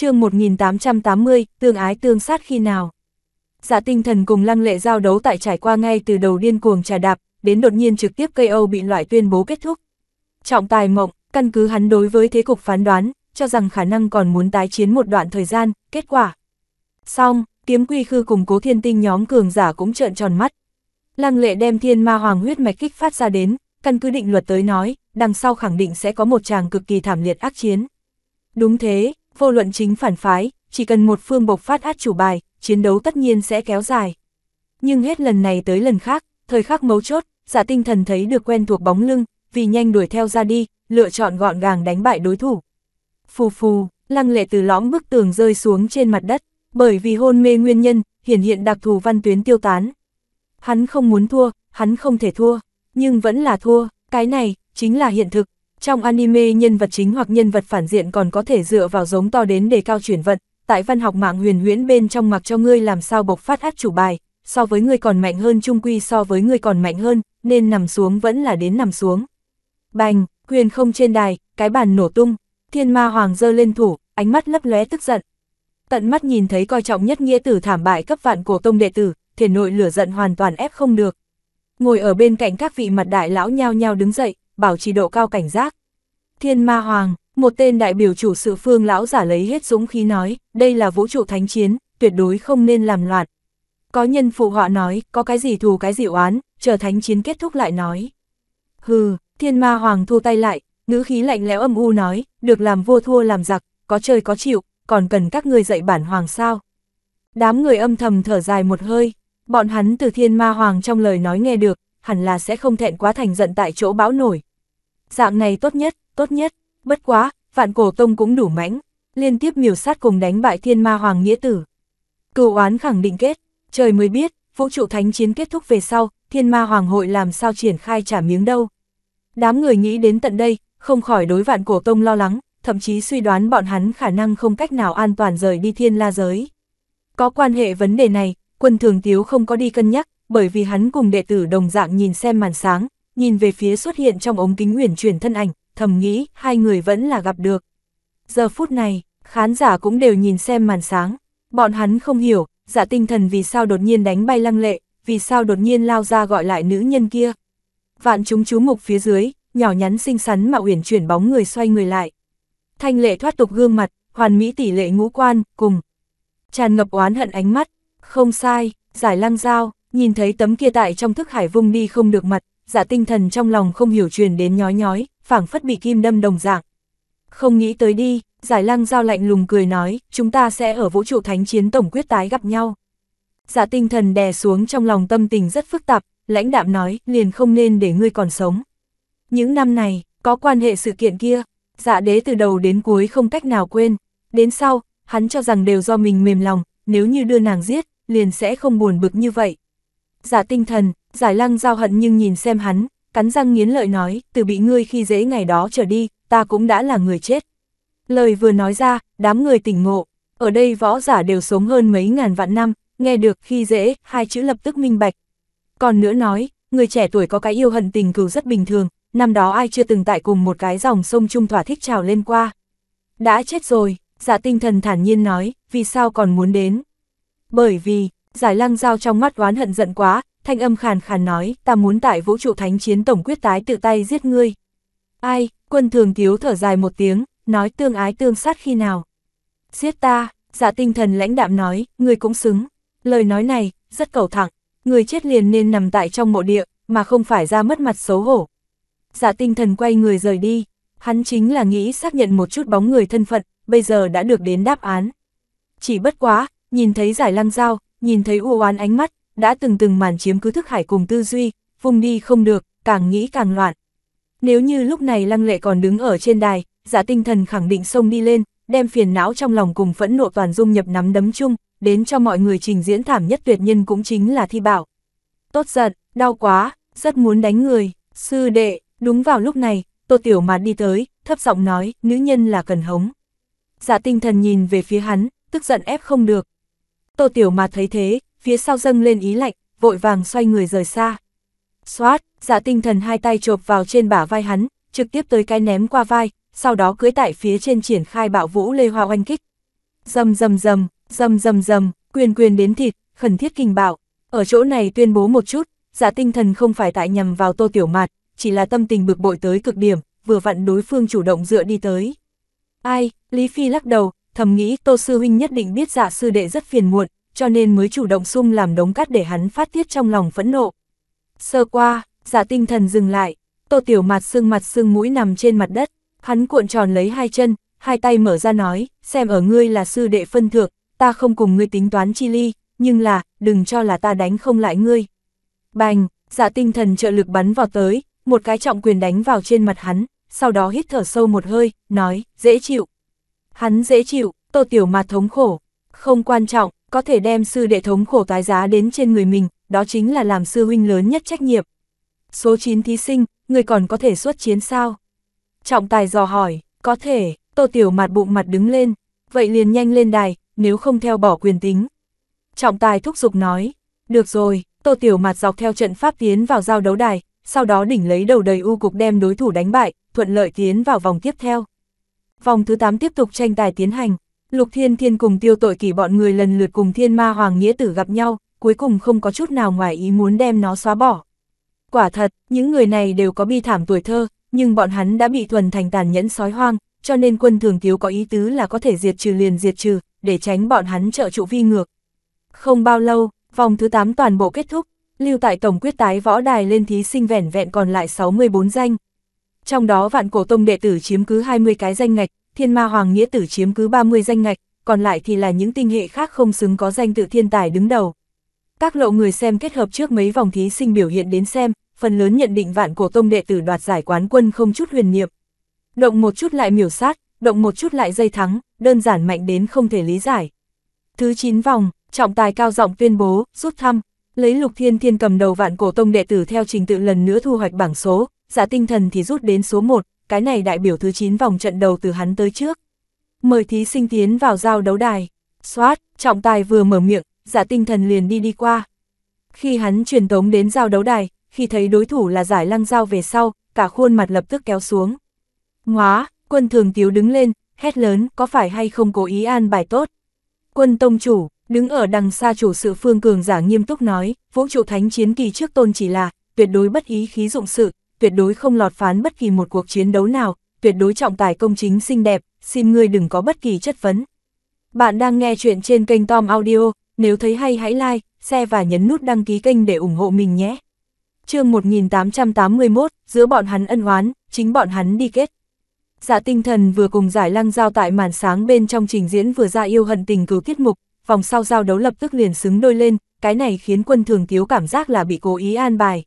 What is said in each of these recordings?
chương 1880, tương ái tương sát khi nào. Dạ tinh thần cùng lăng lệ giao đấu tại trải qua ngay từ đầu điên cuồng trà đạp, đến đột nhiên trực tiếp cây Âu bị loại tuyên bố kết thúc. Trọng tài mộng, căn cứ hắn đối với thế cục phán đoán, cho rằng khả năng còn muốn tái chiến một đoạn thời gian, kết quả. Xong, kiếm quy khư cùng cố thiên tinh nhóm cường giả cũng trợn tròn mắt. Lăng lệ đem thiên ma hoàng huyết mạch kích phát ra đến, căn cứ định luật tới nói, đằng sau khẳng định sẽ có một chàng cực kỳ thảm liệt ác chiến. Đúng thế, vô luận chính phản phái, chỉ cần một phương bộc phát át chủ bài, chiến đấu tất nhiên sẽ kéo dài. Nhưng hết lần này tới lần khác, thời khắc mấu chốt, giả tinh thần thấy được quen thuộc bóng lưng, vì nhanh đuổi theo ra đi, lựa chọn gọn gàng đánh bại đối thủ. Phù phù, lăng lệ từ lõm bức tường rơi xuống trên mặt đất, bởi vì hôn mê nguyên nhân, hiển hiện đặc thù văn tuyến tiêu tán. Hắn không muốn thua, hắn không thể thua, nhưng vẫn là thua, cái này, chính là hiện thực, trong anime nhân vật chính hoặc nhân vật phản diện còn có thể dựa vào giống to đến đề cao chuyển vận, tại văn học mạng huyền huyễn bên trong mặc cho ngươi làm sao bộc phát át chủ bài, so với ngươi còn mạnh hơn trung quy so với ngươi còn mạnh hơn, nên nằm xuống vẫn là đến nằm xuống. Bành, huyền không trên đài, cái bàn nổ tung, thiên ma hoàng dơ lên thủ, ánh mắt lấp lóe tức giận. Tận mắt nhìn thấy coi trọng nhất nghĩa tử thảm bại cấp vạn cổ tông đệ tử, thể nội lửa giận hoàn toàn ép không được. Ngồi ở bên cạnh các vị mặt đại lão nhao nhao đứng dậy, bảo trì độ cao cảnh giác. Thiên Ma Hoàng, một tên đại biểu chủ sự phương lão giả lấy hết dũng khí nói, đây là vũ trụ thánh chiến, tuyệt đối không nên làm loạn. Có nhân phụ họ nói, có cái gì thù cái gì oán, chờ thánh chiến kết thúc lại nói. Hừ, Thiên Ma Hoàng thu tay lại, ngữ khí lạnh lẽo âm u nói, được làm vua thua làm giặc, có chơi có chịu, còn cần các người dạy bản hoàng sao. Đám người âm thầm thở dài một hơi, bọn hắn từ thiên ma hoàng trong lời nói nghe được, hẳn là sẽ không thẹn quá thành giận tại chỗ bão nổi, Dạng này tốt nhất, tốt nhất, bất quá, vạn cổ tông cũng đủ mãnh, liên tiếp miểu sát cùng đánh bại thiên ma hoàng nghĩa tử. cựu oán khẳng định kết, trời mới biết, vũ trụ thánh chiến kết thúc về sau, thiên ma hoàng hội làm sao triển khai trả miếng đâu. Đám người nghĩ đến tận đây, không khỏi đối vạn cổ tông lo lắng, thậm chí suy đoán bọn hắn khả năng không cách nào an toàn rời đi thiên la giới. Có quan hệ vấn đề này, quân thường tiếu không có đi cân nhắc, bởi vì hắn cùng đệ tử đồng dạng nhìn xem màn sáng, nhìn về phía xuất hiện trong ống kính uyển chuyển thân ảnh, thầm nghĩ hai người vẫn là gặp được. Giờ phút này, khán giả cũng đều nhìn xem màn sáng, bọn hắn không hiểu, dạ tinh thần vì sao đột nhiên đánh bay lăng lệ, vì sao đột nhiên lao ra gọi lại nữ nhân kia. Vạn chúng chú mục phía dưới, nhỏ nhắn xinh xắn mà uyển chuyển bóng người xoay người lại. Thanh lệ thoát tục gương mặt, hoàn mỹ tỷ lệ ngũ quan, cùng. Tràn ngập oán hận ánh mắt, không sai, giải lăng dao, nhìn thấy tấm kia tại trong thức hải vung đi không được mặt, giả tinh thần trong lòng không hiểu truyền đến nhói nhói, phảng phất bị kim đâm đồng dạng. Không nghĩ tới đi, giải lăng giao lạnh lùng cười nói, chúng ta sẽ ở vũ trụ thánh chiến tổng quyết tái gặp nhau. Giả tinh thần đè xuống trong lòng tâm tình rất phức tạp, lãnh đạm nói, liền không nên để ngươi còn sống. Những năm này, có quan hệ sự kiện kia, dạ đế từ đầu đến cuối không cách nào quên. Đến sau, hắn cho rằng đều do mình mềm lòng, nếu như đưa nàng giết, liền sẽ không buồn bực như vậy. Giả tinh thần, Giải lăng giao hận nhưng nhìn xem hắn, cắn răng nghiến lợi nói, từ bị ngươi khi dễ ngày đó trở đi, ta cũng đã là người chết. Lời vừa nói ra, đám người tỉnh ngộ, ở đây võ giả đều sống hơn mấy ngàn vạn năm, nghe được khi dễ, hai chữ lập tức minh bạch. Còn nữa nói, người trẻ tuổi có cái yêu hận tình cừu rất bình thường, năm đó ai chưa từng tại cùng một cái dòng sông trung thỏa thích trào lên qua. Đã chết rồi, giả dạ tinh thần thản nhiên nói, vì sao còn muốn đến? Bởi vì, giải lăng giao trong mắt oán hận giận quá, thanh âm khàn khàn nói, ta muốn tại vũ trụ thánh chiến tổng quyết tái tự tay giết ngươi. Ai, quân thường thiếu thở dài một tiếng, nói tương ái tương sát khi nào. Giết ta, Giả dạ tinh thần lãnh đạm nói, ngươi cũng xứng. Lời nói này, rất cầu thẳng, người chết liền nên nằm tại trong mộ địa, mà không phải ra mất mặt xấu hổ. Giả dạ tinh thần quay người rời đi, hắn chính là nghĩ xác nhận một chút bóng người thân phận, bây giờ đã được đến đáp án. Chỉ bất quá, nhìn thấy giải lăng dao, nhìn thấy u oán ánh mắt, đã từng từng màn chiếm cứ thức hải cùng tư duy, vùng đi không được, càng nghĩ càng loạn. Nếu như lúc này Lăng Lệ còn đứng ở trên đài, giả dạ tinh thần khẳng định xông đi lên, đem phiền não trong lòng cùng phẫn nộ toàn dung nhập nắm đấm chung, đến cho mọi người trình diễn thảm nhất tuyệt nhân cũng chính là thi bảo. Tốt giận, đau quá, rất muốn đánh người, sư đệ, đúng vào lúc này, Tô Tiểu Mạt đi tới, thấp giọng nói, nữ nhân là cần hống. Giả dạ tinh thần nhìn về phía hắn, tức giận ép không được. Tô Tiểu Mạt thấy thế, phía sau dâng lên ý lạnh, vội vàng xoay người rời xa. Xoát, giả dạ tinh thần hai tay chộp vào trên bả vai hắn, trực tiếp tới cái ném qua vai, sau đó cưới tại phía trên triển khai bạo vũ lê hoa oanh kích. Dầm dầm dầm, dầm dầm dầm, quyền quyền đến thịt, khẩn thiết kinh bạo. Ở chỗ này tuyên bố một chút, giả dạ tinh thần không phải tại nhầm vào tô tiểu mạt, chỉ là tâm tình bực bội tới cực điểm, vừa vặn đối phương chủ động dựa đi tới. Ai, Lý Phi lắc đầu, thầm nghĩ tô sư huynh nhất định biết giả dạ sư đệ rất phiền muộn, cho nên mới chủ động sung làm đống cát để hắn phát tiết trong lòng phẫn nộ. Sơ qua, giả dạ tinh thần dừng lại, tô tiểu mặt sưng mặt sưng mũi nằm trên mặt đất, hắn cuộn tròn lấy hai chân, hai tay mở ra nói, xem ở ngươi là sư đệ phân thượng, ta không cùng ngươi tính toán chi ly, nhưng là, đừng cho là ta đánh không lại ngươi. Bành, giả dạ tinh thần trợ lực bắn vào tới, một cái trọng quyền đánh vào trên mặt hắn, sau đó hít thở sâu một hơi, nói, dễ chịu. Hắn dễ chịu, tô tiểu mà thống khổ, không quan trọng, có thể đem sư đệ thống khổ tái giá đến trên người mình, đó chính là làm sư huynh lớn nhất trách nhiệm. Số 9 thí sinh, người còn có thể xuất chiến sao? Trọng tài dò hỏi, có thể, tô tiểu mặt bụng mặt đứng lên, vậy liền nhanh lên đài, nếu không theo bỏ quyền tính. Trọng tài thúc giục nói, được rồi, tô tiểu mặt dọc theo trận pháp tiến vào giao đấu đài, sau đó đỉnh lấy đầu đầy u cục đem đối thủ đánh bại, thuận lợi tiến vào vòng tiếp theo. Vòng thứ 8 tiếp tục tranh tài tiến hành. Lục Thiên Thiên cùng tiêu tội kỳ bọn người lần lượt cùng Thiên Ma Hoàng Nghĩa Tử gặp nhau, cuối cùng không có chút nào ngoài ý muốn đem nó xóa bỏ. Quả thật, những người này đều có bi thảm tuổi thơ, nhưng bọn hắn đã bị thuần thành tàn nhẫn sói hoang, cho nên quân thường thiếu có ý tứ là có thể diệt trừ liền diệt trừ, để tránh bọn hắn trợ trụ vi ngược. Không bao lâu, vòng thứ 8 toàn bộ kết thúc, lưu tại tổng quyết tái võ đài lên thí sinh vẻn vẹn còn lại 64 danh. Trong đó vạn cổ tông đệ tử chiếm cứ 20 cái danh ngạch, thiên ma hoàng nghĩa tử chiếm cứ 30 danh ngạch, còn lại thì là những tinh hệ khác không xứng có danh tự thiên tài đứng đầu. Các lộ người xem kết hợp trước mấy vòng thí sinh biểu hiện đến xem, phần lớn nhận định vạn cổ tông đệ tử đoạt giải quán quân không chút huyền niệm. Động một chút lại miểu sát, động một chút lại dây thắng, đơn giản mạnh đến không thể lý giải. Thứ 9 vòng, trọng tài cao giọng tuyên bố, rút thăm, lấy lục thiên thiên cầm đầu vạn cổ tông đệ tử theo trình tự lần nữa thu hoạch bảng số, giả tinh thần thì rút đến số 1, cái này đại biểu thứ 9 vòng trận đầu từ hắn tới trước. Mời thí sinh tiến vào giao đấu đài. Xoát, trọng tài vừa mở miệng, giả dạ tinh thần liền đi đi qua. Khi hắn truyền tống đến giao đấu đài, khi thấy đối thủ là giải lăng giao về sau, cả khuôn mặt lập tức kéo xuống. Ngóa, quân thường tiếu đứng lên, hét lớn có phải hay không cố ý an bài tốt. Quân tông chủ, đứng ở đằng xa chủ sự phương cường giả nghiêm túc nói, vũ trụ thánh chiến kỳ trước tôn chỉ là, tuyệt đối bất ý khí dụng sự, tuyệt đối không lọt phán bất kỳ một cuộc chiến đấu nào, tuyệt đối trọng tài công chính xinh đẹp, xin ngươi đừng có bất kỳ chất vấn. Bạn đang nghe chuyện trên kênh Tom Audio, nếu thấy hay hãy like, share và nhấn nút đăng ký kênh để ủng hộ mình nhé. chương 1881, giữa bọn hắn ân oán, chính bọn hắn đi kết. Dạ tinh thần vừa cùng giải lăng giao tại màn sáng bên trong trình diễn vừa ra yêu hận tình cứu tiết mục, vòng sau giao đấu lập tức liền xứng đôi lên, cái này khiến quân thường tiếu cảm giác là bị cố ý an bài,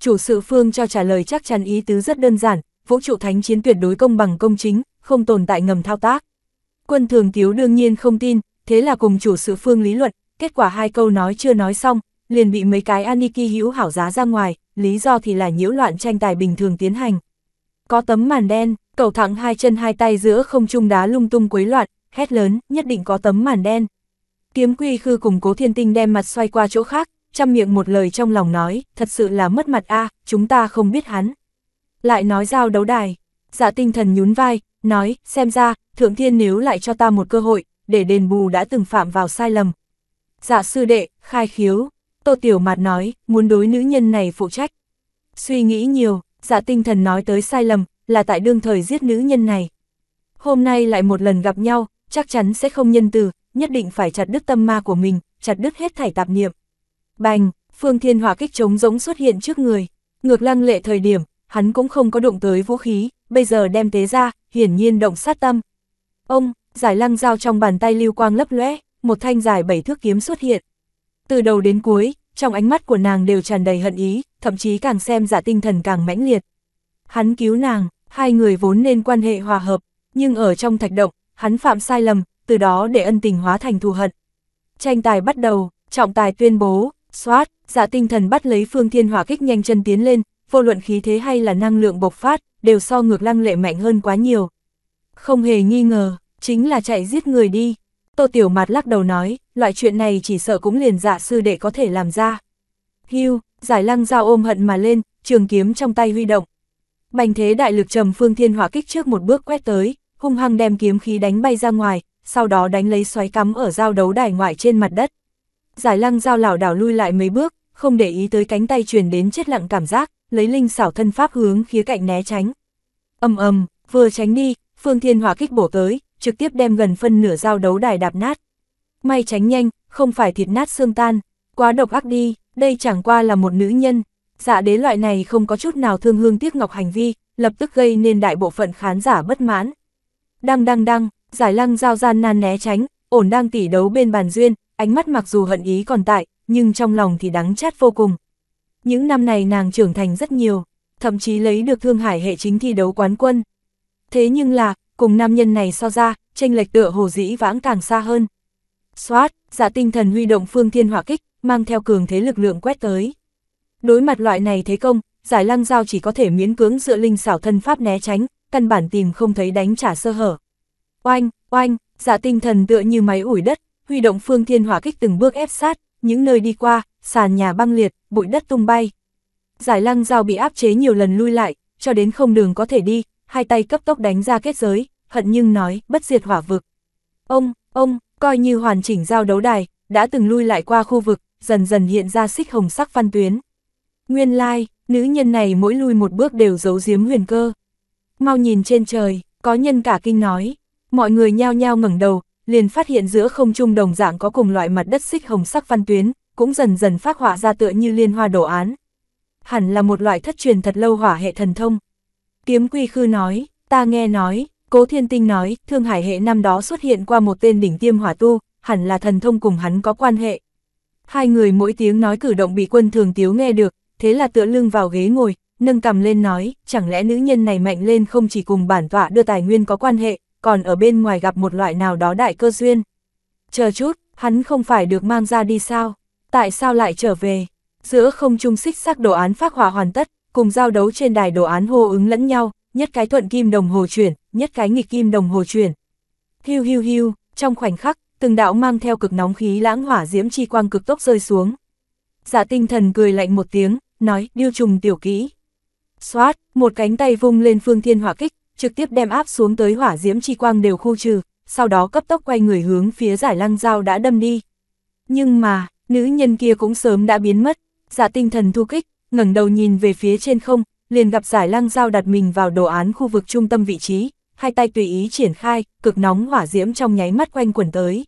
Chủ sự Phương cho trả lời chắc chắn ý tứ rất đơn giản, vũ trụ thánh chiến tuyệt đối công bằng công chính, không tồn tại ngầm thao tác. Quân thường tiếu đương nhiên không tin, thế là cùng chủ sự Phương lý luận, kết quả hai câu nói chưa nói xong, liền bị mấy cái Aniki hữu hảo giá ra ngoài, lý do thì là nhiễu loạn tranh tài bình thường tiến hành. Có tấm màn đen, cầu thẳng hai chân hai tay giữa không trung đá lung tung quấy loạn, hét lớn, nhất định có tấm màn đen. Kiếm quy khư cùng cố thiên tinh đem mặt xoay qua chỗ khác, chăm miệng một lời trong lòng nói, thật sự là mất mặt a chúng ta không biết hắn. Lại nói giao đấu đài, dạ tinh thần nhún vai, nói, xem ra, thượng thiên nếu lại cho ta một cơ hội, để đền bù đã từng phạm vào sai lầm. Dạ sư đệ, khai khiếu, tô tiểu mạt nói, muốn đối nữ nhân này phụ trách. Suy nghĩ nhiều, dạ tinh thần nói tới sai lầm, là tại đương thời giết nữ nhân này. Hôm nay lại một lần gặp nhau, chắc chắn sẽ không nhân từ, nhất định phải chặt đứt tâm ma của mình, chặt đứt hết thảy tạp niệm. Bành, phương thiên hỏa kích trống giống xuất hiện trước người. Ngược lăng lệ thời điểm, hắn cũng không có đụng tới vũ khí, bây giờ đem tế ra, hiển nhiên động sát tâm. Ông, giải lăng dao trong bàn tay lưu quang lấp lóe, một thanh dài bảy thước kiếm xuất hiện. Từ đầu đến cuối, trong ánh mắt của nàng đều tràn đầy hận ý, thậm chí càng xem giả tinh thần càng mãnh liệt. Hắn cứu nàng, hai người vốn nên quan hệ hòa hợp, nhưng ở trong thạch động, hắn phạm sai lầm, từ đó để ân tình hóa thành thù hận. Tranh tài bắt đầu, trọng tài tuyên bố, Xoát, dạ tinh thần bắt lấy Phương Thiên Hỏa kích nhanh chân tiến lên, vô luận khí thế hay là năng lượng bộc phát, đều so ngược lăng lệ mạnh hơn quá nhiều. Không hề nghi ngờ, chính là chạy giết người đi. Tô Tiểu Mạt lắc đầu nói, loại chuyện này chỉ sợ cũng liền dạ sư để có thể làm ra. Hưu, giải lăng dao ôm hận mà lên, trường kiếm trong tay huy động. Bành thế đại lực trầm Phương Thiên Hỏa kích trước một bước quét tới, hung hăng đem kiếm khí đánh bay ra ngoài, sau đó đánh lấy xoáy cắm ở dao đấu đài ngoại trên mặt đất giải lăng dao lảo đảo lui lại mấy bước, không để ý tới cánh tay truyền đến chết lặng cảm giác, lấy linh xảo thân pháp hướng khía cạnh né tránh. ầm ầm, vừa tránh đi, Phương Thiên Hỏa kích bổ tới, trực tiếp đem gần phân nửa dao đấu đài đạp nát. May tránh nhanh, không phải thịt nát xương tan, quá độc ác đi, đây chẳng qua là một nữ nhân. Dạ đế loại này không có chút nào thương hương tiếc ngọc hành vi, lập tức gây nên đại bộ phận khán giả bất mãn. Đăng đăng đăng, giải lăng giao gian nan né tránh, ổn đang tỷ đấu bên bàn duyên, ánh mắt mặc dù hận ý còn tại, nhưng trong lòng thì đắng chát vô cùng. Những năm này nàng trưởng thành rất nhiều, thậm chí lấy được Thương Hải hệ chính thi đấu quán quân. Thế nhưng là, cùng nam nhân này so ra, tranh lệch tựa hồ dĩ vãng càng xa hơn. Xoát, giả dạ tinh thần huy động phương thiên hỏa kích, mang theo cường thế lực lượng quét tới. Đối mặt loại này thế công, giải lăng giao chỉ có thể miễn cưỡng dựa linh xảo thân pháp né tránh, căn bản tìm không thấy đánh trả sơ hở. Oanh, oanh, giả dạ tinh thần tựa như máy ủi đất, huy động phương thiên hỏa kích từng bước ép sát, những nơi đi qua, sàn nhà băng liệt, bụi đất tung bay. Giải lăng dao bị áp chế nhiều lần lui lại, cho đến không đường có thể đi, hai tay cấp tốc đánh ra kết giới, hận nhưng nói, bất diệt hỏa vực. Ông, ông, coi như hoàn chỉnh giao đấu đài, đã từng lui lại qua khu vực, dần dần hiện ra xích hồng sắc văn tuyến. Nguyên lai, like, nữ nhân này mỗi lui một bước đều giấu giếm huyền cơ. Mau nhìn trên trời, có nhân cả kinh nói, mọi người nhao nhao ngẩng đầu, liền phát hiện giữa không trung đồng dạng có cùng loại mặt đất xích hồng sắc văn tuyến, cũng dần dần phát họa ra tựa như liên hoa đồ án. Hẳn là một loại thất truyền thật lâu hỏa hệ thần thông. Kiếm Quy Khư nói, ta nghe nói, Cố Thiên Tinh nói, Thương Hải hệ năm đó xuất hiện qua một tên đỉnh tiêm hỏa tu, hẳn là thần thông cùng hắn có quan hệ. Hai người mỗi tiếng nói cử động bị quân thường tiếu nghe được, thế là tựa lưng vào ghế ngồi, nâng cầm lên nói, chẳng lẽ nữ nhân này mạnh lên không chỉ cùng bản tọa đưa tài nguyên có quan hệ, còn ở bên ngoài gặp một loại nào đó đại cơ duyên. Chờ chút, hắn không phải được mang ra đi sao? Tại sao lại trở về? Giữa không trung xích sắc đồ án phát hỏa hoàn tất, cùng giao đấu trên đài đồ án hô ứng lẫn nhau, nhất cái thuận kim đồng hồ chuyển, nhất cái nghịch kim đồng hồ chuyển. Hiu hiu hiu, trong khoảnh khắc, từng đạo mang theo cực nóng khí lãng hỏa diễm chi quang cực tốc rơi xuống. giả dạ tinh thần cười lạnh một tiếng, nói, điêu trùng tiểu kỹ. Xoát, một cánh tay vung lên phương thiên hỏa kích, trực tiếp đem áp xuống tới hỏa diễm chi quang đều khu trừ, sau đó cấp tốc quay người hướng phía giải lăng dao đã đâm đi. Nhưng mà, nữ nhân kia cũng sớm đã biến mất, giả dạ tinh thần thu kích, ngẩng đầu nhìn về phía trên không, liền gặp giải lăng dao đặt mình vào đồ án khu vực trung tâm vị trí, hai tay tùy ý triển khai, cực nóng hỏa diễm trong nháy mắt quanh quẩn tới.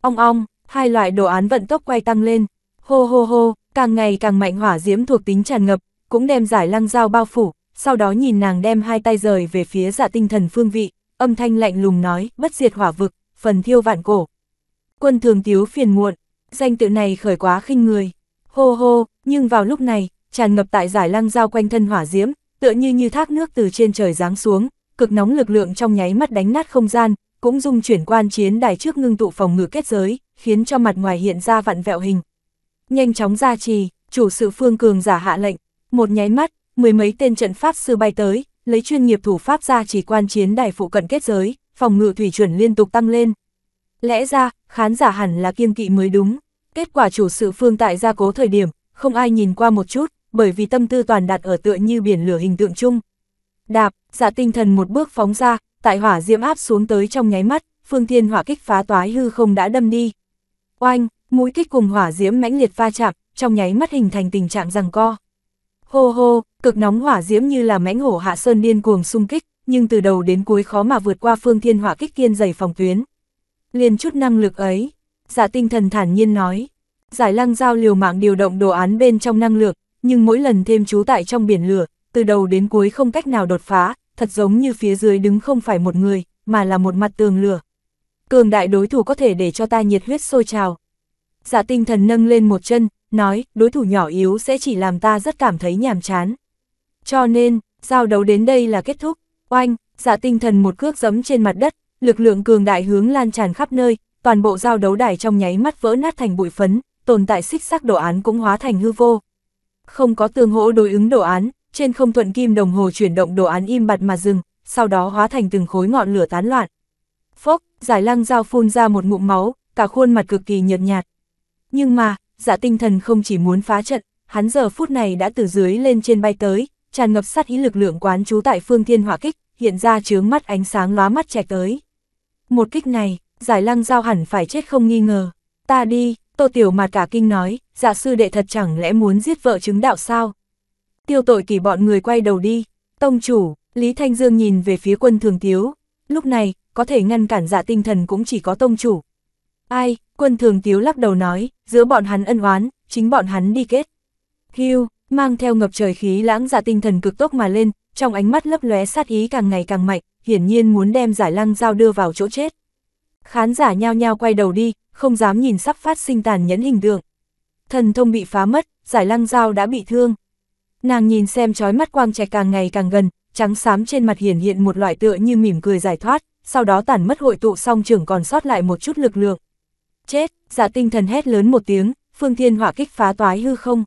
Ong ong, hai loại đồ án vận tốc quay tăng lên, hô hô hô, càng ngày càng mạnh hỏa diễm thuộc tính tràn ngập, cũng đem giải lăng dao bao phủ, sau đó nhìn nàng đem hai tay rời về phía dạ tinh thần phương vị, âm thanh lạnh lùng nói, bất diệt hỏa vực, phần thiêu vạn cổ. Quân thường tiếu phiền muộn, danh tự này khởi quá khinh người. Hô hô, nhưng vào lúc này, tràn ngập tại giải lăng giao quanh thân hỏa diễm, tựa như như thác nước từ trên trời giáng xuống, cực nóng lực lượng trong nháy mắt đánh nát không gian, cũng dung chuyển quan chiến đài trước ngưng tụ phòng ngự kết giới, khiến cho mặt ngoài hiện ra vặn vẹo hình. Nhanh chóng ra trì, chủ sự phương cường giả hạ lệnh, một nháy mắt, mười mấy tên trận pháp sư bay tới, lấy chuyên nghiệp thủ pháp ra chỉ quan chiến đài phụ cận kết giới, phòng ngự thủy chuẩn liên tục tăng lên. Lẽ ra, khán giả hẳn là kiên kỵ mới đúng. Kết quả chủ sự phương tại gia cố thời điểm, không ai nhìn qua một chút, bởi vì tâm tư toàn đặt ở tựa như biển lửa hình tượng chung. Đạp, dạ tinh thần một bước phóng ra, tại hỏa diễm áp xuống tới trong nháy mắt, phương thiên hỏa kích phá toái hư không đã đâm đi. Oanh, mũi kích cùng hỏa diễm mãnh liệt va chạm, trong nháy mắt hình thành tình trạng rằng co. Hô hô, cực nóng hỏa diễm như là mãnh hổ hạ sơn điên cuồng xung kích, nhưng từ đầu đến cuối khó mà vượt qua phương thiên hỏa kích kiên dày phòng tuyến. Liên chút năng lực ấy, giả tinh thần thản nhiên nói. Giải lăng giao liều mạng điều động đồ án bên trong năng lực, nhưng mỗi lần thêm chú tại trong biển lửa, từ đầu đến cuối không cách nào đột phá, thật giống như phía dưới đứng không phải một người, mà là một mặt tường lửa. Cường đại đối thủ có thể để cho ta nhiệt huyết sôi trào. giả tinh thần nâng lên một chân, nói, đối thủ nhỏ yếu sẽ chỉ làm ta rất cảm thấy nhàm chán. Cho nên, giao đấu đến đây là kết thúc, oanh, dạ tinh thần một cước giấm trên mặt đất, lực lượng cường đại hướng lan tràn khắp nơi, toàn bộ giao đấu đài trong nháy mắt vỡ nát thành bụi phấn, tồn tại xích sắc đồ án cũng hóa thành hư vô. Không có tương hỗ đối ứng đồ án, trên không thuận kim đồng hồ chuyển động đồ án im bặt mà dừng, sau đó hóa thành từng khối ngọn lửa tán loạn. Phốc, giải lăng giao phun ra một ngụm máu, cả khuôn mặt cực kỳ nhợt nhạt. Nhưng mà, giả dạ tinh thần không chỉ muốn phá trận, hắn giờ phút này đã từ dưới lên trên bay tới, tràn ngập sát ý lực lượng quán trú tại phương thiên hỏa kích, hiện ra chướng mắt ánh sáng lóa mắt trẻ tới. Một kích này, giải lăng giao hẳn phải chết không nghi ngờ. Ta đi, tô tiểu mà cả kinh nói, giả dạ sư đệ thật chẳng lẽ muốn giết vợ chứng đạo sao? Tiêu tội kỳ bọn người quay đầu đi, tông chủ, Lý Thanh Dương nhìn về phía quân thường tiếu, lúc này, có thể ngăn cản giả dạ tinh thần cũng chỉ có tông chủ, Ai, quân thường tiếu lắc đầu nói, giữa bọn hắn ân oán, chính bọn hắn đi kết. Hưu, mang theo ngập trời khí lãng giả tinh thần cực tốc mà lên, trong ánh mắt lấp lóe sát ý càng ngày càng mạnh, hiển nhiên muốn đem giải lăng giao đưa vào chỗ chết. Khán giả nhao nhao quay đầu đi, không dám nhìn sắp phát sinh tàn nhẫn hình tượng. Thần thông bị phá mất, giải lăng giao đã bị thương. Nàng nhìn xem trói mắt quang trẻ càng ngày càng gần, trắng xám trên mặt hiển hiện một loại tựa như mỉm cười giải thoát, sau đó tản mất hội tụ xong trưởng còn sót lại một chút lực lượng. Chết, giả tinh thần hét lớn một tiếng, phương thiên hỏa kích phá toái hư không.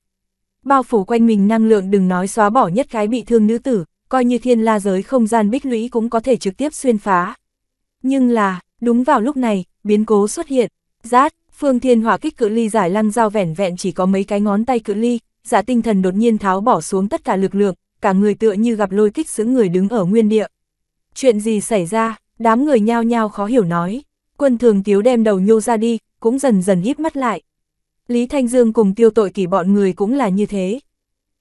Bao phủ quanh mình năng lượng đừng nói xóa bỏ nhất cái bị thương nữ tử, coi như thiên la giới không gian bích lũy cũng có thể trực tiếp xuyên phá. Nhưng là, đúng vào lúc này, biến cố xuất hiện. Rát, phương thiên hỏa kích cự ly giải lăng dao vẻn vẹn chỉ có mấy cái ngón tay cự ly, giả tinh thần đột nhiên tháo bỏ xuống tất cả lực lượng, cả người tựa như gặp lôi kích xứ người đứng ở nguyên địa. Chuyện gì xảy ra, đám người nhao nhao khó hiểu nói. Quân thường tiếu đem đầu nhô ra đi, cũng dần dần híp mắt lại. Lý Thanh Dương cùng tiêu tội kỷ bọn người cũng là như thế.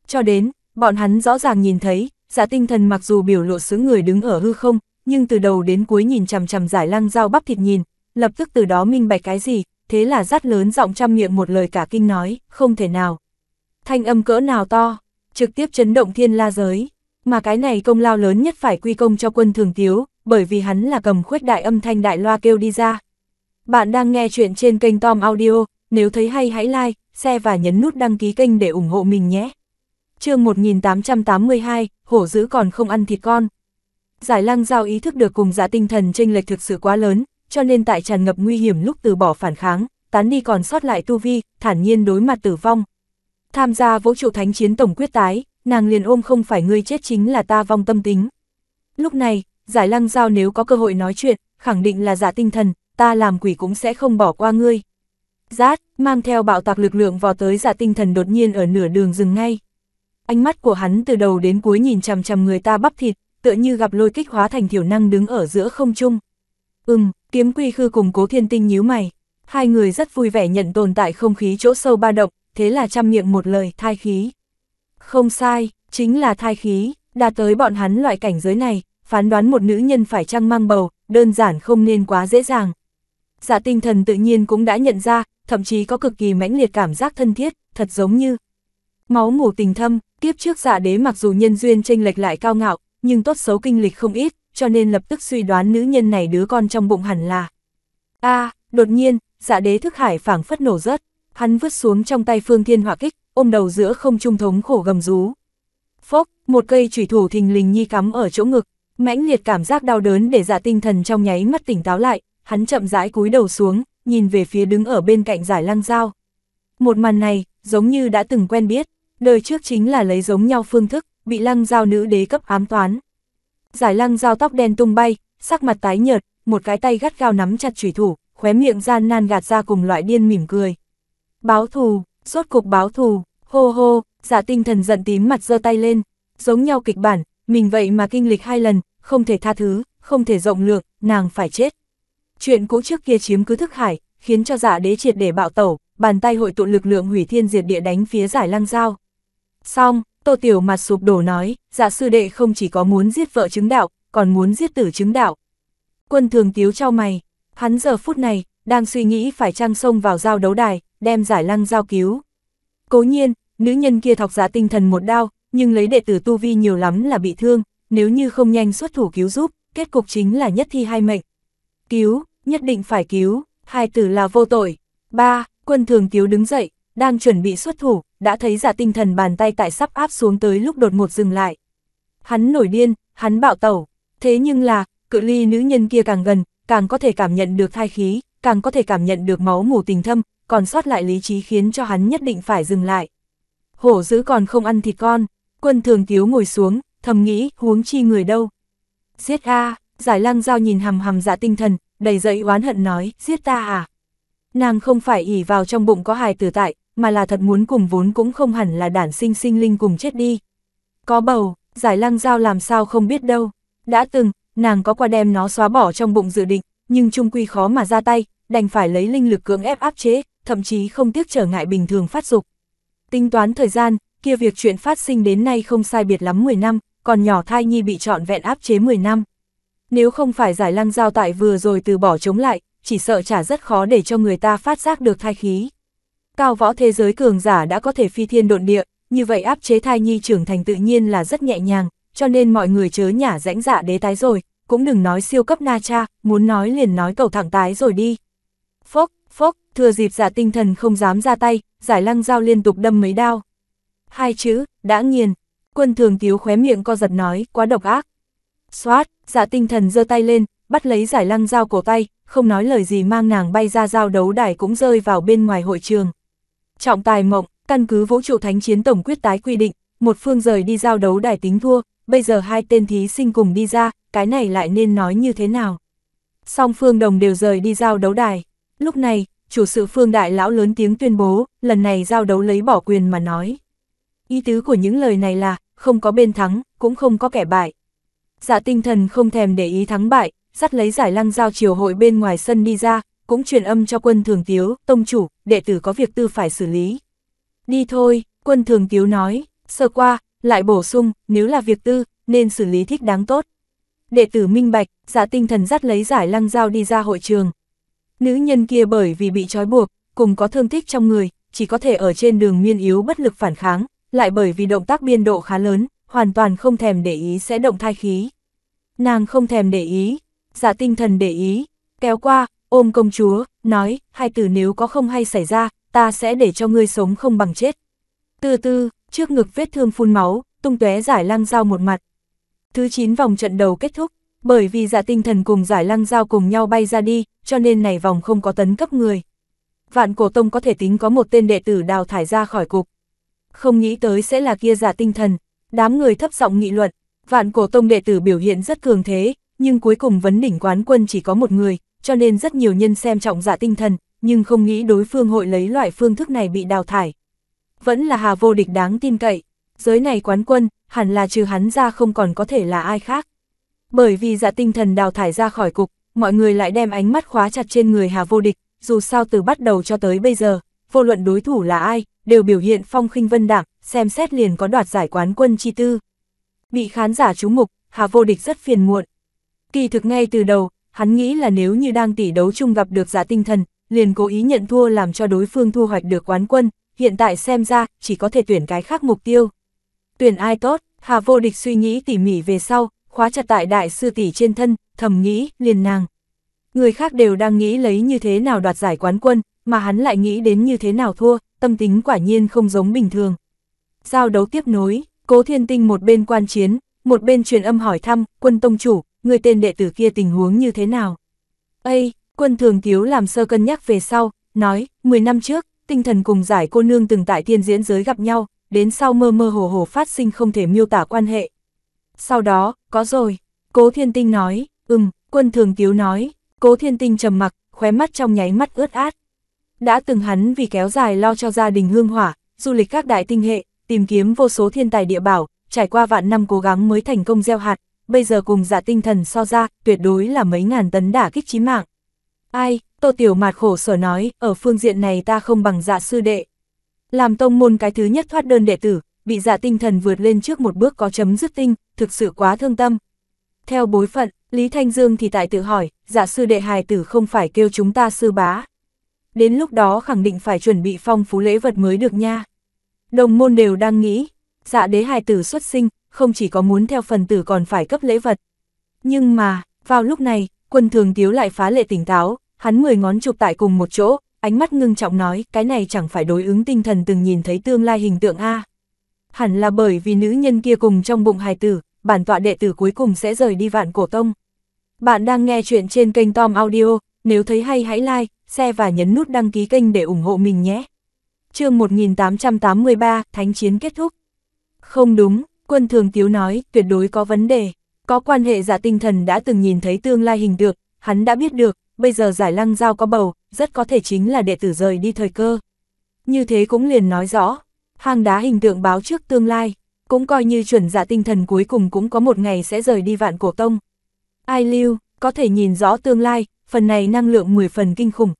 Cho đến, bọn hắn rõ ràng nhìn thấy, giả dạ tinh thần mặc dù biểu lộ xứ người đứng ở hư không, nhưng từ đầu đến cuối nhìn chằm chằm giải lăng dao bắp thịt nhìn, lập tức từ đó minh bạch cái gì, thế là rát lớn giọng trăm miệng một lời cả kinh nói, không thể nào. Thanh âm cỡ nào to, trực tiếp chấn động thiên la giới, mà cái này công lao lớn nhất phải quy công cho quân thường tiếu, bởi vì hắn là cầm khuếch đại âm thanh đại loa kêu đi ra, bạn đang nghe chuyện trên kênh Tom Audio, nếu thấy hay hãy like, share và nhấn nút đăng ký kênh để ủng hộ mình nhé. chương 1882, hổ dữ còn không ăn thịt con. Giải lăng giao ý thức được cùng giả dạ tinh thần chênh lệch thực sự quá lớn, cho nên tại tràn ngập nguy hiểm lúc từ bỏ phản kháng, tán đi còn sót lại tu vi, thản nhiên đối mặt tử vong. Tham gia vũ trụ thánh chiến tổng quyết tái, nàng liền ôm không phải ngươi chết chính là ta vong tâm tính. Lúc này, giải lăng giao nếu có cơ hội nói chuyện, khẳng định là giả dạ tinh thần, ta làm quỷ cũng sẽ không bỏ qua ngươi. Giát, mang theo bạo tạc lực lượng vào tới giả dạ tinh thần đột nhiên ở nửa đường dừng ngay. Ánh mắt của hắn từ đầu đến cuối nhìn chằm chằm người ta bắp thịt, tựa như gặp lôi kích hóa thành thiểu năng đứng ở giữa không trung. Ừm, kiếm quy khư cùng cố thiên tinh nhíu mày. Hai người rất vui vẻ nhận tồn tại không khí chỗ sâu ba động, thế là chăm miệng một lời thai khí. Không sai, chính là thai khí, đã tới bọn hắn loại cảnh giới này, phán đoán một nữ nhân phải chăng mang bầu, đơn giản không nên quá dễ dàng giả dạ tinh thần tự nhiên cũng đã nhận ra, thậm chí có cực kỳ mãnh liệt cảm giác thân thiết, thật giống như máu mủ tình thâm, kiếp trước giả dạ đế mặc dù nhân duyên tranh lệch lại cao ngạo, nhưng tốt xấu kinh lịch không ít, cho nên lập tức suy đoán nữ nhân này đứa con trong bụng hẳn là. a à, đột nhiên, giả dạ đế thức hải phảng phất nổ rớt, hắn vứt xuống trong tay phương thiên hỏa kích, ôm đầu giữa không trung thống khổ gầm rú. Phốc, một cây chủy thủ thình lình nhi cắm ở chỗ ngực, mãnh liệt cảm giác đau đớn để giả tinh thần trong nháy mắt tỉnh táo lại, hắn chậm rãi cúi đầu xuống, nhìn về phía đứng ở bên cạnh giải lăng dao. Một màn này, giống như đã từng quen biết, đời trước chính là lấy giống nhau phương thức, bị lăng dao nữ đế cấp ám toán. Giải lăng dao tóc đen tung bay, sắc mặt tái nhợt, một cái tay gắt gao nắm chặt chủy thủ, khóe miệng gian nan gạt ra cùng loại điên mỉm cười. Báo thù, rốt cục báo thù, hô hô, giả dạ tinh thần giận tím mặt giơ tay lên, giống nhau kịch bản, mình vậy mà kinh lịch hai lần, không thể tha thứ, không thể rộng lượng, nàng phải chết. Chuyện cũ trước kia chiếm cứ thức hải, khiến cho giả đế triệt để bạo tẩu, bàn tay hội tụ lực lượng hủy thiên diệt địa đánh phía giải lăng giao Xong, Tô Tiểu mặt sụp đổ nói, giả sư đệ không chỉ có muốn giết vợ chứng đạo, còn muốn giết tử chứng đạo. Quân thường tiếu trao mày, hắn giờ phút này, đang suy nghĩ phải trăng sông vào giao đấu đài, đem giải lăng giao cứu. Cố nhiên, nữ nhân kia thọc giá tinh thần một đao, nhưng lấy đệ tử tu vi nhiều lắm là bị thương, nếu như không nhanh xuất thủ cứu giúp, kết cục chính là nhất thi hai mệnh. Cứu, nhất định phải cứu, hai tử là vô tội. Ba, quân thường cứu đứng dậy, đang chuẩn bị xuất thủ, đã thấy giả tinh thần bàn tay tại sắp áp xuống tới lúc đột ngột dừng lại. Hắn nổi điên, hắn bạo tẩu, thế nhưng là, cự ly nữ nhân kia càng gần, càng có thể cảm nhận được thai khí, càng có thể cảm nhận được máu mù tình thâm, còn sót lại lý trí khiến cho hắn nhất định phải dừng lại. Hổ dữ còn không ăn thịt con, quân thường tiếu ngồi xuống, thầm nghĩ, huống chi người đâu. Giết A, giải lang dao nhìn hầm hầm giả tinh thần, đầy dẫy oán hận nói, giết ta à? Nàng không phải ỉ vào trong bụng có hài tử tại, mà là thật muốn cùng vốn cũng không hẳn là đản sinh sinh linh cùng chết đi. Có bầu, giải lăng dao làm sao không biết đâu. Đã từng, nàng có qua đem nó xóa bỏ trong bụng dự định, nhưng trung quy khó mà ra tay, đành phải lấy linh lực cưỡng ép áp chế, thậm chí không tiếc trở ngại bình thường phát dục. Tính toán thời gian, kia việc chuyện phát sinh đến nay không sai biệt lắm 10 năm, còn nhỏ thai nhi bị trọn vẹn áp chế 10 năm. Nếu không phải giải lăng giao tại vừa rồi từ bỏ chống lại, chỉ sợ chả rất khó để cho người ta phát giác được thai khí. Cao võ thế giới cường giả đã có thể phi thiên độn địa, như vậy áp chế thai nhi trưởng thành tự nhiên là rất nhẹ nhàng, cho nên mọi người chớ nhả rãnh dạ đế tái rồi, cũng đừng nói siêu cấp na cha, muốn nói liền nói cầu thẳng tái rồi đi. Phốc, phốc, thừa dịp giả dạ tinh thần không dám ra tay, giải lăng giao liên tục đâm mấy đao. Hai chữ, đã nghiền, quân thường tiếu khóe miệng co giật nói, quá độc ác, Xoát, dạ tinh thần giơ tay lên, bắt lấy giải lăng dao cổ tay, không nói lời gì mang nàng bay ra giao đấu đài cũng rơi vào bên ngoài hội trường. Trọng tài mộng, căn cứ vũ trụ thánh chiến tổng quyết tái quy định, một phương rời đi giao đấu đài tính thua, bây giờ hai tên thí sinh cùng đi ra, cái này lại nên nói như thế nào? Song phương đồng đều rời đi giao đấu đài. Lúc này, chủ sự phương đại lão lớn tiếng tuyên bố, lần này giao đấu lấy bỏ quyền mà nói. Ý tứ của những lời này là, không có bên thắng, cũng không có kẻ bại dạ tinh thần không thèm để ý thắng bại, dắt lấy giải lăng giao chiều hội bên ngoài sân đi ra, cũng truyền âm cho quân thường tiếu, tông chủ, đệ tử có việc tư phải xử lý. Đi thôi, quân thường tiếu nói, sơ qua, lại bổ sung, nếu là việc tư, nên xử lý thích đáng tốt. Đệ tử minh bạch, dạ tinh thần dắt lấy giải lăng giao đi ra hội trường. Nữ nhân kia bởi vì bị trói buộc, cùng có thương tích trong người, chỉ có thể ở trên đường miên yếu bất lực phản kháng, lại bởi vì động tác biên độ khá lớn, hoàn toàn không thèm để ý sẽ động thai khí. Nàng không thèm để ý, giả dạ tinh thần để ý, kéo qua, ôm công chúa, nói, hai từ nếu có không hay xảy ra, ta sẽ để cho ngươi sống không bằng chết. Từ từ, trước ngực vết thương phun máu, tung tóe giải lăng dao một mặt. Thứ 9 vòng trận đầu kết thúc, bởi vì giả dạ tinh thần cùng giải lăng dao cùng nhau bay ra đi, cho nên này vòng không có tấn cấp người. Vạn cổ tông có thể tính có một tên đệ tử đào thải ra khỏi cục. Không nghĩ tới sẽ là kia giả dạ tinh thần, Đám người thấp giọng nghị luận, vạn cổ tông đệ tử biểu hiện rất cường thế, nhưng cuối cùng vấn đỉnh quán quân chỉ có một người, cho nên rất nhiều nhân xem trọng giả dạ tinh thần, nhưng không nghĩ đối phương hội lấy loại phương thức này bị đào thải. Vẫn là hà vô địch đáng tin cậy, giới này quán quân, hẳn là trừ hắn ra không còn có thể là ai khác. Bởi vì giả dạ tinh thần đào thải ra khỏi cục, mọi người lại đem ánh mắt khóa chặt trên người Hà Vô Địch, dù sao từ bắt đầu cho tới bây giờ, vô luận đối thủ là ai, đều biểu hiện phong khinh vân đảng, xem xét liền có đoạt giải quán quân chi tư. Bị khán giả chú mục, Hà Vô Địch rất phiền muộn. Kỳ thực ngay từ đầu, hắn nghĩ là nếu như đang tỷ đấu chung gặp được giả tinh thần, liền cố ý nhận thua làm cho đối phương thu hoạch được quán quân, hiện tại xem ra chỉ có thể tuyển cái khác mục tiêu. Tuyển ai tốt, Hà Vô Địch suy nghĩ tỉ mỉ về sau, khóa chặt tại đại sư tỷ trên thân, thầm nghĩ, liền nàng. Người khác đều đang nghĩ lấy như thế nào đoạt giải quán quân, mà hắn lại nghĩ đến như thế nào thua, tâm tính quả nhiên không giống bình thường. Giao đấu tiếp nối, Cố Thiên Tinh một bên quan chiến, một bên truyền âm hỏi thăm, quân tông chủ, người tên đệ tử kia tình huống như thế nào? Ây, quân thường thiếu làm sơ cân nhắc về sau, nói, 10 năm trước, tinh thần cùng giải cô nương từng tại thiên diễn giới gặp nhau, đến sau mơ mơ hồ hồ phát sinh không thể miêu tả quan hệ. Sau đó, có rồi, Cố Thiên Tinh nói, ừm, quân thường thiếu nói, Cố Thiên Tinh trầm mặc, khóe mắt trong nháy mắt ướt át. Đã từng hắn vì kéo dài lo cho gia đình hương hỏa, du lịch các đại tinh hệ, tìm kiếm vô số thiên tài địa bảo, trải qua vạn năm cố gắng mới thành công gieo hạt, bây giờ cùng dạ tinh thần so ra, tuyệt đối là mấy ngàn tấn đả kích chí mạng. Ai, Tô Tiểu Mạt khổ sở nói, ở phương diện này ta không bằng dạ sư đệ. Làm tông môn cái thứ nhất thoát đơn đệ tử, bị dạ tinh thần vượt lên trước một bước có chấm dứt tinh, thực sự quá thương tâm. Theo bối phận, Lý Thanh Dương thì tại tự hỏi, dạ sư đệ hài tử không phải kêu chúng ta sư bá. Đến lúc đó khẳng định phải chuẩn bị phong phú lễ vật mới được nha. Đồng môn đều đang nghĩ, dạ đế hài tử xuất sinh, không chỉ có muốn theo phần tử còn phải cấp lễ vật. Nhưng mà, vào lúc này, quân thường tiếu lại phá lệ tỉnh táo, hắn mười ngón chụp tại cùng một chỗ, ánh mắt ngưng trọng nói, cái này chẳng phải đối ứng tinh thần từng nhìn thấy tương lai hình tượng A. Hẳn là bởi vì nữ nhân kia cùng trong bụng hài tử, bản tọa đệ tử cuối cùng sẽ rời đi vạn cổ tông. Bạn đang nghe chuyện trên kênh Tom Audio, nếu thấy hay hãy like, share và nhấn nút đăng ký kênh để ủng hộ mình nhé chương 1883, thánh chiến kết thúc. Không đúng, quân thường tiếu nói, tuyệt đối có vấn đề. Có quan hệ giả dạ tinh thần đã từng nhìn thấy tương lai hình được, hắn đã biết được, bây giờ giải lăng giao có bầu, rất có thể chính là đệ tử rời đi thời cơ. Như thế cũng liền nói rõ, hang đá hình tượng báo trước tương lai, cũng coi như chuẩn giả dạ tinh thần cuối cùng cũng có một ngày sẽ rời đi vạn cổ tông. Ai lưu, có thể nhìn rõ tương lai, phần này năng lượng 10 phần kinh khủng,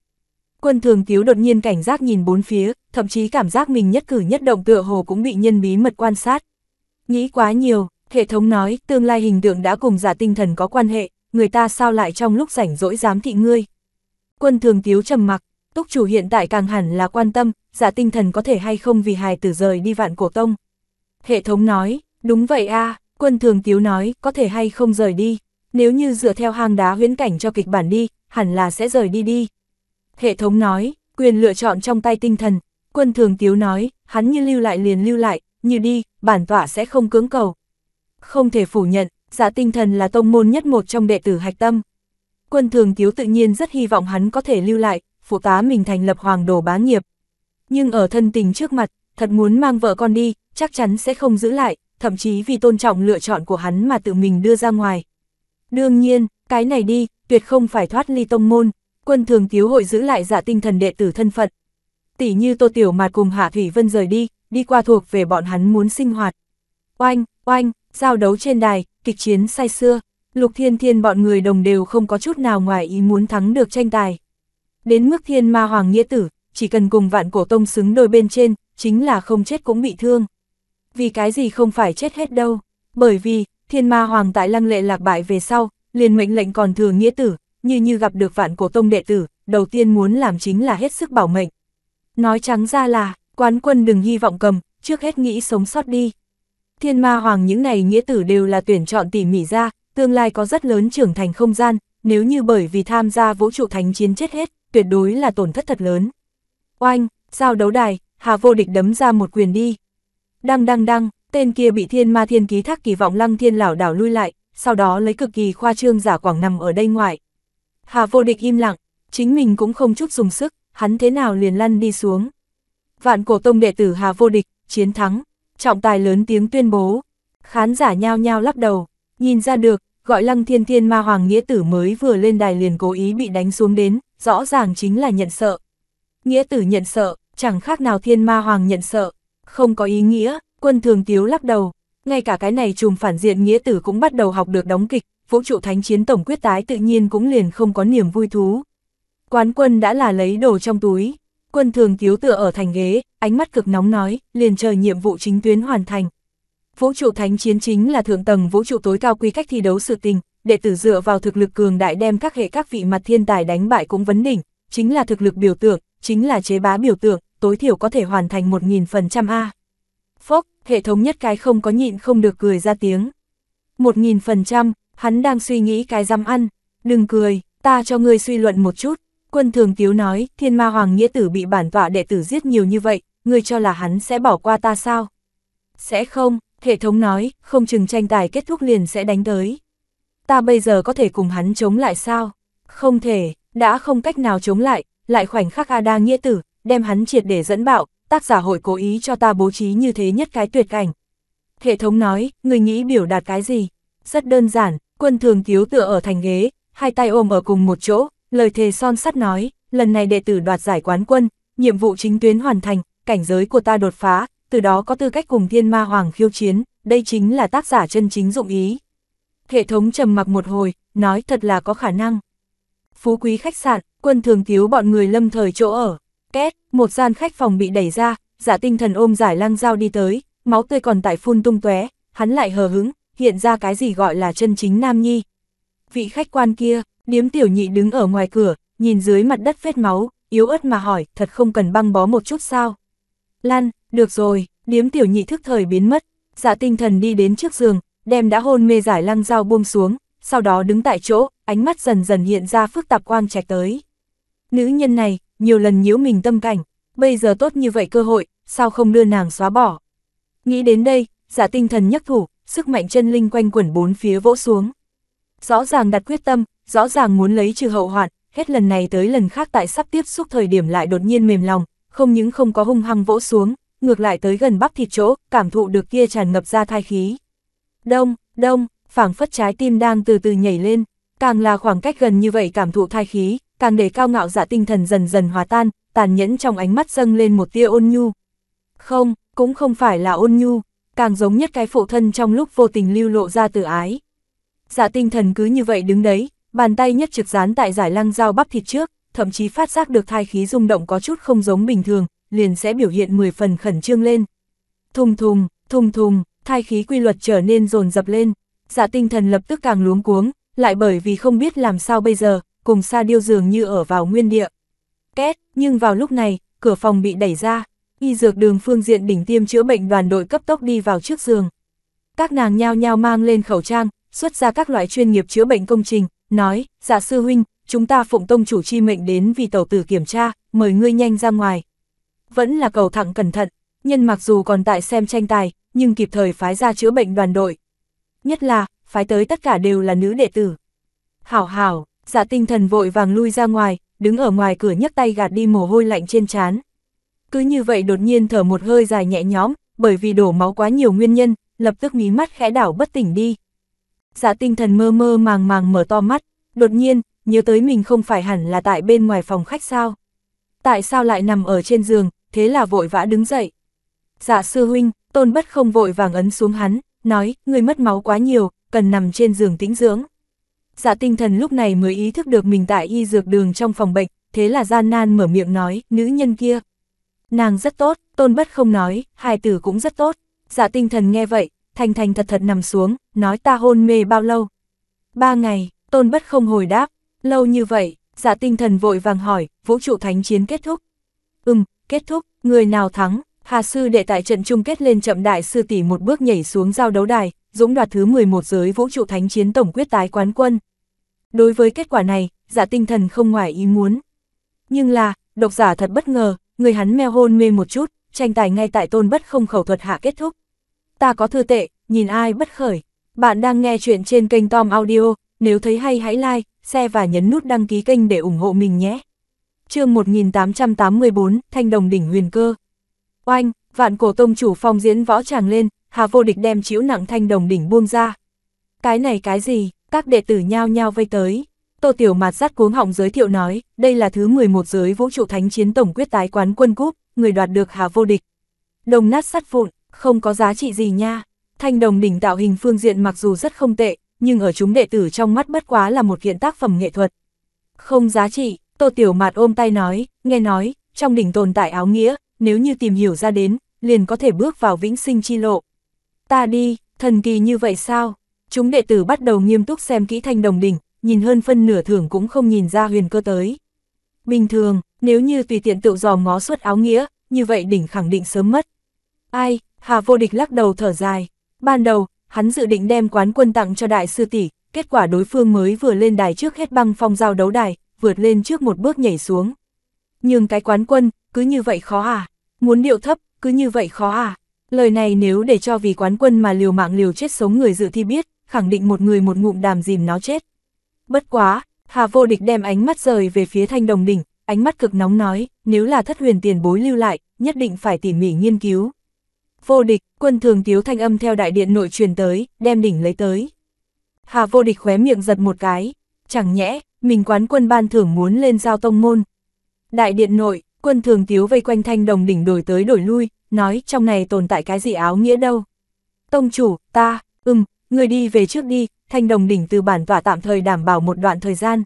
Quân thường cứu đột nhiên cảnh giác nhìn bốn phía, thậm chí cảm giác mình nhất cử nhất động tựa hồ cũng bị nhân bí mật quan sát. Nghĩ quá nhiều, hệ thống nói tương lai hình tượng đã cùng giả tinh thần có quan hệ, người ta sao lại trong lúc rảnh rỗi dám thị ngươi. Quân thường cứu trầm mặc, túc chủ hiện tại càng hẳn là quan tâm, giả tinh thần có thể hay không vì hài tử rời đi vạn cổ tông. Hệ thống nói, đúng vậy a quân thường cứu nói, có thể hay không rời đi, nếu như dựa theo hang đá huyễn cảnh cho kịch bản đi, hẳn là sẽ rời đi đi, hệ thống nói, quyền lựa chọn trong tay tinh thần, quân thường tiếu nói, hắn như lưu lại liền lưu lại, như đi, bản tỏa sẽ không cưỡng cầu. Không thể phủ nhận, giả tinh thần là tông môn nhất một trong đệ tử hạch tâm. Quân thường tiếu tự nhiên rất hy vọng hắn có thể lưu lại, phụ tá mình thành lập hoàng đồ bá nghiệp. Nhưng ở thân tình trước mặt, thật muốn mang vợ con đi, chắc chắn sẽ không giữ lại, thậm chí vì tôn trọng lựa chọn của hắn mà tự mình đưa ra ngoài. Đương nhiên, cái này đi, tuyệt không phải thoát ly tông môn quân thường cứu hội giữ lại giả dạ tinh thần đệ tử thân phận. Tỷ như Tô Tiểu Mạt cùng Hạ Thủy Vân rời đi, đi qua thuộc về bọn hắn muốn sinh hoạt. Oanh, oanh, giao đấu trên đài, kịch chiến say xưa, Lục Thiên Thiên bọn người đồng đều không có chút nào ngoài ý muốn thắng được tranh tài. Đến mức Thiên Ma Hoàng Nghĩa Tử, chỉ cần cùng vạn cổ tông xứng đôi bên trên, chính là không chết cũng bị thương. Vì cái gì không phải chết hết đâu, bởi vì, Thiên Ma Hoàng tại lăng lệ lạc bại về sau, liền mệnh lệnh còn thừa Nghĩa Tử, như như gặp được vạn cổ tông đệ tử, đầu tiên muốn làm chính là hết sức bảo mệnh. Nói trắng ra là, quán quân đừng hy vọng cầm, trước hết nghĩ sống sót đi. Thiên ma hoàng những này nghĩa tử đều là tuyển chọn tỉ mỉ ra, tương lai có rất lớn trưởng thành không gian, nếu như bởi vì tham gia vũ trụ thánh chiến chết hết, tuyệt đối là tổn thất thật lớn. Oanh, giao đấu đài, Hà Vô Địch đấm ra một quyền đi. Đăng đăng đăng, tên kia bị thiên ma thiên ký thác kỳ vọng lăng thiên lão đảo lui lại, sau đó lấy cực kỳ khoa trương giả quảng nằm ở đây ngoại. Hà vô địch im lặng, chính mình cũng không chút dùng sức, hắn thế nào liền lăn đi xuống. Vạn cổ tông đệ tử Hà vô địch, chiến thắng, trọng tài lớn tiếng tuyên bố. Khán giả nhao nhao lắc đầu, nhìn ra được, gọi lăng thiên thiên ma hoàng nghĩa tử mới vừa lên đài liền cố ý bị đánh xuống đến, rõ ràng chính là nhận sợ. Nghĩa tử nhận sợ, chẳng khác nào thiên ma hoàng nhận sợ, không có ý nghĩa, quân thường tiếu lắc đầu, ngay cả cái này trùm phản diện nghĩa tử cũng bắt đầu học được đóng kịch, vũ trụ thánh chiến tổng quyết tái tự nhiên cũng liền không có niềm vui thú. Quán quân đã là lấy đồ trong túi, quân thường tiếu tựa ở thành ghế, ánh mắt cực nóng nói, liền chờ nhiệm vụ chính tuyến hoàn thành. Vũ trụ thánh chiến chính là thượng tầng vũ trụ tối cao quy cách thi đấu sự tình, đệ tử dựa vào thực lực cường đại đem các hệ các vị mặt thiên tài đánh bại cũng vấn đỉnh, chính là thực lực biểu tượng, chính là chế bá biểu tượng, tối thiểu có thể hoàn thành 1000% A. Phốc, hệ thống nhất cái không có nhịn không được cười ra tiếng. 1000%, hắn đang suy nghĩ cái dám ăn, đừng cười, ta cho ngươi suy luận một chút. Quân thường tiếu nói, thiên ma hoàng nghĩa tử bị bản tọa đệ tử giết nhiều như vậy, ngươi cho là hắn sẽ bỏ qua ta sao? Sẽ không, hệ thống nói, không chừng tranh tài kết thúc liền sẽ đánh tới. Ta bây giờ có thể cùng hắn chống lại sao? Không thể, đã không cách nào chống lại, lại khoảnh khắc Ada nghĩa tử, đem hắn triệt để dẫn bạo, tác giả hội cố ý cho ta bố trí như thế nhất cái tuyệt cảnh. Hệ thống nói, người nghĩ biểu đạt cái gì? Rất đơn giản, quân thường thiếu tựa ở thành ghế, hai tay ôm ở cùng một chỗ, lời thề son sắt nói, lần này đệ tử đoạt giải quán quân, nhiệm vụ chính tuyến hoàn thành, cảnh giới của ta đột phá, từ đó có tư cách cùng thiên ma hoàng khiêu chiến, đây chính là tác giả chân chính dụng ý. Hệ thống trầm mặc một hồi, nói thật là có khả năng. Phú quý khách sạn, quân thường thiếu bọn người lâm thời chỗ ở. Két, một gian khách phòng bị đẩy ra, giả tinh thần ôm giải lăng dao đi tới, máu tươi còn tại phun tung tóe hắn lại hờ hứng, hiện ra cái gì gọi là chân chính nam nhi. Vị khách quan kia, điếm tiểu nhị đứng ở ngoài cửa, nhìn dưới mặt đất vết máu, yếu ớt mà hỏi, thật không cần băng bó một chút sao. Lan, được rồi, điếm tiểu nhị thức thời biến mất, dạ tinh thần đi đến trước giường, đem đã hôn mê giải lăng dao buông xuống, sau đó đứng tại chỗ, ánh mắt dần dần hiện ra phức tạp quang trạch tới. Nữ nhân này, nhiều lần nhiễu mình tâm cảnh, bây giờ tốt như vậy cơ hội, sao không đưa nàng xóa bỏ. Nghĩ đến đây, giả dạ tinh thần nhắc thủ, sức mạnh chân linh quanh quẩn bốn phía vỗ xuống. Rõ ràng đặt quyết tâm, rõ ràng muốn lấy trừ hậu hoạn, hết lần này tới lần khác tại sắp tiếp xúc thời điểm lại đột nhiên mềm lòng, không những không có hung hăng vỗ xuống, ngược lại tới gần bắp thịt chỗ, cảm thụ được kia tràn ngập ra thai khí. Đông, đông, phảng phất trái tim đang từ từ nhảy lên, càng là khoảng cách gần như vậy cảm thụ thai khí, càng để cao ngạo dạ tinh thần dần dần hòa tan, tàn nhẫn trong ánh mắt dâng lên một tia ôn nhu. Không, cũng không phải là ôn nhu, càng giống nhất cái phụ thân trong lúc vô tình lưu lộ ra từ ái. Dạ tinh thần cứ như vậy đứng đấy, bàn tay nhất trực dán tại giải lăng dao bắp thịt trước, thậm chí phát giác được thai khí rung động có chút không giống bình thường, liền sẽ biểu hiện 10 phần khẩn trương lên. Thùng thùng, thùng thùng, thai khí quy luật trở nên dồn dập lên, dạ tinh thần lập tức càng luống cuống, lại bởi vì không biết làm sao bây giờ, cùng xa điêu dường như ở vào nguyên địa. Két, nhưng vào lúc này, cửa phòng bị đẩy ra, y dược đường phương diện đỉnh tiêm chữa bệnh đoàn đội cấp tốc đi vào trước giường. Các nàng nhao nhao mang lên khẩu trang, xuất ra các loại chuyên nghiệp chữa bệnh công trình, nói, dạ sư huynh, chúng ta phụng tông chủ chi mệnh đến vì tàu tử kiểm tra, mời ngươi nhanh ra ngoài. Vẫn là cầu thẳng cẩn thận, nhân mặc dù còn tại xem tranh tài, nhưng kịp thời phái ra chữa bệnh đoàn đội. Nhất là, phái tới tất cả đều là nữ đệ tử. Hảo hảo, dạ tinh thần vội vàng lui ra ngoài, đứng ở ngoài cửa nhấc tay gạt đi mồ hôi lạnh trên trán cứ như vậy đột nhiên thở một hơi dài nhẹ nhõm, bởi vì đổ máu quá nhiều nguyên nhân, lập tức mí mắt khẽ đảo bất tỉnh đi. Dạ tinh thần mơ mơ màng màng mở to mắt, đột nhiên, nhớ tới mình không phải hẳn là tại bên ngoài phòng khách sao. Tại sao lại nằm ở trên giường, thế là vội vã đứng dậy. Dạ sư huynh, tôn bất không vội vàng ấn xuống hắn, nói, người mất máu quá nhiều, cần nằm trên giường tĩnh dưỡng. Dạ tinh thần lúc này mới ý thức được mình tại y dược đường trong phòng bệnh, thế là gian nan mở miệng nói, nữ nhân kia, Nàng rất tốt, tôn bất không nói, hài tử cũng rất tốt. Dạ tinh thần nghe vậy, thành thành thật thật nằm xuống, nói ta hôn mê bao lâu. Ba ngày, tôn bất không hồi đáp, lâu như vậy, dạ tinh thần vội vàng hỏi, vũ trụ thánh chiến kết thúc. Ừm, kết thúc, người nào thắng, Hà sư đệ tại trận chung kết lên chậm đại sư tỷ một bước nhảy xuống giao đấu đài, dũng đoạt thứ 11 giới vũ trụ thánh chiến tổng quyết tái quán quân. Đối với kết quả này, giả dạ tinh thần không ngoài ý muốn. Nhưng là, độc giả thật bất ngờ, người hắn meo hôn mê một chút, tranh tài ngay tại tôn bất không khẩu thuật hạ kết thúc. Ta có thư tệ, nhìn ai bất khởi. Bạn đang nghe chuyện trên kênh Tom Audio, nếu thấy hay hãy like, share và nhấn nút đăng ký kênh để ủng hộ mình nhé. chương 1884, Thanh Đồng Đỉnh Huyền Cơ. Oanh, vạn cổ tông chủ phong diễn võ tràng lên, Hà Vô Địch đem chiếu nặng Thanh Đồng Đỉnh buông ra. Cái này cái gì, các đệ tử nhao nhao vây tới. Tô Tiểu Mạt sát cuống họng giới thiệu nói, đây là thứ 11 giới vũ trụ thánh chiến tổng quyết tái quán quân cúp, người đoạt được hà vô địch. Đồng nát sắt vụn, không có giá trị gì nha. Thanh đồng đỉnh tạo hình phương diện mặc dù rất không tệ, nhưng ở chúng đệ tử trong mắt bất quá là một kiện tác phẩm nghệ thuật. Không giá trị, Tô Tiểu Mạt ôm tay nói, nghe nói, trong đỉnh tồn tại áo nghĩa, nếu như tìm hiểu ra đến, liền có thể bước vào vĩnh sinh chi lộ. Ta đi, thần kỳ như vậy sao? Chúng đệ tử bắt đầu nghiêm túc xem kỹ thanh đồng đỉnh, nhìn hơn phân nửa thưởng cũng không nhìn ra huyền cơ tới. Bình thường, nếu như tùy tiện tự dò ngó suốt áo nghĩa, như vậy đỉnh khẳng định sớm mất. Ai, Hà Vô Địch lắc đầu thở dài. Ban đầu, hắn dự định đem quán quân tặng cho đại sư tỷ, kết quả đối phương mới vừa lên đài trước hết băng phong giao đấu đài, vượt lên trước một bước nhảy xuống. Nhưng cái quán quân, cứ như vậy khó à? Muốn điệu thấp, cứ như vậy khó à? Lời này nếu để cho vì quán quân mà liều mạng liều chết sống người dự thi biết, khẳng định một người một ngụm đàm dìm nó chết bất quá, Hà Vô Địch đem ánh mắt rời về phía thanh đồng đỉnh, ánh mắt cực nóng nói, nếu là thất huyền tiền bối lưu lại, nhất định phải tỉ mỉ nghiên cứu. Vô địch, quân thường tiếu thanh âm theo đại điện nội truyền tới, đem đỉnh lấy tới. Hà vô địch khóe miệng giật một cái, chẳng nhẽ, mình quán quân ban thưởng muốn lên giao tông môn. Đại điện nội, quân thường tiếu vây quanh thanh đồng đỉnh đổi tới đổi lui, nói trong này tồn tại cái gì áo nghĩa đâu. Tông chủ, ta, ừm, người đi về trước đi, thanh đồng đỉnh từ bản tỏa tạm thời đảm bảo một đoạn thời gian.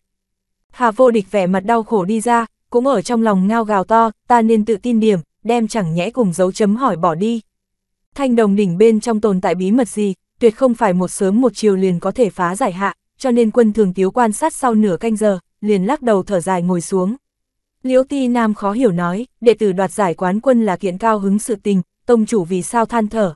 Hà vô địch vẻ mặt đau khổ đi ra, cũng ở trong lòng ngao gào to, ta nên tự tin điểm, đem chẳng nhẽ cùng dấu chấm hỏi bỏ đi. Thanh đồng đỉnh bên trong tồn tại bí mật gì, tuyệt không phải một sớm một chiều liền có thể phá giải hạ, cho nên quân thường tiếu quan sát sau nửa canh giờ, liền lắc đầu thở dài ngồi xuống. Liễu Ti Nam khó hiểu nói, đệ tử đoạt giải quán quân là kiện cao hứng sự tình, tông chủ vì sao than thở.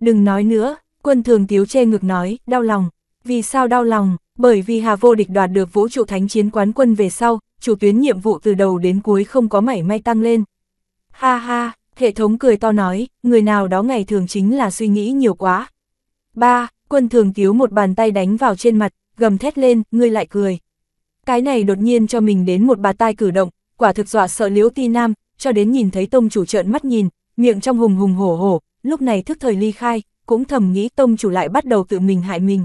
Đừng nói nữa, Quân thường tiếu che ngực nói, đau lòng. Vì sao đau lòng? Bởi vì Hà Vô Địch đoạt được vũ trụ thánh chiến quán quân về sau, chủ tuyến nhiệm vụ từ đầu đến cuối không có mảy may tăng lên. Ha ha, hệ thống cười to nói, người nào đó ngày thường chính là suy nghĩ nhiều quá. ba Quân thường tiếu một bàn tay đánh vào trên mặt, gầm thét lên, ngươi lại cười. Cái này đột nhiên cho mình đến một bà tai cử động, quả thực dọa sợ liễu ti nam, cho đến nhìn thấy tông chủ trợn mắt nhìn, miệng trong hùng hùng hổ hổ, lúc này thức thời ly khai, cũng thầm nghĩ tông chủ lại bắt đầu tự mình hại mình.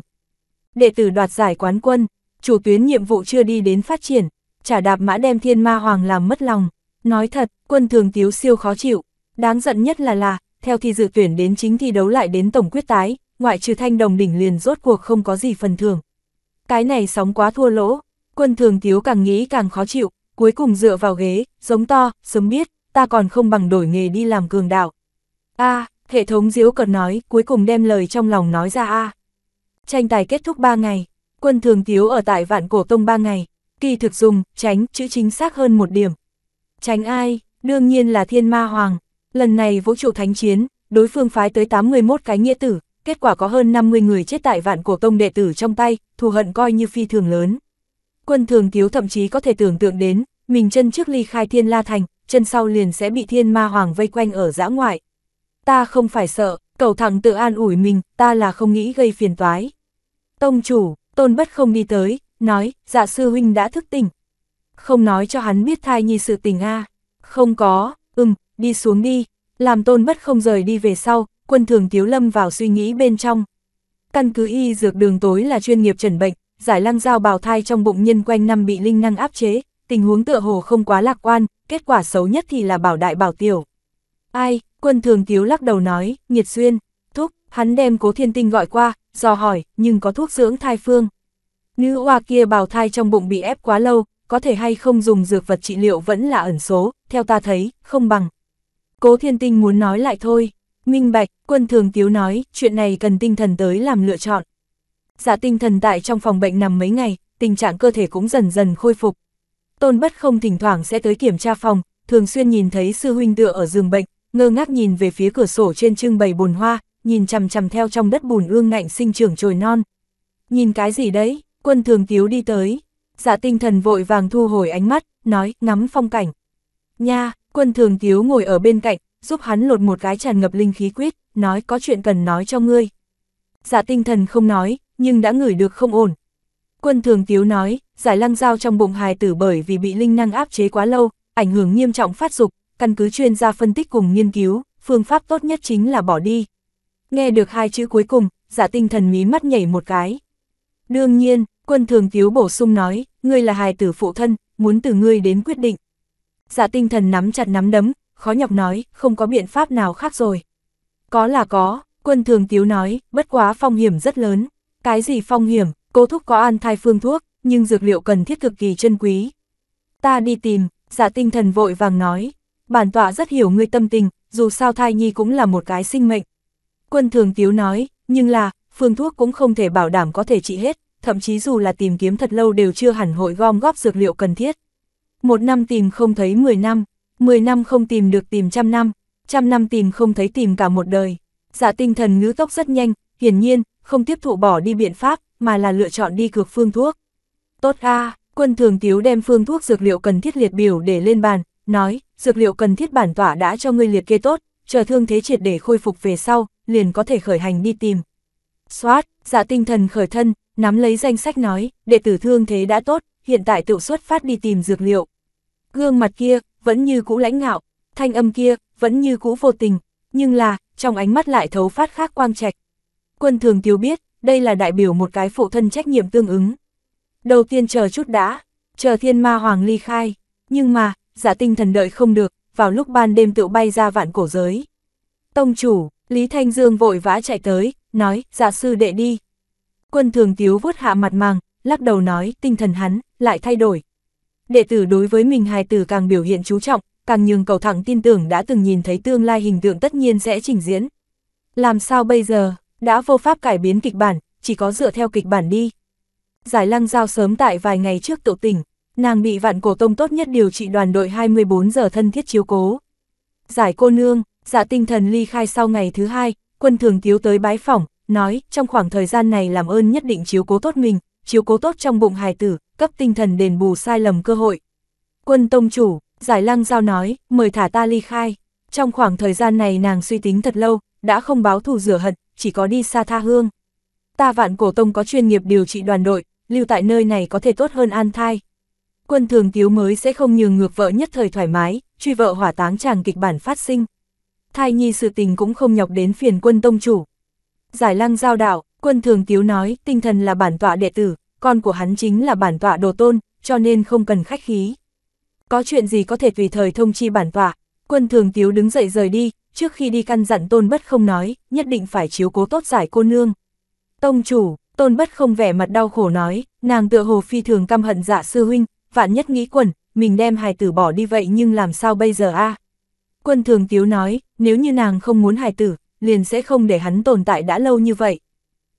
Đệ tử đoạt giải quán quân, chủ tuyến nhiệm vụ chưa đi đến phát triển, trả đạp mã đem thiên ma hoàng làm mất lòng. Nói thật, quân thường tiếu siêu khó chịu, đáng giận nhất là là, theo thi dự tuyển đến chính thi đấu lại đến tổng quyết tái, ngoại trừ thanh đồng đỉnh liền rốt cuộc không có gì phần thưởng. Cái này sóng quá thua lỗ, quân thường tiếu càng nghĩ càng khó chịu, cuối cùng dựa vào ghế, giống to, sớm biết, ta còn không bằng đổi nghề đi làm cường đạo. a à, Hệ thống diếu cợt nói, cuối cùng đem lời trong lòng nói ra a. Tranh tài kết thúc 3 ngày, quân thường tiếu ở tại vạn cổ tông 3 ngày, kỳ thực dùng, tránh, chữ chính xác hơn một điểm. Tránh ai, đương nhiên là thiên ma hoàng, lần này vũ trụ thánh chiến, đối phương phái tới 81 cái nghĩa tử, kết quả có hơn 50 người chết tại vạn cổ tông đệ tử trong tay, thù hận coi như phi thường lớn. Quân thường tiếu thậm chí có thể tưởng tượng đến, mình chân trước ly khai thiên la thành, chân sau liền sẽ bị thiên ma hoàng vây quanh ở giã ngoại, ta không phải sợ, cầu thẳng tự an ủi mình, ta là không nghĩ gây phiền toái. Tông chủ, tôn bất không đi tới, nói, dạ sư huynh đã thức tỉnh. Không nói cho hắn biết thai nhi sự tình a à? Không có, ừm, đi xuống đi, làm tôn bất không rời đi về sau, quân thường tiếu lâm vào suy nghĩ bên trong. Căn cứ y dược đường tối là chuyên nghiệp trần bệnh, giải lăng dao bào thai trong bụng nhân quanh năm bị linh năng áp chế, tình huống tựa hồ không quá lạc quan, kết quả xấu nhất thì là bảo đại bảo tiểu. Ai, Quân thường tiếu lắc đầu nói, nhiệt xuyên thuốc, hắn đem cố thiên tinh gọi qua, dò hỏi, nhưng có thuốc dưỡng thai phương. Nữ hoa kia bào thai trong bụng bị ép quá lâu, có thể hay không dùng dược vật trị liệu vẫn là ẩn số, theo ta thấy, không bằng. Cố thiên tinh muốn nói lại thôi, minh bạch, quân thường tiếu nói, chuyện này cần tinh thần tới làm lựa chọn. Dạ tinh thần tại trong phòng bệnh nằm mấy ngày, tình trạng cơ thể cũng dần dần khôi phục. Tôn bất không thỉnh thoảng sẽ tới kiểm tra phòng, thường xuyên nhìn thấy sư huynh tựa ở giường bệnh, ngơ ngác nhìn về phía cửa sổ trên trưng bày bồn hoa, nhìn chằm chằm theo trong đất bùn ương ngạnh sinh trưởng trồi non. Nhìn cái gì đấy, quân thường tiếu đi tới. Dạ tinh thần vội vàng thu hồi ánh mắt, nói, ngắm phong cảnh. Nha, quân thường tiếu ngồi ở bên cạnh, giúp hắn lột một cái tràn ngập linh khí quyết, nói có chuyện cần nói cho ngươi. Dạ tinh thần không nói, nhưng đã ngửi được không ổn. Quân thường tiếu nói, giải lăng dao trong bụng hài tử bởi vì bị linh năng áp chế quá lâu, ảnh hưởng nghiêm trọng phát dục, căn cứ chuyên gia phân tích cùng nghiên cứu, phương pháp tốt nhất chính là bỏ đi. Nghe được hai chữ cuối cùng, giả tinh thần mí mắt nhảy một cái. Đương nhiên, quân thường tiếu bổ sung nói, ngươi là hài tử phụ thân, muốn từ ngươi đến quyết định. Giả tinh thần nắm chặt nắm đấm, khó nhọc nói, không có biện pháp nào khác rồi. Có là có, quân thường tiếu nói, bất quá phong hiểm rất lớn. Cái gì phong hiểm, cố thúc có an thai phương thuốc, nhưng dược liệu cần thiết cực kỳ chân quý. Ta đi tìm, giả tinh thần vội vàng nói, bản tọa rất hiểu ngươi tâm tình, dù sao thai nhi cũng là một cái sinh mệnh. Quân thường tiếu nói, nhưng là, phương thuốc cũng không thể bảo đảm có thể trị hết, thậm chí dù là tìm kiếm thật lâu đều chưa hẳn hội gom góp dược liệu cần thiết. Một năm tìm không thấy 10 năm, 10 năm không tìm được tìm trăm năm, trăm năm tìm không thấy tìm cả một đời. Dạ tinh thần ngữ tốc rất nhanh, hiển nhiên, không tiếp thụ bỏ đi biện pháp, mà là lựa chọn đi cược phương thuốc. Tốt a quân thường tiếu đem phương thuốc dược liệu cần thiết liệt biểu để lên bàn, nói, dược liệu cần thiết bản tỏa đã cho ngươi liệt kê tốt, chờ thương thế triệt để khôi phục về sau, liền có thể khởi hành đi tìm. Xoát, dạ tinh thần khởi thân, nắm lấy danh sách nói, đệ tử thương thế đã tốt, hiện tại tự xuất phát đi tìm dược liệu. Gương mặt kia, vẫn như cũ lãnh ngạo, thanh âm kia, vẫn như cũ vô tình, nhưng là, trong ánh mắt lại thấu phát khác quang trạch. Quân thường tiêu biết, đây là đại biểu một cái phụ thân trách nhiệm tương ứng. Đầu tiên chờ chút đã, chờ thiên ma hoàng ly khai, nhưng mà, giả tinh thần đợi không được, vào lúc ban đêm tự bay ra vạn cổ giới. Tông chủ, Lý Thanh Dương vội vã chạy tới, nói, giả sư đệ đi. Quân thường tiếu vuốt hạ mặt màng, lắc đầu nói, tinh thần hắn, lại thay đổi. Đệ tử đối với mình hài tử càng biểu hiện chú trọng, càng nhường cầu thẳng tin tưởng đã từng nhìn thấy tương lai hình tượng tất nhiên sẽ trình diễn. Làm sao bây giờ, đã vô pháp cải biến kịch bản, chỉ có dựa theo kịch bản đi. Giải lăng giao sớm tại vài ngày trước tự tỉnh, Nàng bị vạn cổ tông tốt nhất điều trị đoàn đội 24 giờ thân thiết chiếu cố. Giải cô nương, dạ tinh thần ly khai sau ngày thứ hai, quân thường tiếu tới bái phỏng, nói, trong khoảng thời gian này làm ơn nhất định chiếu cố tốt mình, chiếu cố tốt trong bụng hài tử, cấp tinh thần đền bù sai lầm cơ hội. Quân tông chủ, giải lăng giao nói, mời thả ta ly khai. Trong khoảng thời gian này nàng suy tính thật lâu, đã không báo thù rửa hận, chỉ có đi xa tha hương. Ta vạn cổ tông có chuyên nghiệp điều trị đoàn đội, lưu tại nơi này có thể tốt hơn an thai, quân thường tiếu mới sẽ không nhường ngược vợ nhất thời thoải mái, truy vợ hỏa táng chàng kịch bản phát sinh. Thai nhi sự tình cũng không nhọc đến phiền quân tông chủ. Giải lăng giao đạo, quân thường tiếu nói tinh thần là bản tọa đệ tử, con của hắn chính là bản tọa đồ tôn, cho nên không cần khách khí. Có chuyện gì có thể tùy thời thông chi bản tọa, quân thường tiếu đứng dậy rời đi, trước khi đi căn dặn tôn bất không nói, nhất định phải chiếu cố tốt giải cô nương. Tông chủ, tôn bất không vẻ mặt đau khổ nói, nàng tựa hồ phi thường căm hận dạ sư huynh, vạn nhất nghĩ quần, mình đem hài tử bỏ đi vậy nhưng làm sao bây giờ a à? Quân thường tiếu nói, nếu như nàng không muốn hài tử, liền sẽ không để hắn tồn tại đã lâu như vậy.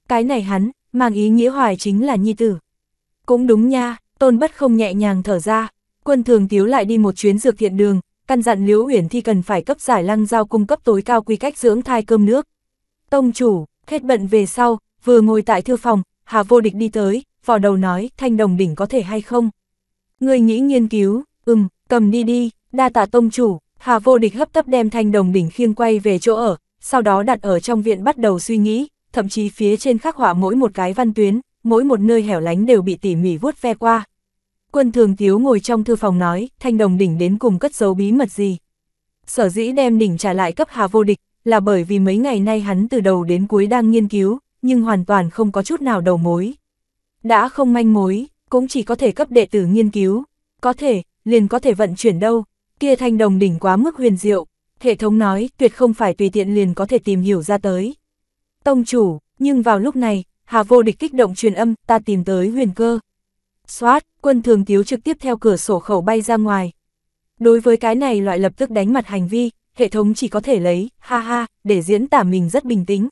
Cái này hắn, mang ý nghĩa hoài chính là nhi tử. Cũng đúng nha, tôn bất không nhẹ nhàng thở ra, quân thường tiếu lại đi một chuyến dược thiện đường, căn dặn Liễu Uyển Thi cần phải cấp giải lăng giao cung cấp tối cao quy cách dưỡng thai cơm nước. Tông chủ, hết bận về sau, vừa ngồi tại thư phòng, Hà Vô Địch đi tới, vò đầu nói, thanh đồng đỉnh có thể hay không? Người nghĩ nghiên cứu, ừm, cầm đi đi, đa tạ tông chủ, Hà vô địch hấp tấp đem thanh đồng đỉnh khiêng quay về chỗ ở, sau đó đặt ở trong viện bắt đầu suy nghĩ, thậm chí phía trên khắc họa mỗi một cái văn tuyến, mỗi một nơi hẻo lánh đều bị tỉ mỉ vuốt ve qua. Quân thường thiếu ngồi trong thư phòng nói, thanh đồng đỉnh đến cùng cất giấu bí mật gì. Sở dĩ đem đỉnh trả lại cấp hà vô địch, là bởi vì mấy ngày nay hắn từ đầu đến cuối đang nghiên cứu, nhưng hoàn toàn không có chút nào đầu mối. Đã không manh mối, cũng chỉ có thể cấp đệ tử nghiên cứu, có thể, liền có thể vận chuyển đâu, kia thanh đồng đỉnh quá mức huyền diệu, hệ thống nói tuyệt không phải tùy tiện liền có thể tìm hiểu ra tới. Tông chủ, nhưng vào lúc này, Hà Vô Địch kích động truyền âm, ta tìm tới huyền cơ. Xoát, quân thường tiếu trực tiếp theo cửa sổ khẩu bay ra ngoài. Đối với cái này loại lập tức đánh mặt hành vi, hệ thống chỉ có thể lấy, ha ha, để diễn tả mình rất bình tĩnh.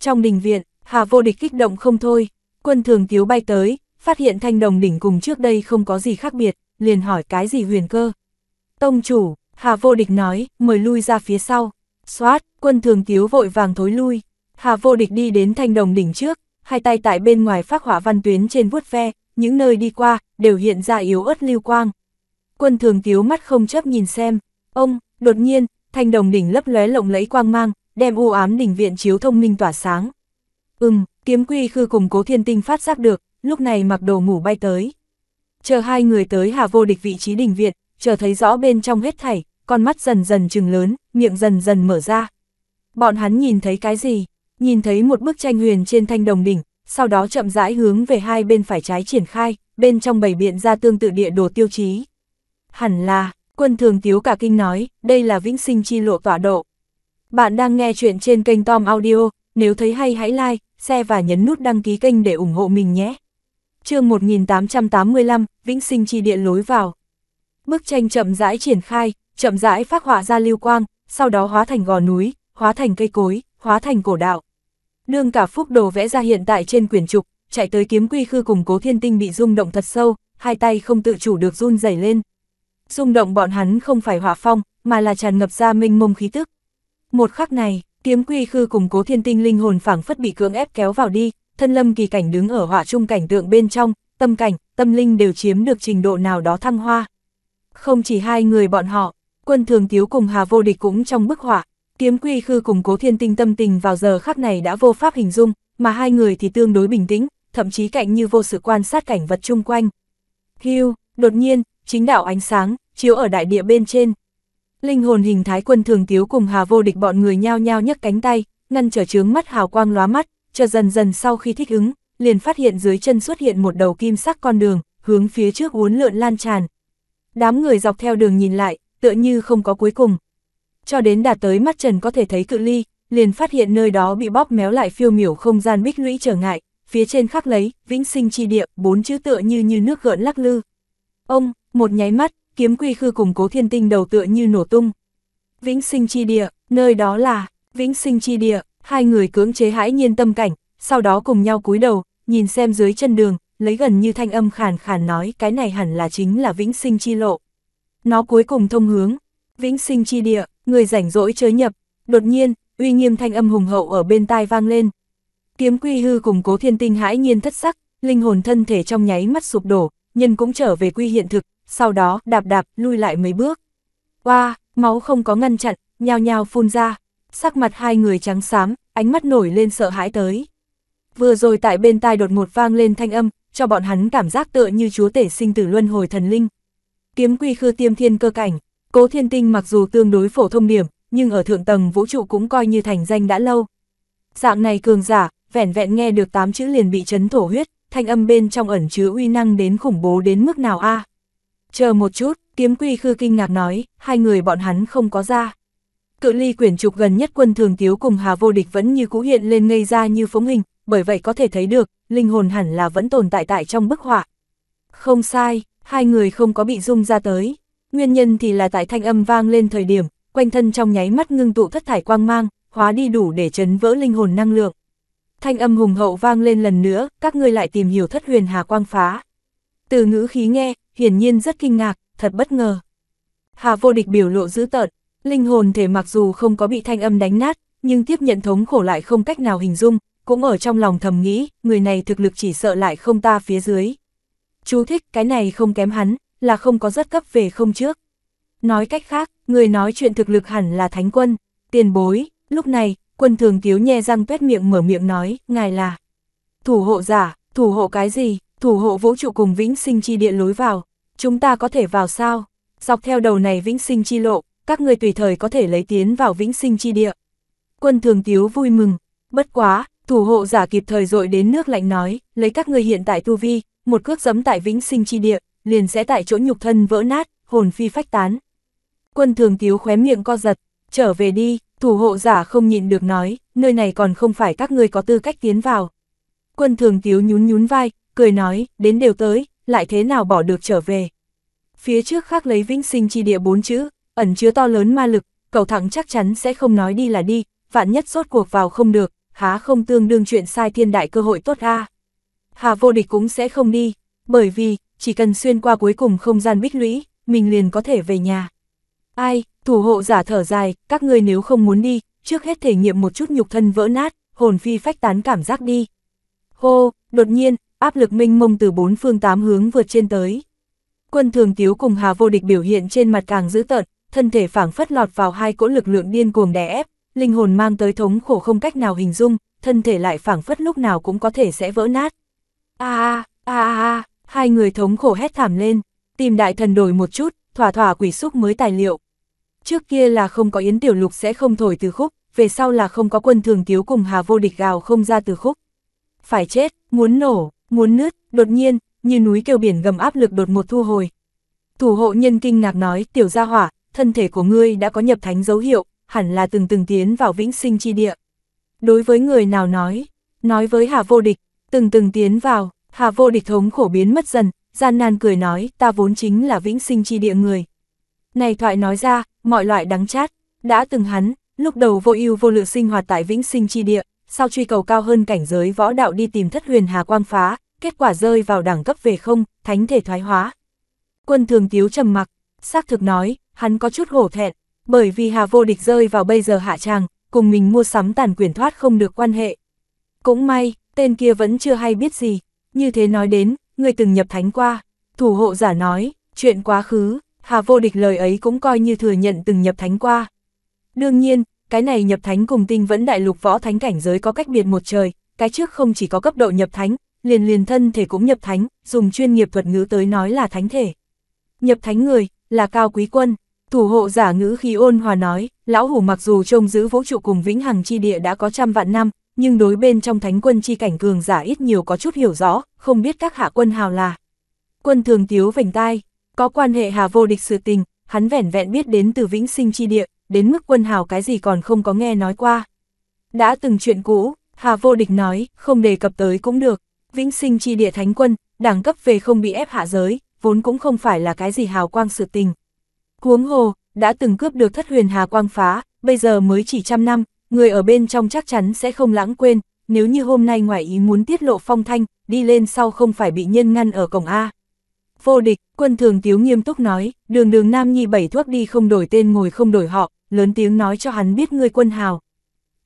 Trong đình viện, Hà Vô Địch kích động không thôi, quân thường tiếu bay tới, phát hiện thanh đồng đỉnh cùng trước đây không có gì khác biệt, liền hỏi cái gì huyền cơ. Tông chủ, Hà Vô Địch nói, mời lui ra phía sau. Xoát, quân thường tiếu vội vàng thối lui. Hà Vô Địch đi đến thanh đồng đỉnh trước, hai tay tại bên ngoài phát hỏa văn tuyến trên vuốt ve, những nơi đi qua, đều hiện ra yếu ớt lưu quang. Quân thường tiếu mắt không chấp nhìn xem, ông, đột nhiên, thanh đồng đỉnh lấp lóe lộng lẫy quang mang, đem u ám đỉnh viện chiếu thông minh tỏa sáng. Ừm, kiếm quy khư cùng cố thiên tinh phát giác được, lúc này mặc đồ ngủ bay tới. Chờ hai người tới Hà Vô Địch vị trí đỉnh viện, chờ thấy rõ bên trong hết thảy, con mắt dần dần trừng lớn, miệng dần dần mở ra. Bọn hắn nhìn thấy cái gì? Nhìn thấy một bức tranh huyền trên thanh đồng đỉnh, sau đó chậm rãi hướng về hai bên phải trái triển khai, bên trong bảy biện ra tương tự địa đồ tiêu chí. Hẳn là, quân thường tiếu cả kinh nói, đây là vĩnh sinh chi lộ tọa độ. Bạn đang nghe chuyện trên kênh Tom Audio, nếu thấy hay hãy like, share và nhấn nút đăng ký kênh để ủng hộ mình nhé chương 1885, Vĩnh Sinh Chi Điện lối vào. Bức tranh chậm rãi triển khai, chậm rãi phát họa ra lưu quang, sau đó hóa thành gò núi, hóa thành cây cối, hóa thành cổ đạo. Đương cả phúc đồ vẽ ra hiện tại trên quyển trục, chạy tới kiếm quy khư cùng cố thiên tinh bị rung động thật sâu, hai tay không tự chủ được run rẩy lên. Rung động bọn hắn không phải hỏa phong, mà là tràn ngập ra minh mông khí tức. Một khắc này, kiếm quy khư cùng cố thiên tinh linh hồn phảng phất bị cưỡng ép kéo vào đi, thân lâm kỳ cảnh đứng ở họa trung cảnh tượng bên trong, tâm cảnh, tâm linh đều chiếm được trình độ nào đó thăng hoa. Không chỉ hai người bọn họ, quân thường thiếu cùng Hà Vô Địch cũng trong bức họa, kiếm quy khư cùng cố thiên tinh tâm tình vào giờ khắc này đã vô pháp hình dung, mà hai người thì tương đối bình tĩnh, thậm chí cạnh như vô sự quan sát cảnh vật chung quanh. Hưu, đột nhiên, chính đạo ánh sáng, chiếu ở đại địa bên trên. Linh hồn hình thái quân thường tiếu cùng Hà Vô Địch bọn người nhao nhao nhấc cánh tay, ngăn trở chướng mắt hào quang lóa mắt, cho dần dần sau khi thích ứng, liền phát hiện dưới chân xuất hiện một đầu kim sắc con đường, hướng phía trước uốn lượn lan tràn. Đám người dọc theo đường nhìn lại, tựa như không có cuối cùng. Cho đến đạt tới mắt trần có thể thấy cự ly, liền phát hiện nơi đó bị bóp méo lại phiêu miểu không gian bích lũy trở ngại, phía trên khắc lấy, vĩnh sinh chi địa, bốn chữ tựa như như nước gợn lắc lư. Ông, một nháy mắt, kiếm quy khư cùng cố thiên tinh đầu tựa như nổ tung. Vĩnh sinh chi địa, nơi đó là, vĩnh sinh chi địa, Hai người cưỡng chế hãi nhiên tâm cảnh, sau đó cùng nhau cúi đầu, nhìn xem dưới chân đường, lấy gần như thanh âm khàn khàn nói cái này hẳn là chính là vĩnh sinh chi lộ. Nó cuối cùng thông hướng, vĩnh sinh chi địa, người rảnh rỗi chớ nhập, đột nhiên, uy nghiêm thanh âm hùng hậu ở bên tai vang lên. Kiếm quy hư cùng cố thiên tinh hãi nhiên thất sắc, linh hồn thân thể trong nháy mắt sụp đổ, nhân cũng trở về quy hiện thực, sau đó đạp đạp lui lại mấy bước. qua wow, máu không có ngăn chặn, nhào nhào phun ra sắc mặt hai người trắng xám, ánh mắt nổi lên sợ hãi tới. Vừa rồi tại bên tai đột ngột vang lên thanh âm, cho bọn hắn cảm giác tựa như chúa tể sinh tử luân hồi thần linh. Kiếm quy khư tiêm thiên cơ cảnh, cố thiên tinh mặc dù tương đối phổ thông điểm, nhưng ở thượng tầng vũ trụ cũng coi như thành danh đã lâu. Dạng này cường giả, vẻn vẹn nghe được tám chữ liền bị chấn thổ huyết, thanh âm bên trong ẩn chứa uy năng đến khủng bố đến mức nào a Chờ một chút, kiếm quy khư kinh ngạc nói, hai người bọn hắn không có ra cự ly quyển trục gần nhất quân thường tiếu cùng Hà Vô Địch vẫn như cũ hiện lên ngây ra như phóng hình, bởi vậy có thể thấy được, linh hồn hẳn là vẫn tồn tại tại trong bức họa. Không sai, hai người không có bị rung ra tới. Nguyên nhân thì là tại thanh âm vang lên thời điểm, quanh thân trong nháy mắt ngưng tụ thất thải quang mang, hóa đi đủ để chấn vỡ linh hồn năng lượng. Thanh âm hùng hậu vang lên lần nữa, các ngươi lại tìm hiểu thất huyền hà quang phá. Từ ngữ khí nghe, hiển nhiên rất kinh ngạc, thật bất ngờ. Hà vô địch biểu lộ dữ tợn, Linh hồn thể mặc dù không có bị thanh âm đánh nát, nhưng tiếp nhận thống khổ lại không cách nào hình dung, cũng ở trong lòng thầm nghĩ, người này thực lực chỉ sợ lại không ta phía dưới. Chú thích, cái này không kém hắn, là không có rất cấp về không trước. Nói cách khác, người nói chuyện thực lực hẳn là thánh quân, tiền bối, lúc này, quân thường thiếu nhe răng tuét miệng mở miệng nói, ngài là thủ hộ giả, thủ hộ cái gì, thủ hộ vũ trụ cùng vĩnh sinh chi địa lối vào, chúng ta có thể vào sao? Dọc theo đầu này vĩnh sinh chi lộ, các người tùy thời có thể lấy tiến vào vĩnh sinh chi địa. Quân thường tiếu vui mừng, bất quá, thủ hộ giả kịp thời dội đến nước lạnh nói, lấy các người hiện tại tu vi, một cước giấm tại vĩnh sinh chi địa, liền sẽ tại chỗ nhục thân vỡ nát, hồn phi phách tán. Quân thường tiếu khóe miệng co giật, trở về đi, thủ hộ giả không nhịn được nói, nơi này còn không phải các người có tư cách tiến vào. Quân thường tiếu nhún nhún vai, cười nói, đến đều tới, lại thế nào bỏ được trở về. Phía trước khác lấy vĩnh sinh chi địa bốn chữ, ẩn chứa to lớn ma lực, cầu thẳng chắc chắn sẽ không nói đi là đi, vạn nhất sốt cuộc vào không được, há không tương đương chuyện sai thiên đại cơ hội tốt a. Hà vô địch cũng sẽ không đi, bởi vì, chỉ cần xuyên qua cuối cùng không gian bích lũy, mình liền có thể về nhà. Ai, thủ hộ giả thở dài, các ngươi nếu không muốn đi, trước hết thể nghiệm một chút nhục thân vỡ nát, hồn phi phách tán cảm giác đi. Hô, đột nhiên, áp lực minh mông từ bốn phương tám hướng vượt trên tới. Quân thường tiếu cùng Hà vô địch biểu hiện trên mặt càng dữ tợn, thân thể phảng phất lọt vào hai cỗ lực lượng điên cuồng đè ép, linh hồn mang tới thống khổ không cách nào hình dung, thân thể lại phảng phất lúc nào cũng có thể sẽ vỡ nát. A a a a, hai người thống khổ hét thảm lên, tìm đại thần đổi một chút, thỏa thỏa quỷ xúc mới tài liệu. Trước kia là không có Yến Tiểu Lục sẽ không thổi từ khúc, về sau là không có quân thường cứu cùng Hà Vô Địch gào không ra từ khúc. Phải chết, muốn nổ, muốn nứt, đột nhiên, như núi kêu biển gầm áp lực đột một thu hồi. Thủ hộ nhân kinh ngạc nói, tiểu gia hỏa, thân thể của ngươi đã có nhập thánh dấu hiệu, hẳn là từng từng tiến vào vĩnh sinh chi địa. Đối với người nào nói, nói với Hà Vô Địch, từng từng tiến vào, Hà Vô Địch thống khổ biến mất dần, gian nan cười nói, ta vốn chính là vĩnh sinh chi địa người. Này thoại nói ra, mọi loại đắng chát, đã từng hắn, lúc đầu vô ưu vô lượng sinh hoạt tại vĩnh sinh chi địa, sau truy cầu cao hơn cảnh giới võ đạo đi tìm thất huyền hà quang phá, kết quả rơi vào đẳng cấp về không, thánh thể thoái hóa. Quân thường tiếu trầm mặc, xác thực nói, hắn có chút hổ thẹn, bởi vì Hà Vô Địch rơi vào bây giờ hạ tràng, cùng mình mua sắm tàn quyền thoát không được quan hệ. Cũng may, tên kia vẫn chưa hay biết gì, như thế nói đến, người từng nhập thánh qua, thủ hộ giả nói, chuyện quá khứ, Hà Vô Địch lời ấy cũng coi như thừa nhận từng nhập thánh qua. Đương nhiên, cái này nhập thánh cùng tinh vẫn đại lục võ thánh cảnh giới có cách biệt một trời, cái trước không chỉ có cấp độ nhập thánh, liền liền thân thể cũng nhập thánh, dùng chuyên nghiệp thuật ngữ tới nói là thánh thể. Nhập thánh người, là cao quý quân, Thủ hộ giả ngữ khí ôn hòa nói, lão hủ mặc dù trông giữ vũ trụ cùng vĩnh hằng chi địa đã có trăm vạn năm, nhưng đối bên trong thánh quân chi cảnh cường giả ít nhiều có chút hiểu rõ, không biết các hạ quân hào là. Quân thường tiếu vành tai, có quan hệ hà vô địch sự tình, hắn vẻn vẹn biết đến từ vĩnh sinh chi địa, đến mức quân hào cái gì còn không có nghe nói qua. Đã từng chuyện cũ, hà vô địch nói, không đề cập tới cũng được, vĩnh sinh chi địa thánh quân, đẳng cấp về không bị ép hạ giới, vốn cũng không phải là cái gì hào quang sự tình. Huống hồ, đã từng cướp được thất huyền hà quang phá, bây giờ mới chỉ trăm năm, người ở bên trong chắc chắn sẽ không lãng quên, nếu như hôm nay ngoại ý muốn tiết lộ phong thanh, đi lên sau không phải bị nhân ngăn ở cổng A. Vô địch, quân thường tiếu nghiêm túc nói, đường đường nam nhi bảy thuốc đi không đổi tên ngồi không đổi họ, lớn tiếng nói cho hắn biết ngươi quân hào.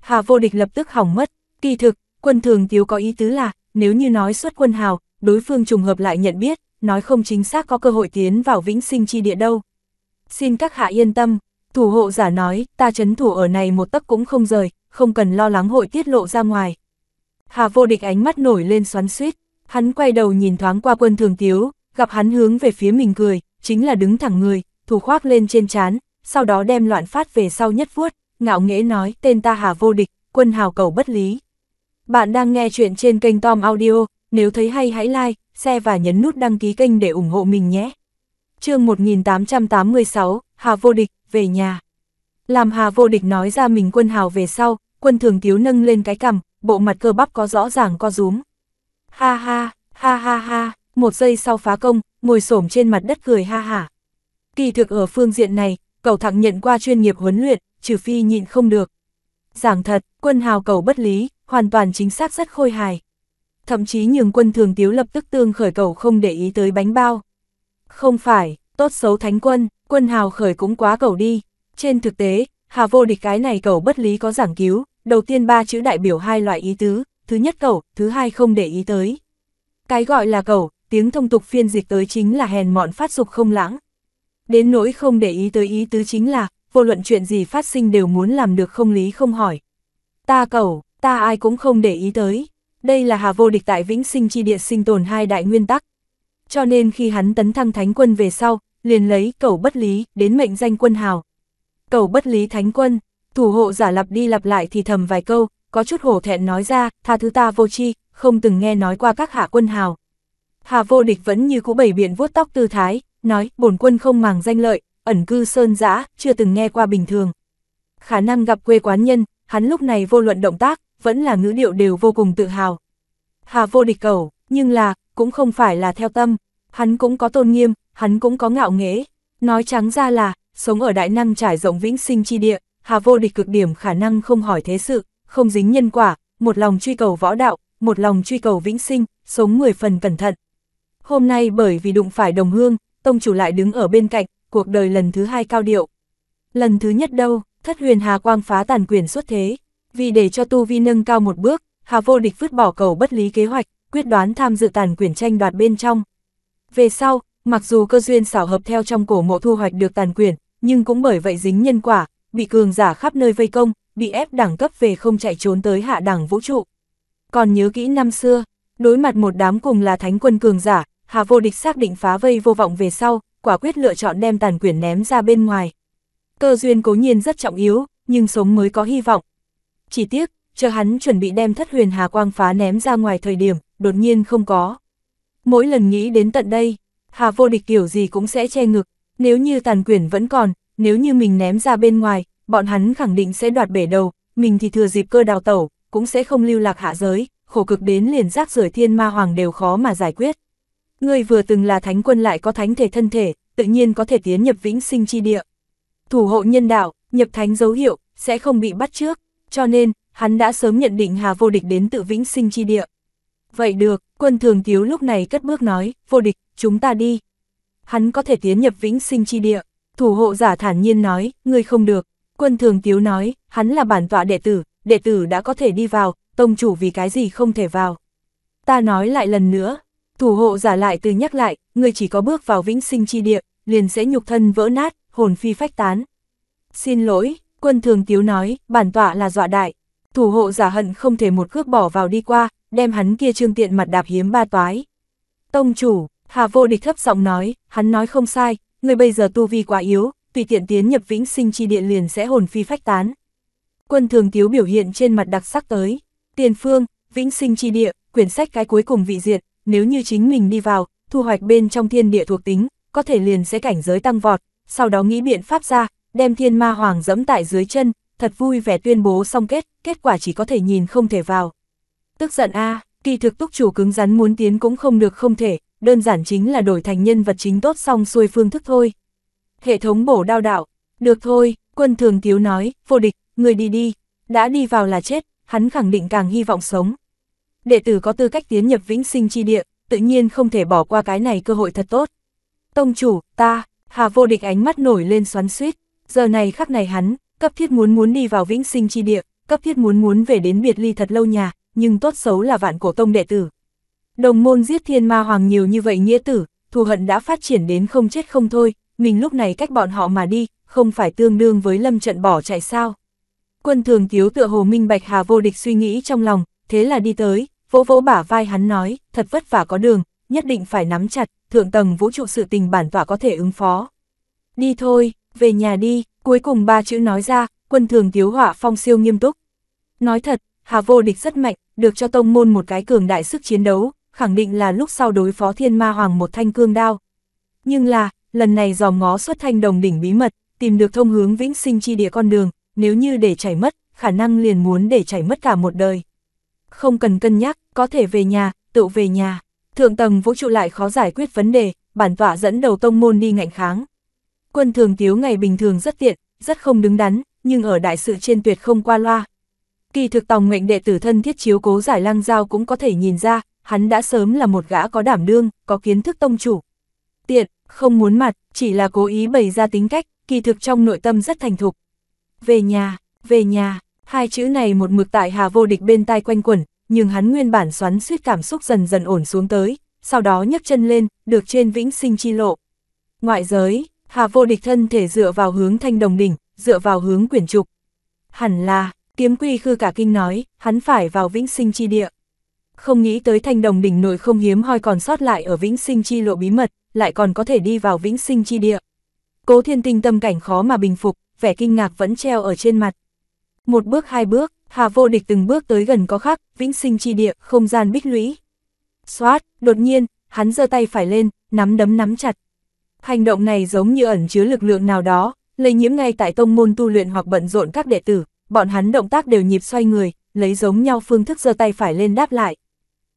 Hà vô địch lập tức hỏng mất, kỳ thực, quân thường tiếu có ý tứ là, nếu như nói xuất quân hào, đối phương trùng hợp lại nhận biết, nói không chính xác có cơ hội tiến vào vĩnh sinh chi địa đâu. Xin các hạ yên tâm, thủ hộ giả nói, ta chấn thủ ở này một tấc cũng không rời, không cần lo lắng hội tiết lộ ra ngoài. Hà vô địch ánh mắt nổi lên xoắn suýt, hắn quay đầu nhìn thoáng qua quân thường tiếu, gặp hắn hướng về phía mình cười, chính là đứng thẳng người, thủ khoác lên trên chán, sau đó đem loạn phát về sau nhất vuốt, ngạo nghễ nói tên ta Hà vô địch, quân hào cầu bất lý. Bạn đang nghe chuyện trên kênh Tom Audio, nếu thấy hay hãy like, share và nhấn nút đăng ký kênh để ủng hộ mình nhé chương 1886, Hà Vô Địch, về nhà. Làm Hà Vô Địch nói ra mình quân hào về sau, quân thường thiếu nâng lên cái cằm, bộ mặt cơ bắp có rõ ràng co rúm. Ha ha, ha ha ha, một giây sau phá công, ngồi xổm trên mặt đất cười ha hả. Kỳ thực ở phương diện này, cầu thẳng nhận qua chuyên nghiệp huấn luyện, trừ phi nhịn không được. Giảng thật, quân hào cầu bất lý, hoàn toàn chính xác rất khôi hài. Thậm chí nhường quân thường tiếu lập tức tương khởi cầu không để ý tới bánh bao. Không phải, tốt xấu thánh quân, quân hào khởi cũng quá cầu đi. Trên thực tế, hà vô địch cái này cầu bất lý có giảng cứu, đầu tiên ba chữ đại biểu hai loại ý tứ, thứ nhất cầu, thứ hai không để ý tới. Cái gọi là cầu, tiếng thông tục phiên dịch tới chính là hèn mọn phát dục không lãng. Đến nỗi không để ý tới ý tứ chính là, vô luận chuyện gì phát sinh đều muốn làm được không lý không hỏi. Ta cầu, ta ai cũng không để ý tới. Đây là hà vô địch tại vĩnh sinh chi địa sinh tồn hai đại nguyên tắc, cho nên khi hắn tấn thăng thánh quân về sau, liền lấy cầu bất lý đến mệnh danh quân hào. Cầu bất lý thánh quân, thủ hộ giả lặp đi lặp lại thì thầm vài câu, có chút hổ thẹn nói ra, tha thứ ta vô chi, không từng nghe nói qua các hạ quân hào. Hà vô địch vẫn như cũ bảy biện vuốt tóc tư thái, nói, bổn quân không màng danh lợi, ẩn cư sơn giã, chưa từng nghe qua bình thường. Khả năng gặp quê quán nhân, hắn lúc này vô luận động tác, vẫn là ngữ điệu đều vô cùng tự hào. Hà vô địch cầu, nhưng là, cũng không phải là theo tâm, hắn cũng có tôn nghiêm, hắn cũng có ngạo nghễ. Nói trắng ra là, sống ở đại năng trải rộng vĩnh sinh chi địa, hà vô địch cực điểm khả năng không hỏi thế sự, không dính nhân quả, một lòng truy cầu võ đạo, một lòng truy cầu vĩnh sinh, sống mười phần cẩn thận. Hôm nay bởi vì đụng phải đồng hương, tông chủ lại đứng ở bên cạnh, cuộc đời lần thứ hai cao điệu. Lần thứ nhất đâu, thất huyền hà quang phá tàn quyền xuất thế, vì để cho tu vi nâng cao một bước, hà vô địch vứt bỏ cầu bất lý kế hoạch, quyết đoán tham dự tàn quyển tranh đoạt bên trong. Về sau, mặc dù cơ duyên xảo hợp theo trong cổ mộ thu hoạch được tàn quyển, nhưng cũng bởi vậy dính nhân quả, bị cường giả khắp nơi vây công, bị ép đẳng cấp về không chạy trốn tới hạ đẳng vũ trụ. Còn nhớ kỹ năm xưa, đối mặt một đám cùng là thánh quân cường giả, Hà Vô Địch xác định phá vây vô vọng về sau, quả quyết lựa chọn đem tàn quyển ném ra bên ngoài. Cơ duyên cố nhiên rất trọng yếu, nhưng sống mới có hy vọng. Chỉ tiếc, chờ hắn chuẩn bị đem thất huyền Hà Quang phá ném ra ngoài thời điểm, đột nhiên không có. Mỗi lần nghĩ đến tận đây, Hà vô địch kiểu gì cũng sẽ che ngực, nếu như tàn quyển vẫn còn, nếu như mình ném ra bên ngoài, bọn hắn khẳng định sẽ đoạt bể đầu, mình thì thừa dịp cơ đào tẩu, cũng sẽ không lưu lạc hạ giới, khổ cực đến liền rác rưởi thiên ma hoàng đều khó mà giải quyết. Người vừa từng là thánh quân lại có thánh thể thân thể, tự nhiên có thể tiến nhập vĩnh sinh chi địa. Thủ hộ nhân đạo, nhập thánh dấu hiệu, sẽ không bị bắt trước, cho nên, hắn đã sớm nhận định Hà Vô Địch đến tự vĩnh sinh chi địa. Vậy được, quân thường thiếu lúc này cất bước nói, vô địch, chúng ta đi. Hắn có thể tiến nhập vĩnh sinh chi địa. Thủ hộ giả thản nhiên nói, ngươi không được. Quân thường tiếu nói, hắn là bản tọa đệ tử, đệ tử đã có thể đi vào, tông chủ vì cái gì không thể vào. Ta nói lại lần nữa, thủ hộ giả lại từ nhắc lại, ngươi chỉ có bước vào vĩnh sinh chi địa, liền sẽ nhục thân vỡ nát, hồn phi phách tán. Xin lỗi, quân thường tiếu nói, bản tọa là dọa đại. Thủ hộ giả hận không thể một cước bỏ vào đi qua, đem hắn kia trương tiện mặt đạp hiếm ba toái. Tông chủ, Hà vô địch thấp giọng nói, hắn nói không sai, người bây giờ tu vi quá yếu, tùy tiện tiến nhập vĩnh sinh chi điện liền sẽ hồn phi phách tán. Quân thường tiếu biểu hiện trên mặt đặc sắc tới, tiền phương, vĩnh sinh chi địa, quyển sách cái cuối cùng vị diệt, nếu như chính mình đi vào, thu hoạch bên trong thiên địa thuộc tính, có thể liền sẽ cảnh giới tăng vọt, sau đó nghĩ biện pháp ra, đem thiên ma hoàng dẫm tại dưới chân, thật vui vẻ tuyên bố xong kết, kết quả chỉ có thể nhìn không thể vào. Tức giận a à, kỳ thực túc chủ cứng rắn muốn tiến cũng không được không thể, đơn giản chính là đổi thành nhân vật chính tốt xong xuôi phương thức thôi. Hệ thống bổ đao đạo, được thôi, quân thường tiếu nói, vô địch, người đi đi, đã đi vào là chết, hắn khẳng định càng hy vọng sống. Đệ tử có tư cách tiến nhập vĩnh sinh chi địa, tự nhiên không thể bỏ qua cái này cơ hội thật tốt. Tông chủ, ta, Hà vô địch ánh mắt nổi lên xoắn suýt, giờ này khắc này hắn, cấp thiết muốn muốn đi vào vĩnh sinh chi địa, cấp thiết muốn muốn về đến biệt ly thật lâu nhà, nhưng tốt xấu là vạn cổ tông đệ tử. Đồng môn giết thiên ma hoàng nhiều như vậy nghĩa tử, thù hận đã phát triển đến không chết không thôi, mình lúc này cách bọn họ mà đi, không phải tương đương với lâm trận bỏ chạy sao. Quân thường thiếu tựa hồ minh bạch hà vô địch suy nghĩ trong lòng, thế là đi tới, vỗ vỗ bả vai hắn nói, thật vất vả có đường, nhất định phải nắm chặt, thượng tầng vũ trụ sự tình bản tỏa có thể ứng phó. Đi thôi, về nhà đi, cuối cùng ba chữ nói ra, quân thường thiếu hỏa phong siêu nghiêm túc. Nói thật, Hà vô địch rất mạnh, được cho tông môn một cái cường đại sức chiến đấu, khẳng định là lúc sau đối phó thiên ma hoàng một thanh cương đao. Nhưng là, lần này dòm ngó xuất thanh đồng đỉnh bí mật, tìm được thông hướng vĩnh sinh chi địa con đường, nếu như để chảy mất, khả năng liền muốn để chảy mất cả một đời. Không cần cân nhắc, có thể về nhà, tự về nhà. Thượng tầng vũ trụ lại khó giải quyết vấn đề, bản tọa dẫn đầu tông môn đi ngạnh kháng. Quân thường tiếu ngày bình thường rất tiện, rất không đứng đắn, nhưng ở đại sự trên tuyệt không qua loa, Kỳ thực tòng mệnh đệ tử thân thiết chiếu cố giải lang giao cũng có thể nhìn ra, hắn đã sớm là một gã có đảm đương, có kiến thức tông chủ. Tiện, không muốn mặt, chỉ là cố ý bày ra tính cách, kỳ thực trong nội tâm rất thành thục. Về nhà, về nhà, hai chữ này một mực tại hà vô địch bên tai quanh quẩn, nhưng hắn nguyên bản xoắn suýt cảm xúc dần dần ổn xuống tới, sau đó nhấc chân lên, được trên vĩnh sinh chi lộ. Ngoại giới, hà vô địch thân thể dựa vào hướng thanh đồng đỉnh, dựa vào hướng quyển trục. Hẳn là, Kiếm quy khư cả kinh nói, hắn phải vào vĩnh sinh chi địa. Không nghĩ tới thành đồng đỉnh nội không hiếm hoi còn sót lại ở vĩnh sinh chi lộ bí mật, lại còn có thể đi vào vĩnh sinh chi địa. Cố thiên tinh tâm cảnh khó mà bình phục, vẻ kinh ngạc vẫn treo ở trên mặt. Một bước hai bước, Hà vô địch từng bước tới gần có khắc, vĩnh sinh chi địa, không gian bích lũy. Xoát, đột nhiên, hắn giơ tay phải lên, nắm đấm nắm chặt. Hành động này giống như ẩn chứa lực lượng nào đó, lây nhiễm ngay tại tông môn tu luyện hoặc bận rộn các đệ tử, bọn hắn động tác đều nhịp xoay người, lấy giống nhau phương thức giơ tay phải lên đáp lại.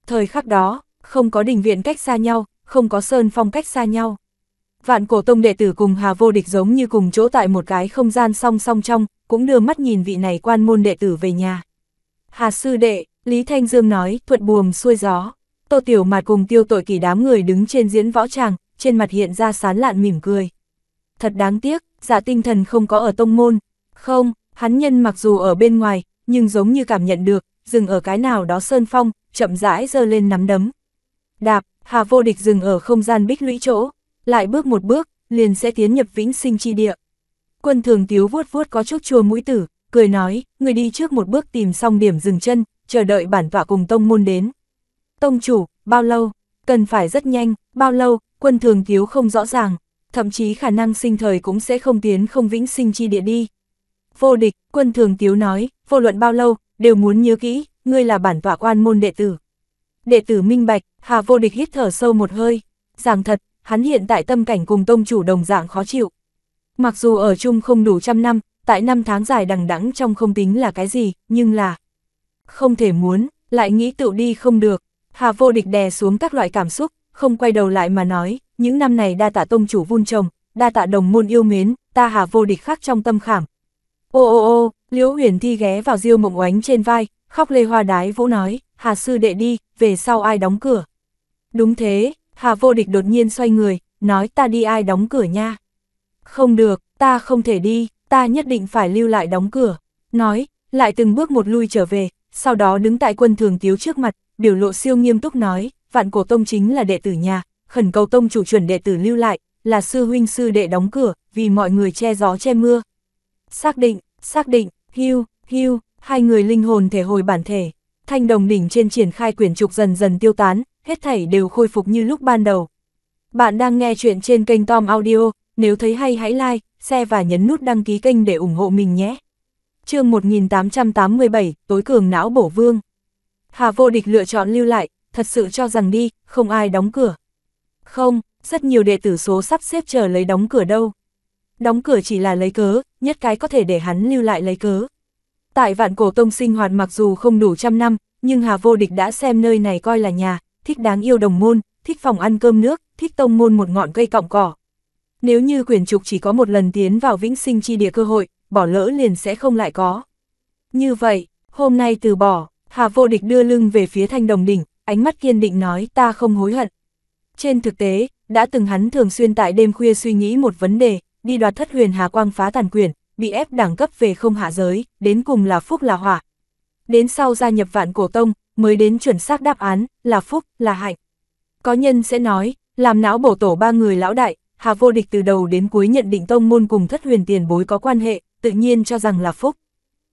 Thời khắc đó, không có đình viện cách xa nhau, không có sơn phong cách xa nhau. Vạn cổ tông đệ tử cùng Hà Vô Địch giống như cùng chỗ tại một cái không gian song song trong, cũng đưa mắt nhìn vị này quan môn đệ tử về nhà. Hà sư đệ, Lý Thanh Dương nói, thuận buồm xuôi gió. Tô Tiểu Mạt cùng tiêu tội kỳ đám người đứng trên diễn võ tràng, trên mặt hiện ra sán lạn mỉm cười. Thật đáng tiếc, giả dạ tinh thần không có ở tông môn. Không, Hắn nhân mặc dù ở bên ngoài, nhưng giống như cảm nhận được, dừng ở cái nào đó sơn phong, chậm rãi giơ lên nắm đấm. Đạp, Hà Vô Địch dừng ở không gian bích lũy chỗ, lại bước một bước, liền sẽ tiến nhập vĩnh sinh chi địa. Quân thường tiếu vuốt vuốt có chút chua mũi tử, cười nói, người đi trước một bước tìm xong điểm dừng chân, chờ đợi bản tọa cùng tông môn đến. Tông chủ, bao lâu? Cần phải rất nhanh, bao lâu, quân thường tiếu không rõ ràng, thậm chí khả năng sinh thời cũng sẽ không tiến không vĩnh sinh chi địa đi vô địch, quân thường tiếu nói, vô luận bao lâu, đều muốn nhớ kỹ, ngươi là bản tọa quan môn đệ tử. Đệ tử minh bạch, Hà vô địch hít thở sâu một hơi, rằng thật, hắn hiện tại tâm cảnh cùng tông chủ đồng dạng khó chịu. Mặc dù ở chung không đủ trăm năm, tại năm tháng dài đằng đẵng trong không tính là cái gì, nhưng là không thể muốn, lại nghĩ tự đi không được. Hà vô địch đè xuống các loại cảm xúc, không quay đầu lại mà nói, những năm này đa tạ tông chủ vun trồng, đa tạ đồng môn yêu mến, ta hà vô địch khác trong tâm khảm, Ô ô ô, Liễu Huyền Thi ghé vào Diêu Mộng Oánh trên vai, khóc lê hoa đái vũ nói, Hà sư đệ đi, về sau ai đóng cửa. Đúng thế, Hà vô địch đột nhiên xoay người, nói ta đi ai đóng cửa nha. Không được, ta không thể đi, ta nhất định phải lưu lại đóng cửa. Nói, lại từng bước một lui trở về, sau đó đứng tại quân thường tiếu trước mặt, biểu lộ siêu nghiêm túc nói, vạn cổ tông chính là đệ tử nhà, khẩn cầu tông chủ chuẩn đệ tử lưu lại, là sư huynh sư đệ đóng cửa, vì mọi người che gió che mưa, xác định, xác định, hưu, hưu, hai người linh hồn thể hồi bản thể. Thanh đồng đỉnh trên triển khai quyển trục dần dần tiêu tán, hết thảy đều khôi phục như lúc ban đầu. Bạn đang nghe chuyện trên kênh Tom Audio, nếu thấy hay hãy like, share và nhấn nút đăng ký kênh để ủng hộ mình nhé. chương 1887, Tối cường não bổ vương. Hà vô địch lựa chọn lưu lại, thật sự cho rằng đi, không ai đóng cửa. Không, rất nhiều đệ tử số sắp xếp chờ lấy đóng cửa đâu đóng cửa chỉ là lấy cớ, nhất cái có thể để hắn lưu lại lấy cớ. Tại vạn cổ tông sinh hoạt mặc dù không đủ trăm năm, nhưng Hà Vô Địch đã xem nơi này coi là nhà, thích đáng yêu đồng môn, thích phòng ăn cơm nước, thích tông môn một ngọn cây cọng cỏ. Nếu như quyền trục chỉ có một lần tiến vào vĩnh sinh chi địa cơ hội, bỏ lỡ liền sẽ không lại có. Như vậy, hôm nay từ bỏ, Hà Vô Địch đưa lưng về phía thanh đồng đỉnh, ánh mắt kiên định nói ta không hối hận. Trên thực tế, đã từng hắn thường xuyên tại đêm khuya suy nghĩ một vấn đề, đi đoạt thất huyền hà quang phá tàn quyền bị ép đẳng cấp về không hạ giới, đến cùng là phúc là hỏa. Đến sau gia nhập vạn cổ tông, mới đến chuẩn xác đáp án, là phúc, là hạnh. Có nhân sẽ nói, làm não bổ tổ ba người lão đại, Hà Vô Địch từ đầu đến cuối nhận định tông môn cùng thất huyền tiền bối có quan hệ, tự nhiên cho rằng là phúc.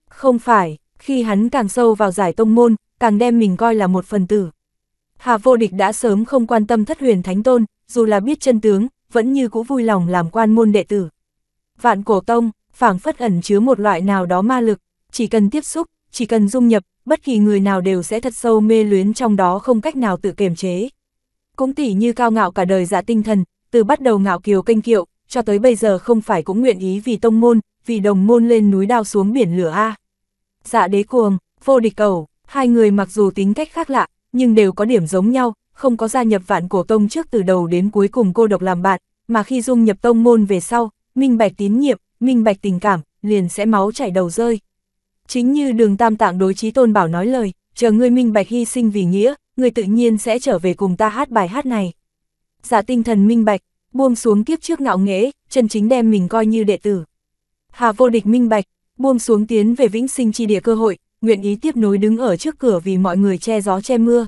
Không phải, khi hắn càng sâu vào giải tông môn, càng đem mình coi là một phần tử. Hà Vô Địch đã sớm không quan tâm thất huyền thánh tôn, dù là biết chân tướng, vẫn như cũ vui lòng làm quan môn đệ tử. Vạn cổ tông, phảng phất ẩn chứa một loại nào đó ma lực, chỉ cần tiếp xúc, chỉ cần dung nhập, bất kỳ người nào đều sẽ thật sâu mê luyến trong đó không cách nào tự kiềm chế. Cũng tỉ như cao ngạo cả đời dạ tinh thần, từ bắt đầu ngạo kiều kênh kiệu, cho tới bây giờ không phải cũng nguyện ý vì tông môn, vì đồng môn lên núi đao xuống biển lửa A. Dạ đế cuồng, vô địch cầu, hai người mặc dù tính cách khác lạ, nhưng đều có điểm giống nhau, không có gia nhập vạn cổ tông trước từ đầu đến cuối cùng cô độc làm bạn, mà khi dung nhập tông môn về sau, minh bạch tín nhiệm, minh bạch tình cảm, liền sẽ máu chảy đầu rơi. Chính như đường tam tạng đối trí tôn bảo nói lời, chờ ngươi minh bạch hy sinh vì nghĩa, người tự nhiên sẽ trở về cùng ta hát bài hát này. giả dạ tinh thần minh bạch, buông xuống kiếp trước ngạo nghễ, chân chính đem mình coi như đệ tử. Hà vô địch minh bạch, buông xuống tiến về vĩnh sinh chi địa cơ hội, nguyện ý tiếp nối đứng ở trước cửa vì mọi người che gió che mưa.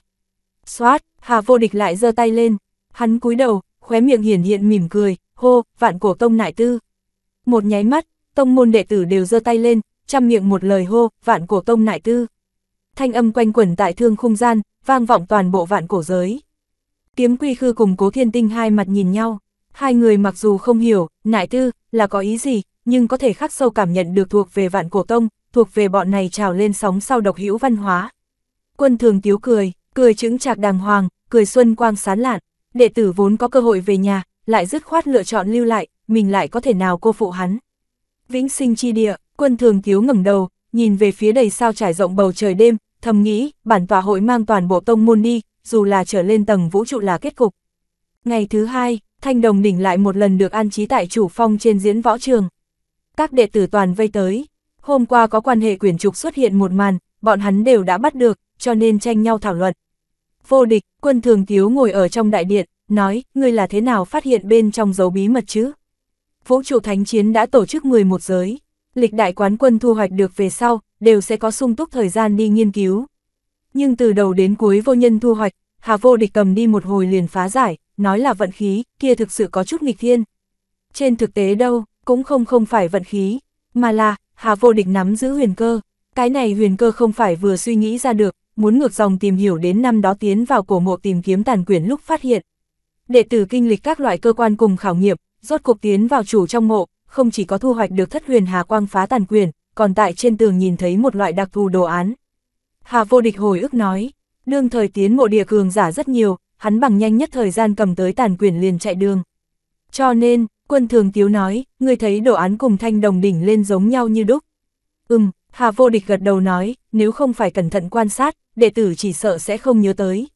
Xoát, Hà vô địch lại giơ tay lên, hắn cúi đầu, khóe miệng hiển hiện mỉm cười, hô, vạn cổ tông nại tư. Một nháy mắt, tông môn đệ tử đều giơ tay lên, chăm miệng một lời hô, vạn cổ tông nại tư. Thanh âm quanh quẩn tại thương không gian, vang vọng toàn bộ vạn cổ giới. Kiếm quy khư cùng cố thiên tinh hai mặt nhìn nhau, hai người mặc dù không hiểu, nại tư, là có ý gì, nhưng có thể khắc sâu cảm nhận được thuộc về vạn cổ tông, thuộc về bọn này trào lên sóng sau độc hữu văn hóa. Quân thường tiếu cười, cười chứng chạc đàng hoàng, cười xuân quang sán lạn, đệ tử vốn có cơ hội về nhà, lại dứt khoát lựa chọn lưu lại, mình lại có thể nào cô phụ hắn. Vĩnh sinh chi địa, quân thường thiếu ngẩng đầu, nhìn về phía đầy sao trải rộng bầu trời đêm, thầm nghĩ, bản tòa hội mang toàn bộ tông môn đi, dù là trở lên tầng vũ trụ là kết cục. Ngày thứ hai, thanh đồng đỉnh lại một lần được an trí tại chủ phong trên diễn võ trường. Các đệ tử toàn vây tới, hôm qua có quan hệ quyển trục xuất hiện một màn, bọn hắn đều đã bắt được, cho nên tranh nhau thảo luận. Vô địch, quân thường thiếu ngồi ở trong đại điện, nói, ngươi là thế nào phát hiện bên trong dấu bí mật chứ? Vũ trụ thánh chiến đã tổ chức 11 giới, lịch đại quán quân thu hoạch được về sau, đều sẽ có sung túc thời gian đi nghiên cứu. Nhưng từ đầu đến cuối vô nhân thu hoạch, Hà vô địch cầm đi một hồi liền phá giải, nói là vận khí, kia thực sự có chút nghịch thiên. Trên thực tế đâu, cũng không không phải vận khí, mà là, Hà vô địch nắm giữ huyền cơ. Cái này huyền cơ không phải vừa suy nghĩ ra được, muốn ngược dòng tìm hiểu đến năm đó tiến vào cổ mộ tìm kiếm tàn quyển lúc phát hiện. Đệ tử kinh lịch các loại cơ quan cùng khảo nghiệm, rốt cuộc tiến vào chủ trong mộ, không chỉ có thu hoạch được thất huyền hà quang phá tàn quyển, còn tại trên tường nhìn thấy một loại đặc thù đồ án. Hà vô địch hồi ức nói, đương thời tiến mộ địa cường giả rất nhiều, hắn bằng nhanh nhất thời gian cầm tới tàn quyển liền chạy đường. Cho nên, quân thường tiếu nói, người thấy đồ án cùng thanh đồng đỉnh lên giống nhau như đúc. Ừm, Hà vô địch gật đầu nói, nếu không phải cẩn thận quan sát, đệ tử chỉ sợ sẽ không nhớ tới.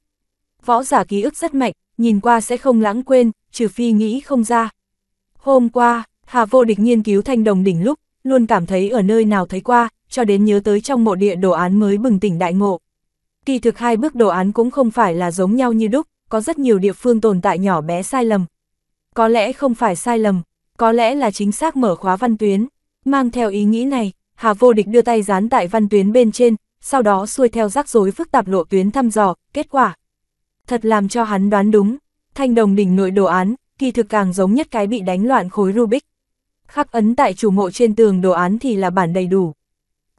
Võ giả ký ức rất mạnh, nhìn qua sẽ không lãng quên, trừ phi nghĩ không ra. Hôm qua, Hà vô địch nghiên cứu thanh đồng đỉnh lúc, luôn cảm thấy ở nơi nào thấy qua, cho đến nhớ tới trong mộ địa đồ án mới bừng tỉnh đại ngộ. Kỳ thực hai bước đồ án cũng không phải là giống nhau như đúc, có rất nhiều địa phương tồn tại nhỏ bé sai lầm. Có lẽ không phải sai lầm, có lẽ là chính xác mở khóa văn tuyến. Mang theo ý nghĩ này, Hà Vô Địch đưa tay dán tại văn tuyến bên trên, sau đó xuôi theo rắc rối phức tạp lộ tuyến thăm dò, kết quả. Thật làm cho hắn đoán đúng, thanh đồng đỉnh nội đồ án, kỳ thực càng giống nhất cái bị đánh loạn khối Rubik. Khắc ấn tại chủ mộ trên tường đồ án thì là bản đầy đủ.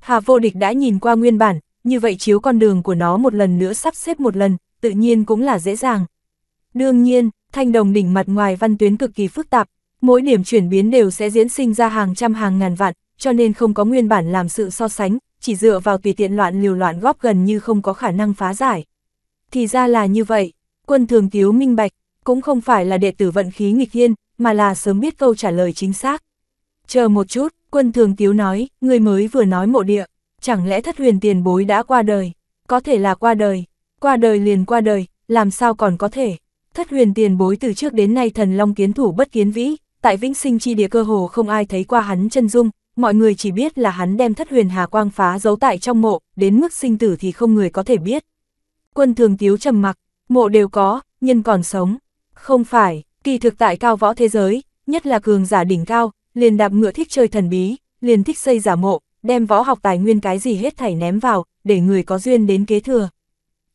Hà Vô Địch đã nhìn qua nguyên bản, như vậy chiếu con đường của nó một lần nữa sắp xếp một lần, tự nhiên cũng là dễ dàng. Đương nhiên, thanh đồng đỉnh mặt ngoài văn tuyến cực kỳ phức tạp, mỗi điểm chuyển biến đều sẽ diễn sinh ra hàng trăm hàng ngàn vạn, cho nên không có nguyên bản làm sự so sánh, chỉ dựa vào tùy tiện loạn liều loạn góp gần như không có khả năng phá giải. Thì ra là như vậy, quân thường tiếu minh bạch, cũng không phải là đệ tử vận khí nghịch thiên, mà là sớm biết câu trả lời chính xác. Chờ một chút, quân thường tiếu nói, người mới vừa nói mộ địa, chẳng lẽ thất huyền tiền bối đã qua đời, có thể là qua đời, qua đời liền qua đời, làm sao còn có thể. Thất huyền tiền bối từ trước đến nay thần long kiến thủ bất kiến vĩ, tại vĩnh sinh chi địa cơ hồ không ai thấy qua hắn chân dung, mọi người chỉ biết là hắn đem thất huyền hà quang phá giấu tại trong mộ, đến mức sinh tử thì không người có thể biết. Quân thường tiếu trầm mặc, mộ đều có, nhân còn sống. Không phải, kỳ thực tại cao võ thế giới, nhất là cường giả đỉnh cao, liền đạp ngựa thích chơi thần bí, liền thích xây giả mộ, đem võ học tài nguyên cái gì hết thảy ném vào, để người có duyên đến kế thừa.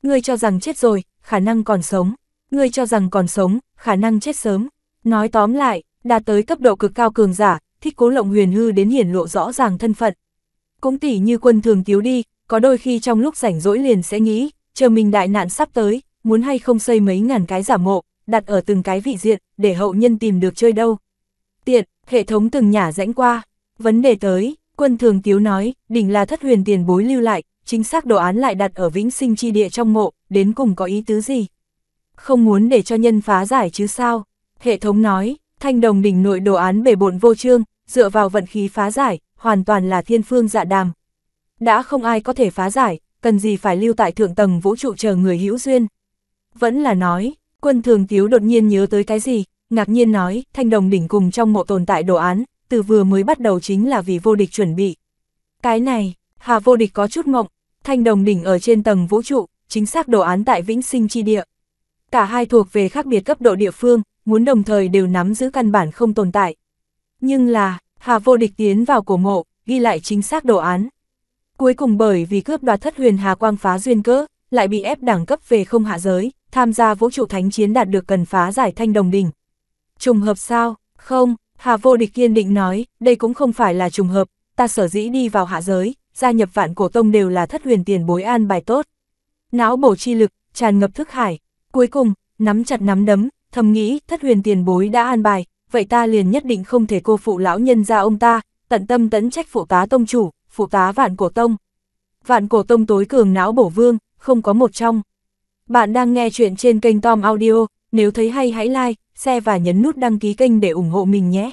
Ngươi cho rằng chết rồi, khả năng còn sống. Ngươi cho rằng còn sống, khả năng chết sớm. Nói tóm lại, đạt tới cấp độ cực cao cường giả, thích cố lộng huyền hư đến hiển lộ rõ ràng thân phận. Cũng tỉ như quân thường tiếu đi, có đôi khi trong lúc rảnh rỗi liền sẽ nghĩ, chờ mình đại nạn sắp tới, muốn hay không xây mấy ngàn cái giả mộ, đặt ở từng cái vị diện, để hậu nhân tìm được chơi đâu. Tiện, hệ thống từng nhả rãnh qua, vấn đề tới, quân thường tiếu nói, đỉnh là thất huyền tiền bối lưu lại, chính xác đồ án lại đặt ở vĩnh sinh chi địa trong mộ, đến cùng có ý tứ gì? Không muốn để cho nhân phá giải chứ sao? Hệ thống nói, Thanh đồng đỉnh nội đồ án bể bộn vô trương, dựa vào vận khí phá giải, hoàn toàn là thiên phương dạ đàm. Đã không ai có thể phá giải, cần gì phải lưu tại thượng tầng vũ trụ chờ người hữu duyên. Vẫn là nói, quân thường tiếu đột nhiên nhớ tới cái gì, ngạc nhiên nói, thanh đồng đỉnh cùng trong mộ tồn tại đồ án, từ vừa mới bắt đầu chính là vì vô địch chuẩn bị. Cái này, hà vô địch có chút mộng, thanh đồng đỉnh ở trên tầng vũ trụ, chính xác đồ án tại vĩnh sinh chi địa. Cả hai thuộc về khác biệt cấp độ địa phương, muốn đồng thời đều nắm giữ căn bản không tồn tại. Nhưng là, Hà Vô Địch tiến vào cổ mộ, ghi lại chính xác đồ án. Cuối cùng bởi vì cướp đoạt thất huyền Hà Quang phá duyên cỡ, lại bị ép đẳng cấp về không hạ giới, tham gia vũ trụ thánh chiến đạt được cần phá giải thanh đồng đỉnh. Trùng hợp sao? Không, Hà Vô Địch kiên định nói, đây cũng không phải là trùng hợp, ta sở dĩ đi vào hạ giới, gia nhập vạn cổ tông đều là thất huyền tiền bối an bài tốt. Não bổ chi lực, tràn ngập thức hải, cuối cùng, nắm chặt nắm đấm, thầm nghĩ thất huyền tiền bối đã an bài, vậy ta liền nhất định không thể cô phụ lão nhân ra ông ta, tận tâm tấn trách phụ tá tông chủ, phụ tá vạn cổ tông. Vạn cổ tông tối cường não bổ vương, không có một trong. Bạn đang nghe chuyện trên kênh Tom Audio, nếu thấy hay hãy like, share và nhấn nút đăng ký kênh để ủng hộ mình nhé.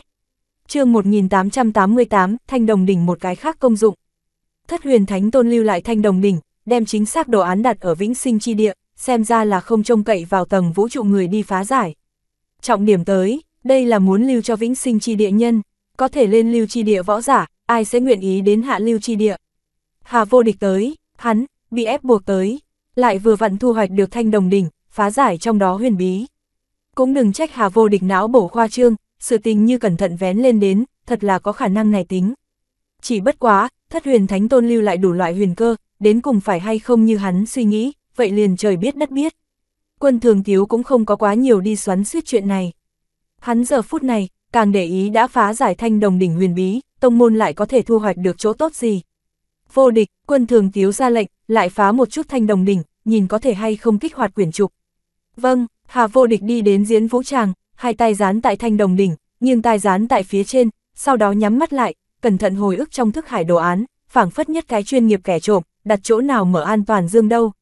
chương 1888, Thanh Đồng Đỉnh một cái khác công dụng. Thất huyền thánh tôn lưu lại Thanh Đồng Đỉnh, đem chính xác đồ án đặt ở Vĩnh Sinh Chi Địa, xem ra là không trông cậy vào tầng vũ trụ người đi phá giải. Trọng điểm tới, đây là muốn lưu cho vĩnh sinh chi địa nhân, có thể lên lưu chi địa võ giả, ai sẽ nguyện ý đến hạ lưu chi địa. Hà vô địch tới, hắn, bị ép buộc tới, lại vừa vặn thu hoạch được thanh đồng đỉnh, phá giải trong đó huyền bí. Cũng đừng trách Hà vô địch não bổ khoa trương, sự tình như cẩn thận vén lên đến, thật là có khả năng này tính. Chỉ bất quá, thất huyền thánh tôn lưu lại đủ loại huyền cơ, đến cùng phải hay không như hắn suy nghĩ, vậy liền trời biết đất biết. Quân thường tiếu cũng không có quá nhiều đi xoắn suýt chuyện này. Hắn giờ phút này, càng để ý đã phá giải thanh đồng đỉnh huyền bí, tông môn lại có thể thu hoạch được chỗ tốt gì. Vô địch, quân thường tiếu ra lệnh, lại phá một chút thanh đồng đỉnh, nhìn có thể hay không kích hoạt quyển trục. Vâng, Hà vô địch đi đến diễn vũ tràng, hai tay dán tại thanh đồng đỉnh, nghiêng tay dán tại phía trên, sau đó nhắm mắt lại, cẩn thận hồi ức trong thức hải đồ án, phảng phất nhất cái chuyên nghiệp kẻ trộm, đặt chỗ nào mở an toàn dương đâu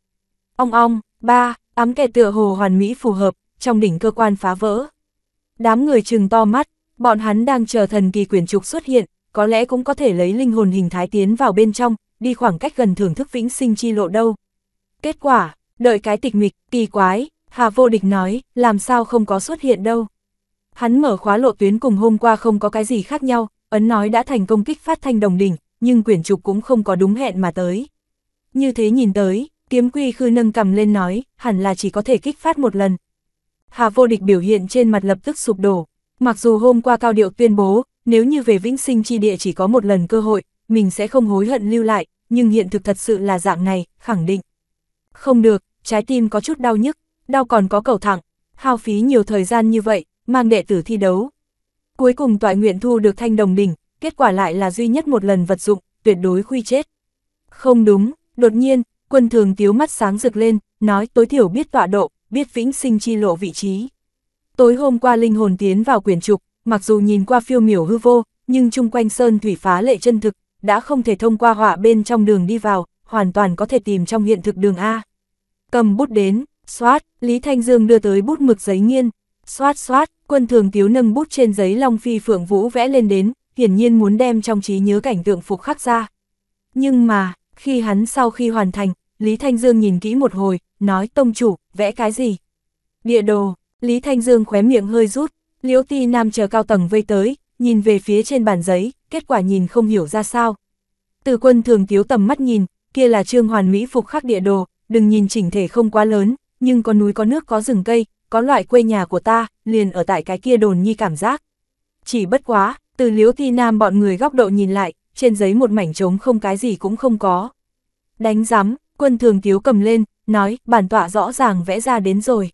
ong ong, ba, ám kẻ tựa hồ hoàn mỹ phù hợp, trong đỉnh cơ quan phá vỡ. Đám người trừng to mắt, bọn hắn đang chờ thần kỳ quyển trục xuất hiện, có lẽ cũng có thể lấy linh hồn hình thái tiến vào bên trong, đi khoảng cách gần thưởng thức vĩnh sinh chi lộ đâu. Kết quả, đợi cái tịch mịch, kỳ quái, Hà Vô Địch nói, làm sao không có xuất hiện đâu. Hắn mở khóa lộ tuyến cùng hôm qua không có cái gì khác nhau, ấn nói đã thành công kích phát thanh đồng đỉnh, nhưng quyển trục cũng không có đúng hẹn mà tới. Như thế nhìn tới, Kiếm quy khư nâng cầm lên nói, hẳn là chỉ có thể kích phát một lần. Hà vô địch biểu hiện trên mặt lập tức sụp đổ. Mặc dù hôm qua cao điệu tuyên bố, nếu như về vĩnh sinh chi địa chỉ có một lần cơ hội, mình sẽ không hối hận lưu lại, nhưng hiện thực thật sự là dạng này, khẳng định. Không được, trái tim có chút đau nhức, đau còn có cầu thẳng, hao phí nhiều thời gian như vậy, mang đệ tử thi đấu. Cuối cùng tọa nguyện thu được thanh đồng đỉnh, kết quả lại là duy nhất một lần vật dụng, tuyệt đối khuy chết. Không đúng, đột nhiên, Quân thường tiếu mắt sáng rực lên, nói tối thiểu biết tọa độ, biết vĩnh sinh chi lộ vị trí. Tối hôm qua linh hồn tiến vào quyển trục, mặc dù nhìn qua phiêu miểu hư vô, nhưng chung quanh sơn thủy phá lệ chân thực, đã không thể thông qua họa bên trong đường đi vào, hoàn toàn có thể tìm trong hiện thực đường A. Cầm bút đến, xoát, Lý Thanh Dương đưa tới bút mực giấy nghiên, xoát xoát, quân thường tiếu nâng bút trên giấy Long Phi Phượng Vũ vẽ lên đến, hiển nhiên muốn đem trong trí nhớ cảnh tượng phục khắc ra. Nhưng mà, khi hắn sau khi hoàn thành, Lý Thanh Dương nhìn kỹ một hồi, nói tông chủ, vẽ cái gì? Địa đồ, Lý Thanh Dương khóe miệng hơi rút, Liễu Ti Nam chờ cao tầng vây tới, nhìn về phía trên bàn giấy, kết quả nhìn không hiểu ra sao. Từ quân thường tiếu tầm mắt nhìn, kia là trương hoàn mỹ phục khắc địa đồ, đừng nhìn chỉnh thể không quá lớn, nhưng có núi có nước có rừng cây, có loại quê nhà của ta, liền ở tại cái kia đồn nhi cảm giác. Chỉ bất quá, từ Liễu Ti Nam bọn người góc độ nhìn lại, trên giấy một mảnh trống không cái gì cũng không có. Đánh rắm, Quân thường tiếu cầm lên, nói, bản tọa rõ ràng vẽ ra đến rồi.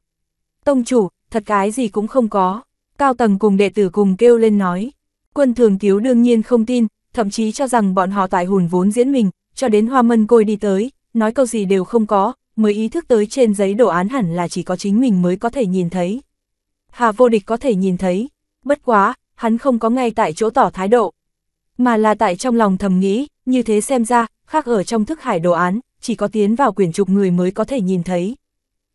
Tông chủ, thật cái gì cũng không có. Cao tầng cùng đệ tử cùng kêu lên nói. Quân thường tiếu đương nhiên không tin, thậm chí cho rằng bọn họ tại hùn vốn diễn mình, cho đến hoa mân côi đi tới, nói câu gì đều không có, mới ý thức tới trên giấy đồ án hẳn là chỉ có chính mình mới có thể nhìn thấy. Hà vô địch có thể nhìn thấy, bất quá, hắn không có ngay tại chỗ tỏ thái độ, mà là tại trong lòng thầm nghĩ, như thế xem ra, khác ở trong thức hải đồ án, chỉ có tiến vào quyển trục người mới có thể nhìn thấy.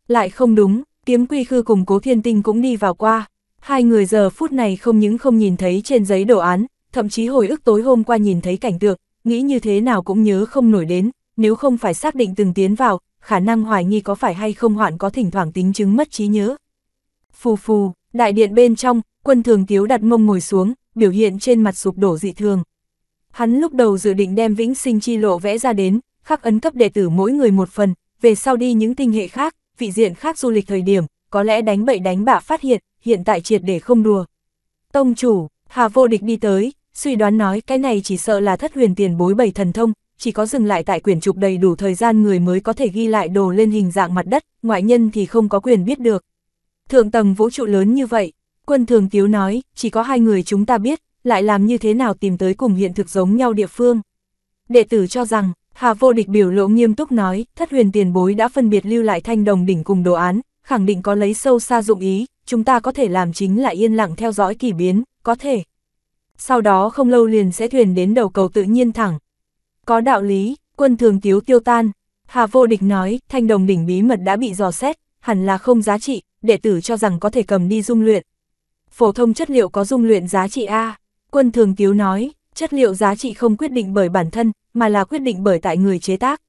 Lại không đúng, kiếm quy khư cùng cố thiên tinh cũng đi vào qua. Hai người giờ phút này không những không nhìn thấy trên giấy đồ án, thậm chí hồi ức tối hôm qua nhìn thấy cảnh tượng, nghĩ như thế nào cũng nhớ không nổi đến, nếu không phải xác định từng tiến vào, khả năng hoài nghi có phải hay không hoạn có thỉnh thoảng tính chứng mất trí nhớ. Phù phù, đại điện bên trong, quân thường tiếu đặt mông ngồi xuống, biểu hiện trên mặt sụp đổ dị thường. Hắn lúc đầu dự định đem vĩnh sinh chi lộ vẽ ra đến, khắc ấn cấp đệ tử mỗi người một phần, về sau đi những tinh hệ khác, vị diện khác du lịch thời điểm, có lẽ đánh bậy đánh bạ phát hiện, hiện tại triệt để không đùa. Tông chủ, Hà Vô Địch đi tới, suy đoán nói cái này chỉ sợ là thất huyền tiền bối bảy thần thông, chỉ có dừng lại tại quyển trục đầy đủ thời gian người mới có thể ghi lại đồ lên hình dạng mặt đất, ngoại nhân thì không có quyền biết được. Thượng tầng vũ trụ lớn như vậy, quân thường tiếu nói, chỉ có hai người chúng ta biết, lại làm như thế nào tìm tới cùng hiện thực giống nhau địa phương. Đệ tử cho rằng, Hà vô địch biểu lộ nghiêm túc nói, thất huyền tiền bối đã phân biệt lưu lại thanh đồng đỉnh cùng đồ án, khẳng định có lấy sâu xa dụng ý, chúng ta có thể làm chính là yên lặng theo dõi kỳ biến, có thể. Sau đó không lâu liền sẽ thuyền đến đầu cầu tự nhiên thẳng. Có đạo lý, quân thường tiếu tiêu tan. Hà vô địch nói, thanh đồng đỉnh bí mật đã bị dò xét, hẳn là không giá trị, đệ tử cho rằng có thể cầm đi dung luyện. Phổ thông chất liệu có dung luyện giá trị A, quân thường tiếu nói, chất liệu giá trị không quyết định bởi bản thân, mà là quyết định bởi tại người chế tác.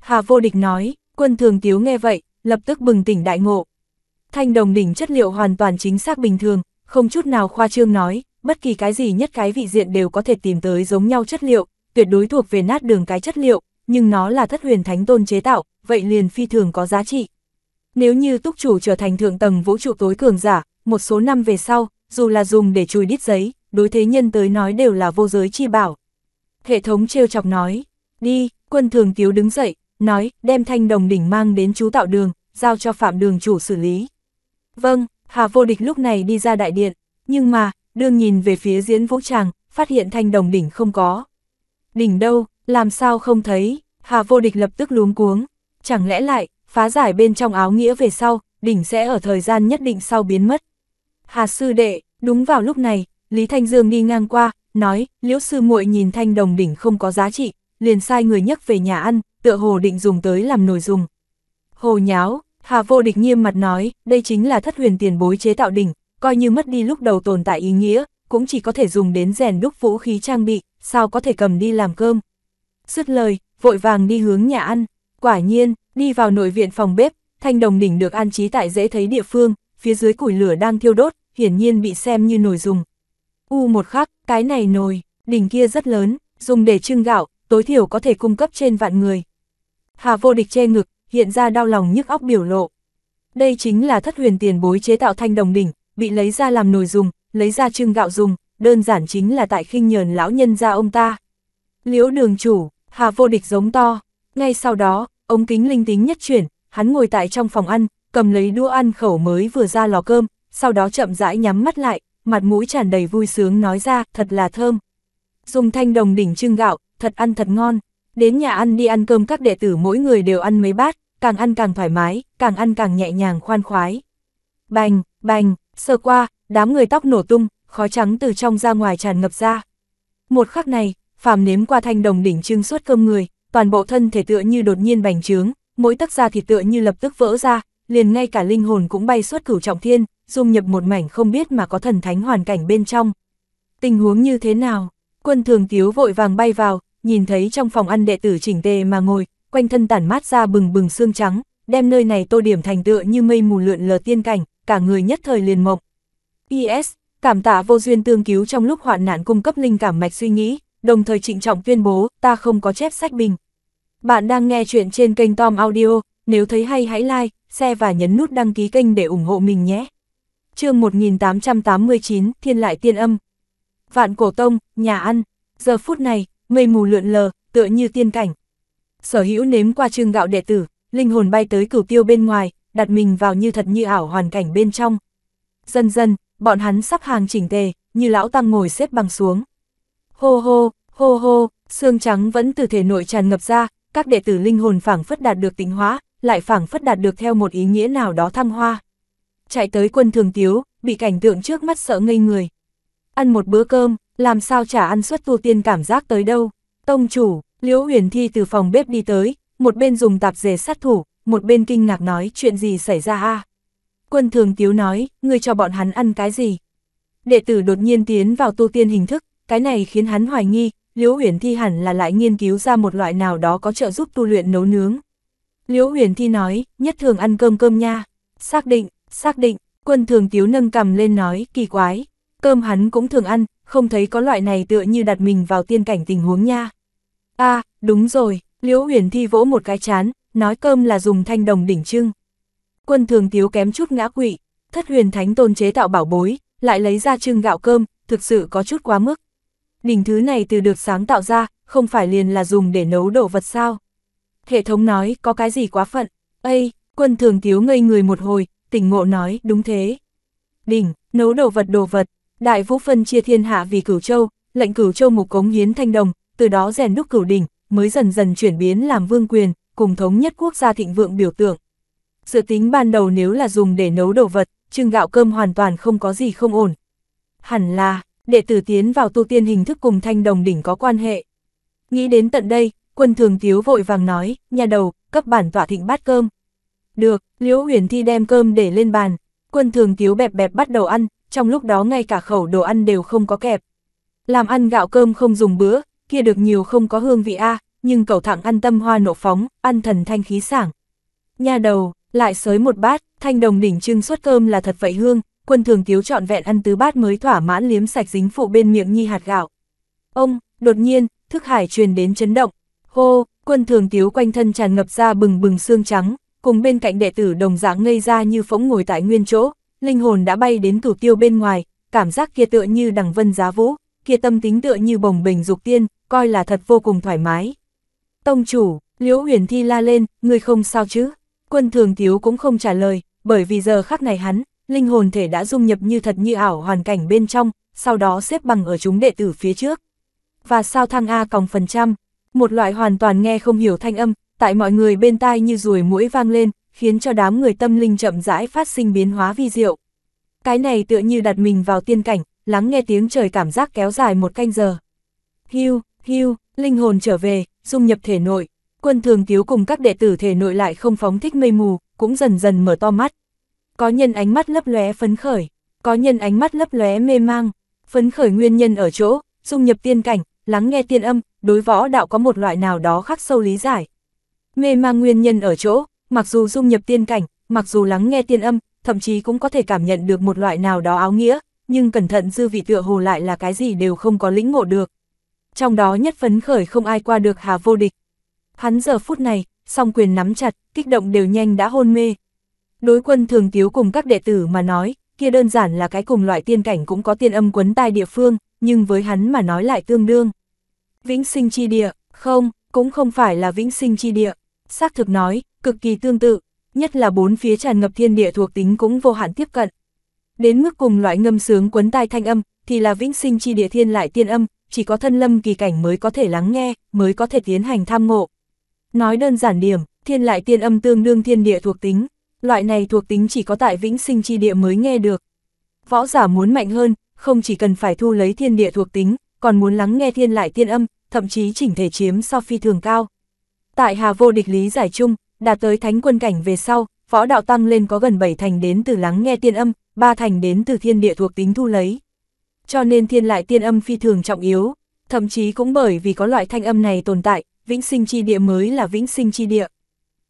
Hà Vô Địch nói, quân thường tiếu nghe vậy, lập tức bừng tỉnh đại ngộ. Thanh đồng đỉnh chất liệu hoàn toàn chính xác bình thường, không chút nào khoa trương nói, bất kỳ cái gì nhất cái vị diện đều có thể tìm tới giống nhau chất liệu, tuyệt đối thuộc về nát đường cái chất liệu, nhưng nó là thất huyền thánh tôn chế tạo, vậy liền phi thường có giá trị. Nếu như túc chủ trở thành thượng tầng vũ trụ tối cường giả, một số năm về sau, dù là dùng để chùi đít giấy, đối thế nhân tới nói đều là vô giới chi bảo. Hệ thống trêu chọc nói, đi, quân thường tiếu đứng dậy, nói, đem thanh đồng đỉnh mang đến chú tạo đường, giao cho phạm đường chủ xử lý. Vâng, Hà Vô Địch lúc này đi ra đại điện, nhưng mà, đương nhìn về phía diễn vũ tràng, phát hiện thanh đồng đỉnh không có. Đỉnh đâu, làm sao không thấy, Hà Vô Địch lập tức luống cuống, chẳng lẽ lại, phá giải bên trong áo nghĩa về sau, đỉnh sẽ ở thời gian nhất định sau biến mất. Hà Sư Đệ, đúng vào lúc này, Lý Thanh Dương đi ngang qua, nói, liễu sư muội nhìn thanh đồng đỉnh không có giá trị, liền sai người nhấc về nhà ăn, tựa hồ định dùng tới làm nồi dùng. Hồ nháo, Hà Vô Địch nghiêm mặt nói, đây chính là thất huyền tiền bối chế tạo đỉnh, coi như mất đi lúc đầu tồn tại ý nghĩa, cũng chỉ có thể dùng đến rèn đúc vũ khí trang bị, sao có thể cầm đi làm cơm. Sứt lời, vội vàng đi hướng nhà ăn, quả nhiên, đi vào nội viện phòng bếp, thanh đồng đỉnh được an trí tại dễ thấy địa phương, phía dưới củi lửa đang thiêu đốt, hiển nhiên bị xem như nồi dùng. U một khắc, cái này nồi, đỉnh kia rất lớn, dùng để trưng gạo, tối thiểu có thể cung cấp trên vạn người. Hà vô địch che ngực, hiện ra đau lòng nhức óc biểu lộ. Đây chính là thất huyền tiền bối chế tạo thanh đồng đỉnh, bị lấy ra làm nồi dùng, lấy ra trưng gạo dùng, đơn giản chính là tại khinh nhờn lão nhân gia ông ta. Liễu đường chủ, Hà vô địch giống to, ngay sau đó, ống kính linh tính nhất chuyển, hắn ngồi tại trong phòng ăn, cầm lấy đũa ăn khẩu mới vừa ra lò cơm, sau đó chậm rãi nhắm mắt lại, mặt mũi tràn đầy vui sướng nói ra, thật là thơm. Dùng thanh đồng đỉnh trưng gạo, thật ăn thật ngon. Đến nhà ăn đi ăn cơm các đệ tử mỗi người đều ăn mấy bát, càng ăn càng thoải mái, càng ăn càng nhẹ nhàng khoan khoái. Bành, bành, sơ qua, đám người tóc nổ tung, khói trắng từ trong ra ngoài tràn ngập ra. Một khắc này, phàm nếm qua thanh đồng đỉnh trưng suốt cơm người, toàn bộ thân thể tựa như đột nhiên bành trướng, mỗi tấc da thịt tựa như lập tức vỡ ra, liền ngay cả linh hồn cũng bay xuất cửu trọng thiên, dung nhập một mảnh không biết mà có thần thánh hoàn cảnh bên trong. Tình huống như thế nào? Quân thường tiếu vội vàng bay vào, nhìn thấy trong phòng ăn đệ tử chỉnh tề mà ngồi, quanh thân tản mát ra bừng bừng xương trắng, đem nơi này tô điểm thành tựa như mây mù lượn lờ tiên cảnh, cả người nhất thời liền mộng. P.S cảm tạ vô duyên tương cứu trong lúc hoạn nạn cung cấp linh cảm mạch suy nghĩ, đồng thời trịnh trọng tuyên bố, ta không có chép sách bình. Bạn đang nghe chuyện trên kênh Tom Audio, nếu thấy hay hãy like, xe và nhấn nút đăng ký kênh để ủng hộ mình nhé. chương 1889, Thiên Lại Tiên Âm Vạn Cổ Tông, nhà ăn, giờ phút này, mây mù lượn lờ, tựa như tiên cảnh. Sở hữu nếm qua trương gạo đệ tử, linh hồn bay tới cửu tiêu bên ngoài, đặt mình vào như thật như ảo hoàn cảnh bên trong. Dần dần, bọn hắn sắp hàng chỉnh tề, như lão tăng ngồi xếp bằng xuống. Hô hô, hô hô, xương trắng vẫn từ thể nội tràn ngập ra, các đệ tử linh hồn phảng phất đạt được tịnh hóa, lại phảng phất đạt được theo một ý nghĩa nào đó thăng hoa. Chạy tới quân thường tiếu, bị cảnh tượng trước mắt sợ ngây người. Ăn một bữa cơm, làm sao chả ăn suất tu tiên cảm giác tới đâu. Tông chủ, Liễu Huyền Thi từ phòng bếp đi tới, một bên dùng tạp dề sát thủ, một bên kinh ngạc nói chuyện gì xảy ra a Quân thường tiếu nói, ngươi cho bọn hắn ăn cái gì? Đệ tử đột nhiên tiến vào tu tiên hình thức, cái này khiến hắn hoài nghi, Liễu huyền Thi hẳn là lại nghiên cứu ra một loại nào đó có trợ giúp tu luyện nấu nướng. Liễu Huyền Thi nói, nhất thường ăn cơm cơm nha. Xác định, xác định, quân thường tiếu nâng cầm lên nói, kỳ quái. Cơm hắn cũng thường ăn, không thấy có loại này tựa như đặt mình vào tiên cảnh tình huống nha. à, đúng rồi, Liễu Huyền Thi vỗ một cái chán, nói cơm là dùng thanh đồng đỉnh trưng. Quân thường tiếu kém chút ngã quỵ, thất huyền thánh tôn chế tạo bảo bối, lại lấy ra trưng gạo cơm, thực sự có chút quá mức. Đỉnh thứ này từ được sáng tạo ra, không phải liền là dùng để nấu đồ vật sao hệ thống nói có cái gì quá phận. Ây, quân thường thiếu ngây người một hồi, tỉnh ngộ nói đúng thế. Đỉnh, nấu đồ vật đồ vật, đại vũ phân chia thiên hạ vì cửu châu, lệnh cửu châu mục cống hiến thanh đồng, từ đó rèn đúc cửu đỉnh, mới dần dần chuyển biến làm vương quyền, cùng thống nhất quốc gia thịnh vượng biểu tượng. Dự tính ban đầu nếu là dùng để nấu đồ vật, chưng gạo cơm hoàn toàn không có gì không ổn. Hẳn là, đệ tử tiến vào tu tiên hình thức cùng thanh đồng đỉnh có quan hệ. Nghĩ đến tận đây, Quân thường tiếu vội vàng nói, nhà đầu, cấp bản tỏa thịnh bát cơm. Được, Liễu Huyền Thi đem cơm để lên bàn, quân thường tiếu bẹp bẹp bắt đầu ăn, trong lúc đó ngay cả khẩu đồ ăn đều không có kẹp. Làm ăn gạo cơm không dùng bữa, kia được nhiều không có hương vị a nhưng cậu thẳng ăn tâm hoa nộ phóng, ăn thần thanh khí sảng. Nhà đầu, lại sới một bát, thanh đồng đỉnh trưng suất cơm là thật vậy hương, quân thường tiếu trọn vẹn ăn tứ bát mới thỏa mãn liếm sạch dính phụ bên miệng nhi hạt gạo. Ông, đột nhiên, thức hải truyền đến chấn động, Hô, quân thường tiếu quanh thân tràn ngập ra bừng bừng xương trắng, cùng bên cạnh đệ tử đồng dạng ngây ra như phỗng ngồi tại nguyên chỗ, linh hồn đã bay đến thủ tiêu bên ngoài, cảm giác kia tựa như đằng vân giá vũ, kia tâm tính tựa như bồng bình dục tiên, coi là thật vô cùng thoải mái. Tông chủ, Liễu Huyền Thi la lên, người không sao chứ? Quân thường tiếu cũng không trả lời, bởi vì giờ khắc này hắn, linh hồn thể đã dung nhập như thật như ảo hoàn cảnh bên trong, sau đó xếp bằng ở chúng đệ tử phía trước. Và sao thăng A còng phần trăm, một loại hoàn toàn nghe không hiểu thanh âm, tại mọi người bên tai như ruồi mũi vang lên, khiến cho đám người tâm linh chậm rãi phát sinh biến hóa vi diệu. Cái này tựa như đặt mình vào tiên cảnh, lắng nghe tiếng trời cảm giác kéo dài một canh giờ. Hưu, hưu, linh hồn trở về, dung nhập thể nội, quân thường tiếu cùng các đệ tử thể nội lại không phóng thích mây mù, cũng dần dần mở to mắt. Có nhân ánh mắt lấp lóe phấn khởi, có nhân ánh mắt lấp lóe mê mang, phấn khởi nguyên nhân ở chỗ, dung nhập tiên cảnh, lắng nghe tiên âm, đối võ đạo có một loại nào đó khắc sâu lý giải. Mê mang nguyên nhân ở chỗ, mặc dù dung nhập tiên cảnh, mặc dù lắng nghe tiên âm, thậm chí cũng có thể cảm nhận được một loại nào đó áo nghĩa, nhưng cẩn thận dư vị tựa hồ lại là cái gì đều không có lĩnh ngộ được. Trong đó nhất phấn khởi không ai qua được Hà Vô Địch. Hắn giờ phút này, song quyền nắm chặt, kích động đều nhanh đã hôn mê. Đối quân thường tiếu cùng các đệ tử mà nói, kia đơn giản là cái cùng loại tiên cảnh cũng có tiên âm quấn tai địa phương, nhưng với hắn mà nói lại tương đương. Vĩnh sinh chi địa, không, cũng không phải là vĩnh sinh chi địa. Xác thực nói, cực kỳ tương tự, nhất là bốn phía tràn ngập thiên địa thuộc tính cũng vô hạn tiếp cận. Đến mức cùng loại ngâm sướng quấn tai thanh âm, thì là vĩnh sinh chi địa thiên lại tiên âm, chỉ có thân lâm kỳ cảnh mới có thể lắng nghe, mới có thể tiến hành tham ngộ. Nói đơn giản điểm, thiên lại tiên âm tương đương thiên địa thuộc tính, loại này thuộc tính chỉ có tại vĩnh sinh chi địa mới nghe được. Võ giả muốn mạnh hơn, không chỉ cần phải thu lấy thiên địa thuộc tính, còn muốn lắng nghe thiên lại tiên âm, thậm chí chỉnh thể chiếm so phi thường cao. Tại Hà Vô Địch Lý giải chung, đạt tới thánh quân cảnh về sau, võ đạo tăng lên có gần 7 thành đến từ lắng nghe tiên âm, 3 thành đến từ thiên địa thuộc tính thu lấy. Cho nên thiên lại tiên âm phi thường trọng yếu, thậm chí cũng bởi vì có loại thanh âm này tồn tại, vĩnh sinh chi địa mới là vĩnh sinh chi địa.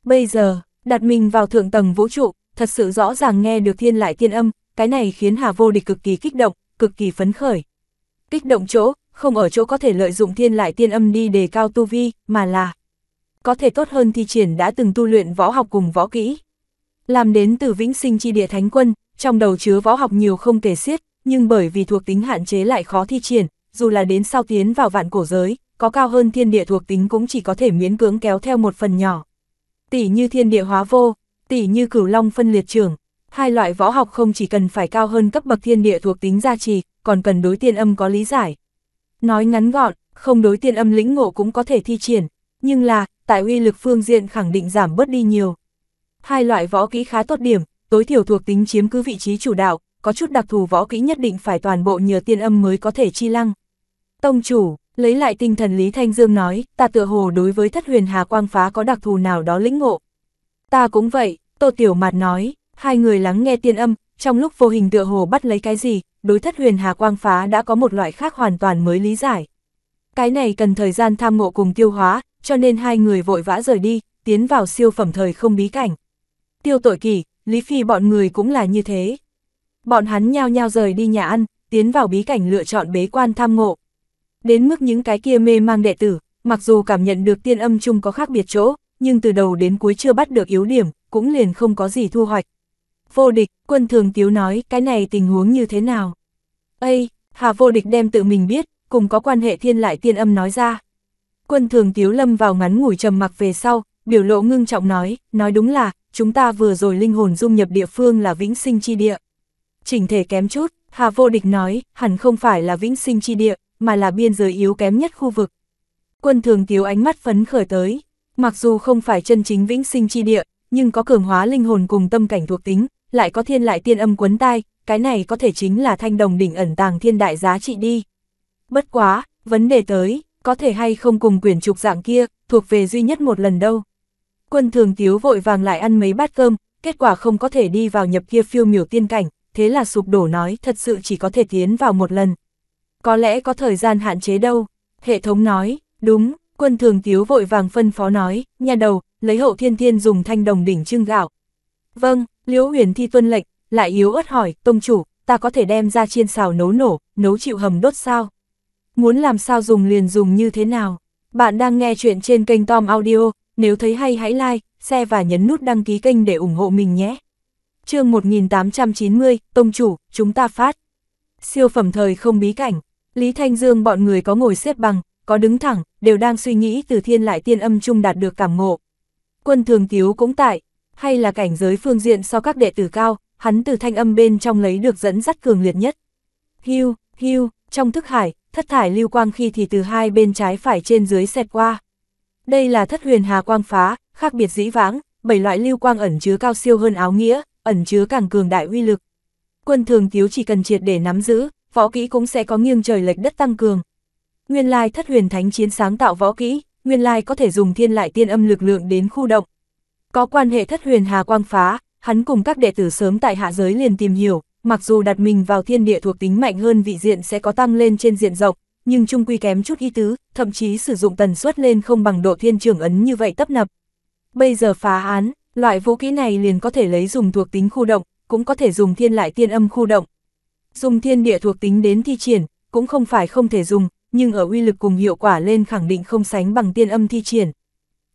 Bây giờ, đặt mình vào thượng tầng vũ trụ, thật sự rõ ràng nghe được thiên lại tiên âm, cái này khiến Hà Vô Địch cực kỳ kích động, cực kỳ phấn khởi. Kích động chỗ, không ở chỗ có thể lợi dụng thiên lại tiên âm đi đề cao tu vi, mà là có thể tốt hơn thi triển đã từng tu luyện võ học cùng võ kỹ. Làm đến từ vĩnh sinh chi địa thánh quân, trong đầu chứa võ học nhiều không kể xiết, nhưng bởi vì thuộc tính hạn chế lại khó thi triển, dù là đến sau tiến vào vạn cổ giới, có cao hơn thiên địa thuộc tính cũng chỉ có thể miễn cưỡng kéo theo một phần nhỏ. Tỷ như thiên địa hóa vô, tỷ như cửu long phân liệt trưởng, Hai loại võ học không chỉ cần phải cao hơn cấp bậc thiên địa thuộc tính gia trì, còn cần đối tiên âm có lý giải. Nói ngắn gọn, không đối tiên âm lĩnh ngộ cũng có thể thi triển, nhưng là, tại uy lực phương diện khẳng định giảm bớt đi nhiều. Hai loại võ kỹ khá tốt điểm, tối thiểu thuộc tính chiếm cứ vị trí chủ đạo, có chút đặc thù võ kỹ nhất định phải toàn bộ nhờ tiên âm mới có thể chi lăng. Tông chủ, lấy lại tinh thần Lý Thanh Dương nói, ta tựa hồ đối với thất huyền hà quang phá có đặc thù nào đó lĩnh ngộ. Ta cũng vậy, Tô Tiểu Mạt nói, Hai người lắng nghe tiên âm, trong lúc vô hình tựa hồ bắt lấy cái gì, đối thất huyền hà quang phá đã có một loại khác hoàn toàn mới lý giải. Cái này cần thời gian tham ngộ cùng tiêu hóa, cho nên hai người vội vã rời đi, tiến vào siêu phẩm thời không bí cảnh. Tiêu tội kỳ Lý Phi bọn người cũng là như thế. Bọn hắn nhao nhao rời đi nhà ăn, tiến vào bí cảnh lựa chọn bế quan tham ngộ. Đến mức những cái kia mê mang đệ tử, mặc dù cảm nhận được tiên âm chung có khác biệt chỗ, nhưng từ đầu đến cuối chưa bắt được yếu điểm, cũng liền không có gì thu hoạch vô địch, quân thường tiếu nói cái này tình huống như thế nào. Ây, hà vô địch đem tự mình biết, cùng có quan hệ thiên lại tiên âm nói ra. Quân thường tiếu lâm vào ngắn ngủi trầm mặc về sau, biểu lộ ngưng trọng nói, nói đúng là, chúng ta vừa rồi linh hồn dung nhập địa phương là vĩnh sinh chi địa. Chỉnh thể kém chút, hà vô địch nói, hẳn không phải là vĩnh sinh chi địa, mà là biên giới yếu kém nhất khu vực. Quân thường tiếu ánh mắt phấn khởi tới, mặc dù không phải chân chính vĩnh sinh chi địa, nhưng có cường hóa linh hồn cùng tâm cảnh thuộc tính, lại có thiên lại tiên âm quấn tai, cái này có thể chính là thanh đồng đỉnh ẩn tàng thiên đại giá trị đi. Bất quá, vấn đề tới, có thể hay không cùng quyển trục dạng kia, thuộc về duy nhất một lần đâu. Quân thường tiếu vội vàng lại ăn mấy bát cơm, kết quả không có thể đi vào nhập kia phiêu miểu tiên cảnh, thế là sụp đổ nói thật sự chỉ có thể tiến vào một lần. Có lẽ có thời gian hạn chế đâu, hệ thống nói, đúng, quân thường tiếu vội vàng phân phó nói, nhà đầu, lấy hậu thiên thiên dùng thanh đồng đỉnh trưng gạo. Vâng, Liễu huyền thi tuân lệnh, lại yếu ớt hỏi, tông chủ, ta có thể đem ra chiên xào nấu nổ, nấu chịu hầm đốt sao? Muốn làm sao dùng liền dùng như thế nào? Bạn đang nghe chuyện trên kênh Tom Audio, nếu thấy hay hãy like, share và nhấn nút đăng ký kênh để ủng hộ mình nhé. chương 1890, Tông Chủ, chúng ta phát. Siêu phẩm thời không bí cảnh, Lý Thanh Dương bọn người có ngồi xếp bằng, có đứng thẳng, đều đang suy nghĩ từ thiên lại tiên âm chung đạt được cảm ngộ. Quân thường tiếu cũng tại, hay là cảnh giới phương diện so các đệ tử cao, hắn từ thanh âm bên trong lấy được dẫn dắt cường liệt nhất. Hưu, hưu, trong thức hải, thất thải lưu quang khi thì từ hai bên trái phải trên dưới xẹt qua. Đây là thất huyền hà quang phá, khác biệt dĩ vãng, bảy loại lưu quang ẩn chứa cao siêu hơn áo nghĩa, ẩn chứa càng cường đại uy lực. Quân thường thiếu chỉ cần triệt để nắm giữ, võ kỹ cũng sẽ có nghiêng trời lệch đất tăng cường. Nguyên lai thất huyền thánh chiến sáng tạo võ kỹ, nguyên lai có thể dùng thiên lại tiên âm lực lượng đến khu động, có quan hệ thất huyền hà quang phá, hắn cùng các đệ tử sớm tại hạ giới liền tìm hiểu, mặc dù đặt mình vào thiên địa thuộc tính mạnh hơn vị diện sẽ có tăng lên trên diện rộng, nhưng chung quy kém chút ý tứ, thậm chí sử dụng tần suất lên không bằng độ thiên trường ấn như vậy tấp nập. Bây giờ phá án, loại vũ khí này liền có thể lấy dùng thuộc tính khu động, cũng có thể dùng thiên lại tiên âm khu động. Dùng thiên địa thuộc tính đến thi triển, cũng không phải không thể dùng, nhưng ở uy lực cùng hiệu quả lên khẳng định không sánh bằng tiên âm thi triển.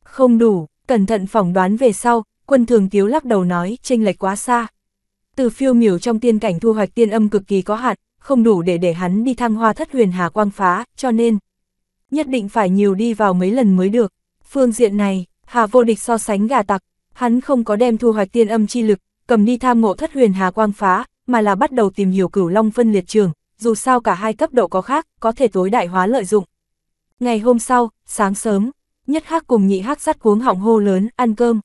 Không đủ, cẩn thận phỏng đoán về sau, quân thường tiếu lắc đầu nói, chênh lệch quá xa. Từ phiêu miểu trong tiên cảnh thu hoạch tiên âm cực kỳ có hạn, không đủ để để hắn đi thăng hoa thất huyền hà quang phá, cho nên nhất định phải nhiều đi vào mấy lần mới được. Phương diện này, Hà vô địch so sánh gà tặc, hắn không có đem thu hoạch tiên âm chi lực, cầm đi tham ngộ thất huyền hà quang phá, mà là bắt đầu tìm hiểu cửu long phân liệt trường, dù sao cả hai cấp độ có khác, có thể tối đại hóa lợi dụng. Ngày hôm sau, sáng sớm, nhất khắc cùng nhị hắc sắt cuống họng hô lớn, ăn cơm.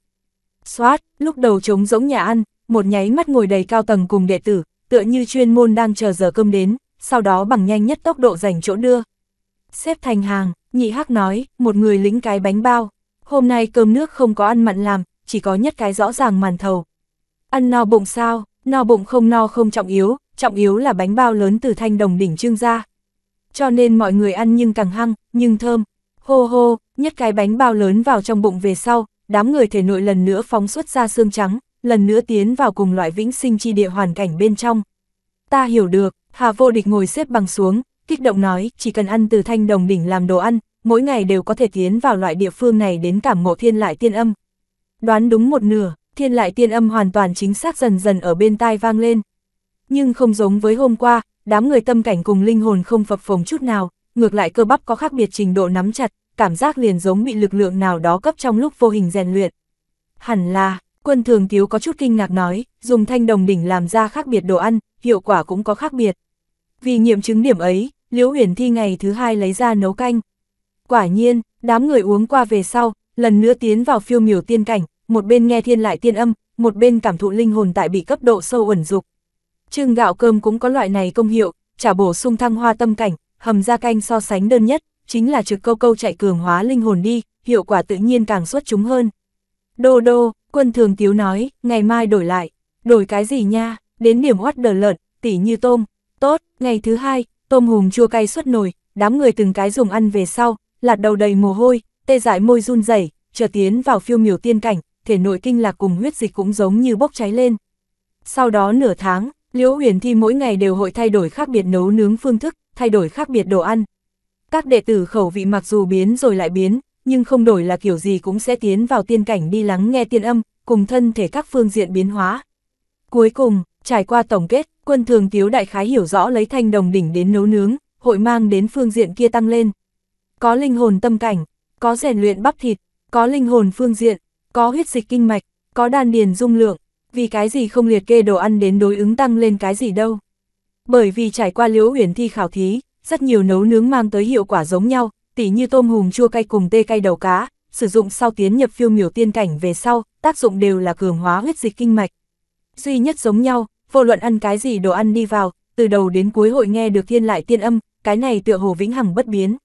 Xoát, lúc đầu trống rỗng nhà ăn, một nháy mắt ngồi đầy cao tầng cùng đệ tử, tựa như chuyên môn đang chờ giờ cơm đến, sau đó bằng nhanh nhất tốc độ dành chỗ đưa. Xếp thành hàng, nhị hắc nói, một người lĩnh cái bánh bao, hôm nay cơm nước không có ăn mặn làm, chỉ có nhất cái rõ ràng màn thầu. Ăn no bụng sao, no bụng không no không trọng yếu, trọng yếu là bánh bao lớn từ thanh đồng đỉnh trương ra. Cho nên mọi người ăn nhưng càng hăng, nhưng thơm, Hô hô, nhất cái bánh bao lớn vào trong bụng về sau, đám người thể nội lần nữa phóng xuất ra xương trắng, lần nữa tiến vào cùng loại vĩnh sinh chi địa hoàn cảnh bên trong. Ta hiểu được, Hà Vô Địch ngồi xếp bằng xuống, kích động nói, chỉ cần ăn từ thanh đồng đỉnh làm đồ ăn, mỗi ngày đều có thể tiến vào loại địa phương này đến cảm ngộ thiên lại tiên âm. Đoán đúng một nửa, thiên lại tiên âm hoàn toàn chính xác dần dần ở bên tai vang lên. Nhưng không giống với hôm qua, đám người tâm cảnh cùng linh hồn không phập phồng chút nào, ngược lại cơ bắp có khác biệt trình độ nắm chặt, cảm giác liền giống bị lực lượng nào đó cấp trong lúc vô hình rèn luyện. Hẳn là, quân thường thiếu có chút kinh ngạc nói, dùng thanh đồng đỉnh làm ra khác biệt đồ ăn, hiệu quả cũng có khác biệt. Vì nghiệm chứng điểm ấy, Liễu Huyền Thi ngày thứ hai lấy ra nấu canh. Quả nhiên, đám người uống qua về sau, lần nữa tiến vào phiêu miểu tiên cảnh, một bên nghe thiên lại tiên âm, một bên cảm thụ linh hồn tại bị cấp độ sâu ẩn dục. Trưng gạo cơm cũng có loại này công hiệu, trả bổ sung thăng hoa tâm cảnh, hầm ra canh so sánh đơn nhất, chính là trực câu câu chạy cường hóa linh hồn đi, hiệu quả tự nhiên càng xuất chúng hơn. Đô đô, quân thường tiếu nói, ngày mai đổi lại, đổi cái gì nha, đến điểm oắt đờ lợn, tỉ như tôm, tốt, ngày thứ hai, tôm hùm chua cay xuất nổi đám người từng cái dùng ăn về sau, lạt đầu đầy mồ hôi, tê dại môi run rẩy, chờ tiến vào phiêu miểu tiên cảnh, thể nội kinh lạc cùng huyết dịch cũng giống như bốc cháy lên. Sau đó nửa tháng, Liễu Huyền Thi mỗi ngày đều hội thay đổi khác biệt nấu nướng phương thức, thay đổi khác biệt đồ ăn. Các đệ tử khẩu vị mặc dù biến rồi lại biến, nhưng không đổi là kiểu gì cũng sẽ tiến vào tiên cảnh đi lắng nghe tiên âm, cùng thân thể các phương diện biến hóa. Cuối cùng, trải qua tổng kết, quân thường tiếu đại khái hiểu rõ lấy thanh đồng đỉnh đến nấu nướng, hội mang đến phương diện kia tăng lên. Có linh hồn tâm cảnh, có rèn luyện bắp thịt, có linh hồn phương diện, có huyết dịch kinh mạch, có đan điền dung lượng, vì cái gì không liệt kê đồ ăn đến đối ứng tăng lên cái gì đâu bởi vì trải qua liễu huyền thi khảo thí, rất nhiều nấu nướng mang tới hiệu quả giống nhau, tỉ như tôm hùm chua cay cùng tê cay đầu cá, sử dụng sau tiến nhập phiêu miểu tiên cảnh về sau, tác dụng đều là cường hóa huyết dịch kinh mạch. Duy nhất giống nhau, vô luận ăn cái gì đồ ăn đi vào, từ đầu đến cuối hội nghe được thiên lại tiên âm, cái này tựa hồ vĩnh hằng bất biến.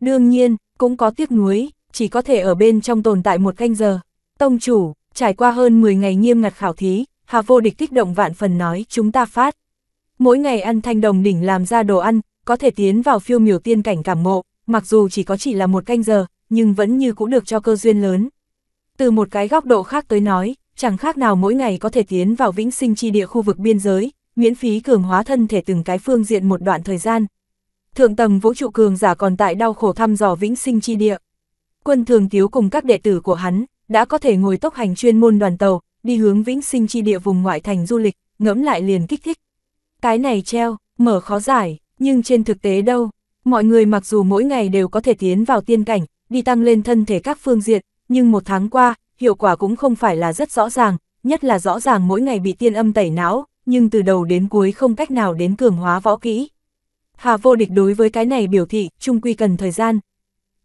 Đương nhiên, cũng có tiếc nuối, chỉ có thể ở bên trong tồn tại một canh giờ. Tông chủ, trải qua hơn 10 ngày nghiêm ngặt khảo thí, Hà Vô Địch kích động vạn phần nói chúng ta phát. Mỗi ngày ăn thanh đồng đỉnh làm ra đồ ăn, có thể tiến vào phiêu miểu tiên cảnh cảm ngộ, mặc dù chỉ có chỉ là một canh giờ, nhưng vẫn như cũng được cho cơ duyên lớn. Từ một cái góc độ khác tới nói, chẳng khác nào mỗi ngày có thể tiến vào vĩnh sinh chi địa khu vực biên giới, miễn phí cường hóa thân thể từng cái phương diện một đoạn thời gian. Thượng tầng vũ trụ cường giả còn tại đau khổ thăm dò vĩnh sinh chi địa. Quân thường tiếu cùng các đệ tử của hắn, đã có thể ngồi tốc hành chuyên môn đoàn tàu, đi hướng vĩnh sinh chi địa vùng ngoại thành du lịch, ngẫm lại liền kích thích. Cái này treo, mở khó giải, nhưng trên thực tế đâu, mọi người mặc dù mỗi ngày đều có thể tiến vào tiên cảnh, đi tăng lên thân thể các phương diện, nhưng một tháng qua, hiệu quả cũng không phải là rất rõ ràng, nhất là rõ ràng mỗi ngày bị tiên âm tẩy não, nhưng từ đầu đến cuối không cách nào đến cường hóa võ kỹ. Hà vô địch đối với cái này biểu thị, trung quy cần thời gian.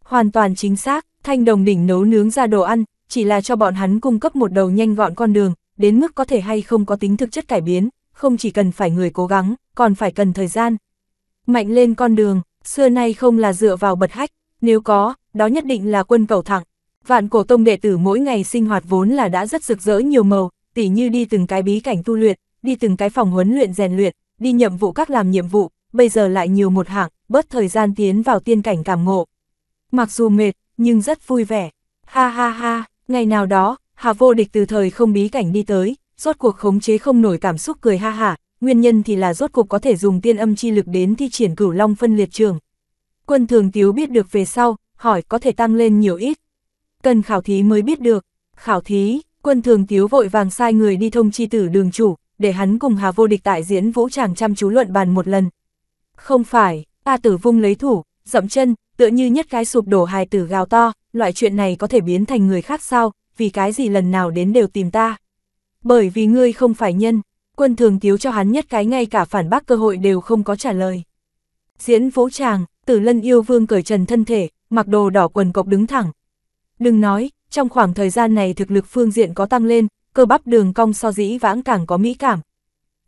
Hoàn toàn chính xác, thanh đồng đỉnh nấu nướng ra đồ ăn, chỉ là cho bọn hắn cung cấp một đầu nhanh gọn con đường, đến mức có thể hay không có tính thực chất cải biến, không chỉ cần phải người cố gắng, còn phải cần thời gian. Mạnh lên con đường, xưa nay không là dựa vào bật hách, nếu có, đó nhất định là quân cầu thẳng. Vạn cổ tông đệ tử mỗi ngày sinh hoạt vốn là đã rất rực rỡ nhiều màu, tỉ như đi từng cái bí cảnh tu luyện, đi từng cái phòng huấn luyện rèn luyện, đi nhiệm vụ các làm nhiệm vụ, bây giờ lại nhiều một hạng, bớt thời gian tiến vào tiên cảnh cảm ngộ. Mặc dù mệt, nhưng rất vui vẻ. Ha ha ha, ngày nào đó, Hà Vô Địch từ thời không bí cảnh đi tới, rốt cuộc khống chế không nổi cảm xúc cười ha hả, nguyên nhân thì là rốt cuộc có thể dùng tiên âm chi lực đến thi triển cửu long phân liệt trường. Quân thường tiếu biết được về sau, hỏi có thể tăng lên nhiều ít. Cần khảo thí mới biết được, khảo thí, quân thường tiếu vội vàng sai người đi thông chi tử đường chủ, để hắn cùng Hà Vô Địch tại diễn vũ tràng chăm chú luận bàn một lần. Không phải, ta tử vung lấy thủ, dậm chân, tựa như nhất cái sụp đổ hài tử gào to, loại chuyện này có thể biến thành người khác sao, vì cái gì lần nào đến đều tìm ta. Bởi vì ngươi không phải nhân, quân thường tiếu cho hắn nhất cái ngay cả phản bác cơ hội đều không có trả lời. Diễn phố tràng, tử lân yêu vương cởi trần thân thể, mặc đồ đỏ quần cộc đứng thẳng. Đừng nói, trong khoảng thời gian này thực lực phương diện có tăng lên, cơ bắp đường cong so dĩ vãng càng có mỹ cảm.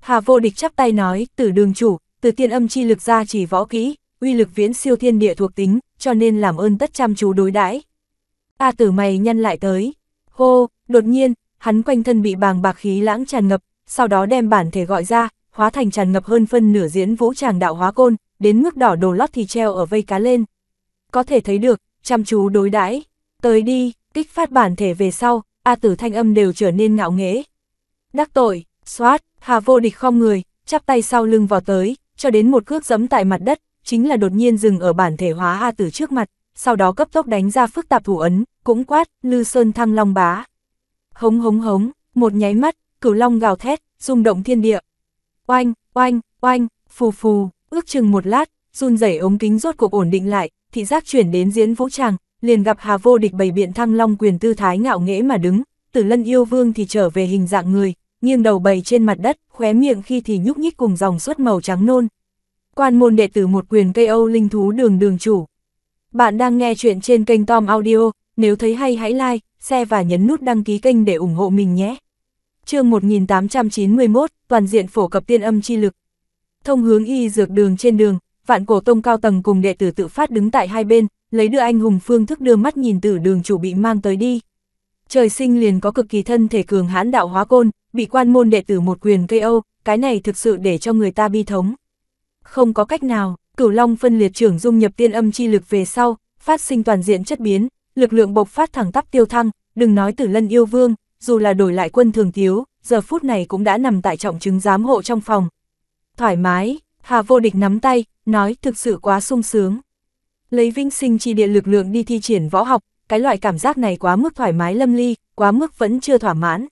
Hà vô địch chắp tay nói, tử đường chủ, từ tiên âm chi lực ra chỉ võ kỹ, uy lực viễn siêu thiên địa thuộc tính, cho nên làm ơn tất chăm chú đối đãi. A tử mày nhân lại tới. Hô, đột nhiên, hắn quanh thân bị bàng bạc khí lãng tràn ngập, sau đó đem bản thể gọi ra, hóa thành tràn ngập hơn phân nửa diễn vũ tràng đạo hóa côn, đến mức đỏ đồ lót thì treo ở vây cá lên. Có thể thấy được, chăm chú đối đãi tới đi, kích phát bản thể về sau, A tử thanh âm đều trở nên ngạo nghễ. Đắc tội, xoát, hà vô địch không người, chắp tay sau lưng vào tới, cho đến một cước giẫm tại mặt đất, chính là đột nhiên dừng ở bản thể hóa A tử trước mặt, sau đó cấp tốc đánh ra phức tạp thủ ấn, cũng quát, lư sơn thăng long bá. Hống hống hống, một nháy mắt, cửu long gào thét, rung động thiên địa. Oanh, oanh, oanh, phù phù, ước chừng một lát, run rẩy ống kính rốt cuộc ổn định lại, thị giác chuyển đến diễn vũ tràng, liền gặp Hà Vô Địch bày biện thăng long quyền tư thái ngạo nghễ mà đứng, Tử Lân yêu vương thì trở về hình dạng người, nghiêng đầu bày trên mặt đất, khóe miệng khi thì nhúc nhích cùng dòng suốt màu trắng nôn. Quan môn đệ tử một quyền cây Âu linh thú đường đường chủ. Bạn đang nghe chuyện trên kênh Tom Audio, nếu thấy hay hãy like, xe và nhấn nút đăng ký kênh để ủng hộ mình nhé. chương 1891, toàn diện phổ cập tiên âm chi lực. Thông hướng y dược đường trên đường, vạn cổ tông cao tầng cùng đệ tử tự phát đứng tại hai bên, lấy đưa anh hùng phương thức đưa mắt nhìn tử đường chủ bị mang tới đi. Trời sinh liền có cực kỳ thân thể cường hãn đạo hóa côn, bị quan môn đệ tử một quyền cây âu, cái này thực sự để cho người ta bi thống. Không có cách nào, cửu long phân liệt trưởng dung nhập tiên âm chi lực về sau, phát sinh toàn diện chất biến, lực lượng bộc phát thẳng tắp tiêu thăng, đừng nói tử lân yêu vương, dù là đổi lại quân thường thiếu, giờ phút này cũng đã nằm tại trọng chứng giám hộ trong phòng. Thoải mái, Hà Vô Địch nắm tay, nói thực sự quá sung sướng. Lấy vinh sinh chi địa lực lượng đi thi triển võ học, cái loại cảm giác này quá mức thoải mái lâm ly, quá mức vẫn chưa thỏa mãn.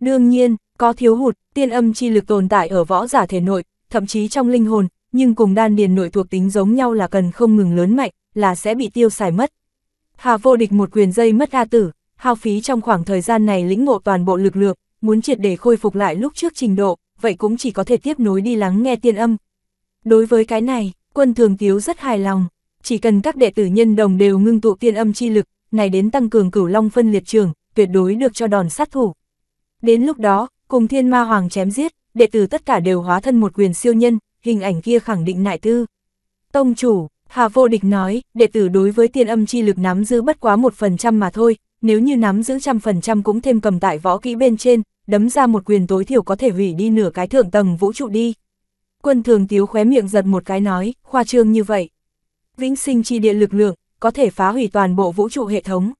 Đương nhiên, có thiếu hụt, tiên âm chi lực tồn tại ở võ giả thể nội, thậm chí trong linh hồn, nhưng cùng đan điền nội thuộc tính giống nhau là cần không ngừng lớn mạnh, là sẽ bị tiêu xài mất. Hà vô địch một quyền dây mất A tử, hao phí trong khoảng thời gian này lĩnh ngộ toàn bộ lực lượng, muốn triệt để khôi phục lại lúc trước trình độ, vậy cũng chỉ có thể tiếp nối đi lắng nghe tiên âm. Đối với cái này, quân thường tiếu rất hài lòng, chỉ cần các đệ tử nhân đồng đều ngưng tụ tiên âm chi lực, này đến tăng cường cửu long phân liệt trường, tuyệt đối được cho đòn sát thủ. Đến lúc đó, cùng thiên ma hoàng chém giết, đệ tử tất cả đều hóa thân một quyền siêu nhân, hình ảnh kia khẳng định nại tư. Tông chủ, Hà vô địch nói, đệ tử đối với tiên âm chi lực nắm giữ bất quá một phần trăm mà thôi, nếu như nắm giữ trăm phần trăm cũng thêm cầm tại võ kỹ bên trên, đấm ra một quyền tối thiểu có thể hủy đi nửa cái thượng tầng vũ trụ đi. Quân thường tiếu khóe miệng giật một cái nói, khoa trương như vậy. Vĩnh sinh chi địa lực lượng, có thể phá hủy toàn bộ vũ trụ hệ thống.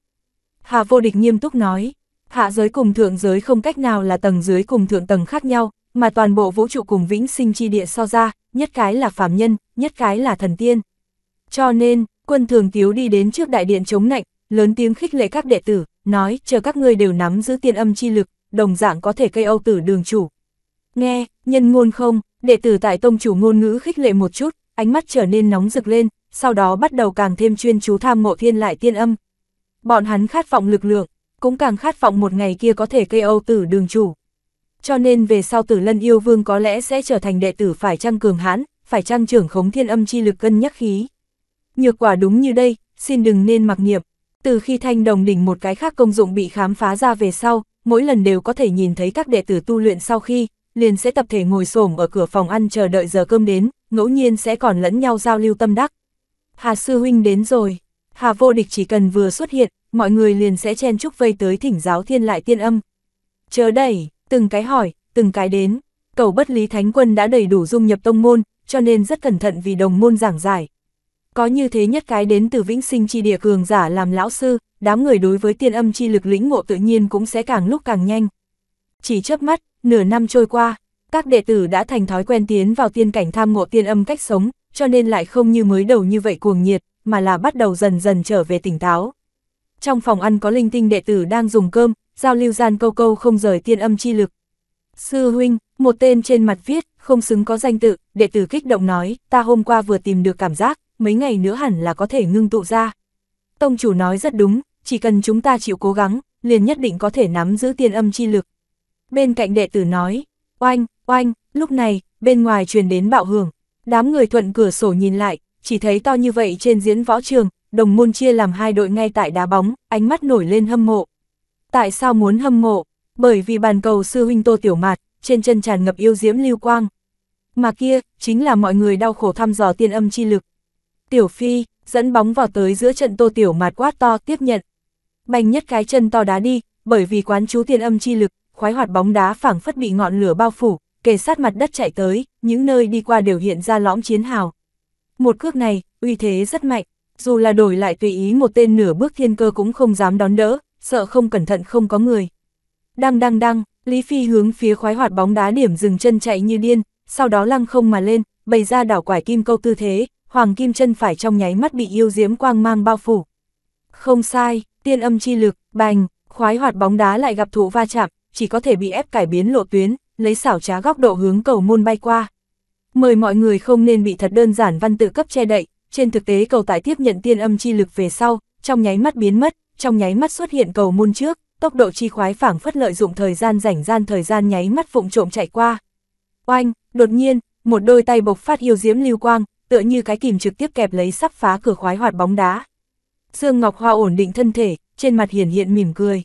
Hà vô địch nghiêm túc nói, hạ giới cùng thượng giới không cách nào là tầng dưới cùng thượng tầng khác nhau, mà toàn bộ vũ trụ cùng vĩnh sinh chi địa so ra, nhất cái là phàm nhân, nhất cái là thần tiên. Cho nên, quân thường tiếu đi đến trước đại điện chống nạnh, lớn tiếng khích lệ các đệ tử, nói chờ các ngươi đều nắm giữ tiên âm chi lực, đồng dạng có thể cây âu tử đường chủ. Nghe, nhân ngôn không, đệ tử tại tông chủ ngôn ngữ khích lệ một chút, ánh mắt trở nên nóng rực lên, sau đó bắt đầu càng thêm chuyên chú tham mộ thiên lại tiên âm. Bọn hắn khát vọng lực lượng, cũng càng khát vọng một ngày kia có thể cây âu tử đường chủ. Cho nên về sau tử lân yêu vương có lẽ sẽ trở thành đệ tử phải trăng cường hãn, phải trăng trưởng khống thiên âm chi lực cân nhắc khí. Nhược quả đúng như đây, xin đừng nên mặc niệm. Từ khi thanh đồng đỉnh một cái khác công dụng bị khám phá ra về sau, mỗi lần đều có thể nhìn thấy các đệ tử tu luyện sau khi, liền sẽ tập thể ngồi xổm ở cửa phòng ăn chờ đợi giờ cơm đến, ngẫu nhiên sẽ còn lẫn nhau giao lưu tâm đắc. Hà Sư Huynh đến rồi, Hà Vô Địch chỉ cần vừa xuất hiện, mọi người liền sẽ chen chúc vây tới thỉnh giáo thiên lại tiên âm. Chờ đẩy, từng cái hỏi, từng cái đến, cầu bất lý thánh quân đã đầy đủ dung nhập tông môn, cho nên rất cẩn thận vì đồng môn giảng giải, có như thế nhất cái đến từ vĩnh sinh chi địa cường giả làm lão sư, đám người đối với tiên âm chi lực lĩnh ngộ tự nhiên cũng sẽ càng lúc càng nhanh. Chỉ chớp mắt, nửa năm trôi qua, các đệ tử đã thành thói quen tiến vào tiên cảnh tham ngộ tiên âm cách sống, cho nên lại không như mới đầu như vậy cuồng nhiệt, mà là bắt đầu dần dần trở về tỉnh táo. Trong phòng ăn có linh tinh đệ tử đang dùng cơm, giao lưu gian câu câu không rời tiên âm chi lực. Sư huynh, một tên trên mặt viết, không xứng có danh tự, đệ tử kích động nói, ta hôm qua vừa tìm được cảm giác, mấy ngày nữa hẳn là có thể ngưng tụ ra. Tông chủ nói rất đúng, chỉ cần chúng ta chịu cố gắng, liền nhất định có thể nắm giữ tiên âm chi lực. Bên cạnh đệ tử nói, oanh, oanh, lúc này, bên ngoài truyền đến bạo hưởng, đám người thuận cửa sổ nhìn lại, chỉ thấy to như vậy trên diễn võ trường, đồng môn chia làm hai đội ngay tại đá bóng, ánh mắt nổi lên hâm mộ. Tại sao muốn hâm mộ? Bởi vì bàn cầu sư huynh Tô Tiểu Mạt, trên chân tràn ngập yêu diễm lưu quang. Mà kia, chính là mọi người đau khổ thăm dò tiên âm chi lực, Tiểu Phi, dẫn bóng vào tới giữa trận Tô Tiểu Mạt quát to tiếp nhận. Bành nhất cái chân to đá đi, bởi vì quán chú tiền âm chi lực, khoái hoạt bóng đá phảng phất bị ngọn lửa bao phủ, kề sát mặt đất chạy tới, những nơi đi qua đều hiện ra lõm chiến hào. Một cước này, uy thế rất mạnh, dù là đổi lại tùy ý một tên nửa bước thiên cơ cũng không dám đón đỡ, sợ không cẩn thận không có người. Đăng đăng đăng, Lý Phi hướng phía khoái hoạt bóng đá điểm dừng chân chạy như điên, sau đó lăng không mà lên, bày ra đảo quải kim câu tư thế, Hoàng Kim Chân phải trong nháy mắt bị yêu diễm quang mang bao phủ. Không sai, tiên âm chi lực, bành, khoái hoạt bóng đá lại gặp thụ va chạm, chỉ có thể bị ép cải biến lộ tuyến, lấy xảo trá góc độ hướng cầu môn bay qua. Mời mọi người không nên bị thật đơn giản văn tự cấp che đậy, trên thực tế cầu tải tiếp nhận tiên âm chi lực về sau, trong nháy mắt biến mất, trong nháy mắt xuất hiện cầu môn trước, tốc độ chi khoái phảng phất lợi dụng thời gian rảnh gian thời gian nháy mắt vụng trộm chạy qua. Oanh, đột nhiên, một đôi tay bộc phát yêu diễm lưu quang, tựa như cái kìm trực tiếp kẹp lấy sắp phá cửa khoái hoạt bóng đá. Dương Ngọc Hoa ổn định thân thể, trên mặt hiển hiện mỉm cười.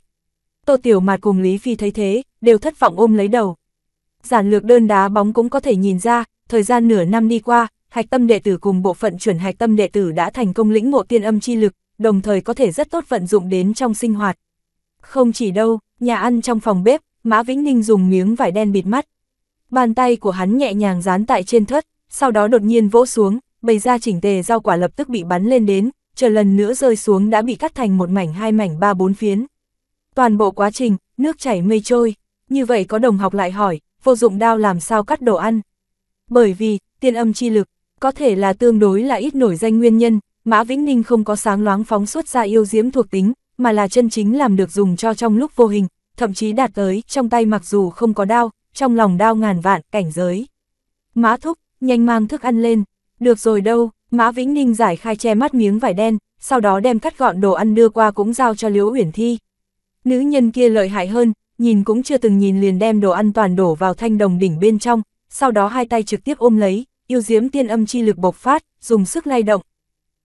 Tô Tiểu Mạt cùng Lý Phi thấy thế, đều thất vọng ôm lấy đầu. Giản lược đơn đá bóng cũng có thể nhìn ra, thời gian nửa năm đi qua, hạch tâm đệ tử cùng bộ phận chuẩn hạch tâm đệ tử đã thành công lĩnh ngộ tiên âm chi lực, đồng thời có thể rất tốt vận dụng đến trong sinh hoạt. Không chỉ đâu, nhà ăn trong phòng bếp, Mã Vĩnh Ninh dùng miếng vải đen bịt mắt. Bàn tay của hắn nhẹ nhàng dán tại trên thớt, sau đó đột nhiên vỗ xuống, bày ra chỉnh tề rau quả lập tức bị bắn lên đến, chờ lần nữa rơi xuống đã bị cắt thành một mảnh hai mảnh ba bốn phiến. Toàn bộ quá trình, nước chảy mây trôi, như vậy có đồng học lại hỏi, vô dụng đao làm sao cắt đồ ăn. Bởi vì, tiên âm chi lực, có thể là tương đối là ít nổi danh nguyên nhân, Mã Vĩnh Ninh không có sáng loáng phóng xuất ra yêu diễm thuộc tính, mà là chân chính làm được dùng cho trong lúc vô hình, thậm chí đạt tới trong tay mặc dù không có đao, trong lòng đao ngàn vạn cảnh giới. Mã Thúc, nhanh mang thức ăn lên. Được rồi đâu, Mã Vĩnh Ninh giải khai che mắt miếng vải đen, sau đó đem cắt gọn đồ ăn đưa qua cũng giao cho Liễu Uyển Thi. Nữ nhân kia lợi hại hơn, nhìn cũng chưa từng nhìn liền đem đồ ăn toàn đổ vào thanh đồng đỉnh bên trong, sau đó hai tay trực tiếp ôm lấy, yêu diếm tiên âm chi lực bộc phát, dùng sức lay động.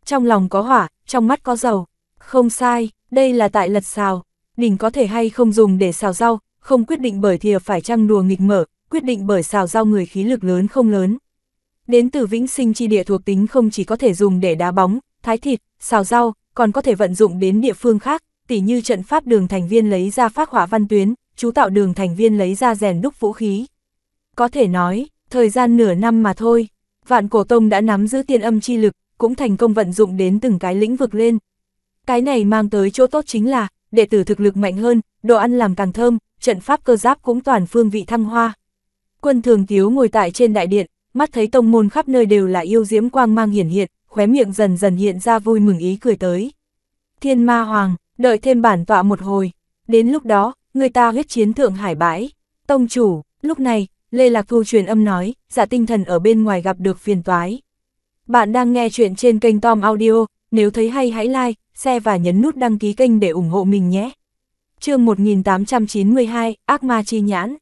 Trong lòng có hỏa, trong mắt có dầu. Không sai, đây là tại lật xào. Đỉnh có thể hay không dùng để xào rau, không quyết định bởi thìa phải chăng đùa nghịch mở, quyết định bởi xào rau người khí lực lớn không lớn. Đến từ vĩnh sinh chi địa thuộc tính không chỉ có thể dùng để đá bóng, thái thịt, xào rau, còn có thể vận dụng đến địa phương khác, tỉ như trận pháp đường thành viên lấy ra phát hỏa văn tuyến, chú tạo đường thành viên lấy ra rèn đúc vũ khí. Có thể nói, thời gian nửa năm mà thôi, vạn cổ tông đã nắm giữ tiên âm chi lực, cũng thành công vận dụng đến từng cái lĩnh vực lên. Cái này mang tới chỗ tốt chính là, đệ tử thực lực mạnh hơn, đồ ăn làm càng thơm, trận pháp cơ giáp cũng toàn phương vị thăng hoa. Quân thường tiếu ngồi tại trên đại điện, mắt thấy tông môn khắp nơi đều là yêu diễm quang mang hiển hiện, khóe miệng dần dần hiện ra vui mừng ý cười tới. Thiên ma hoàng, đợi thêm bản tọa một hồi, đến lúc đó, người ta huyết chiến thượng hải bãi. Tông chủ, lúc này, Lê Lạc Thu truyền âm nói, giả dạ tinh thần ở bên ngoài gặp được phiền toái. Bạn đang nghe chuyện trên kênh Tom Audio, nếu thấy hay hãy like, share và nhấn nút đăng ký kênh để ủng hộ mình nhé. chương 1892, Ác Ma Chi Nhãn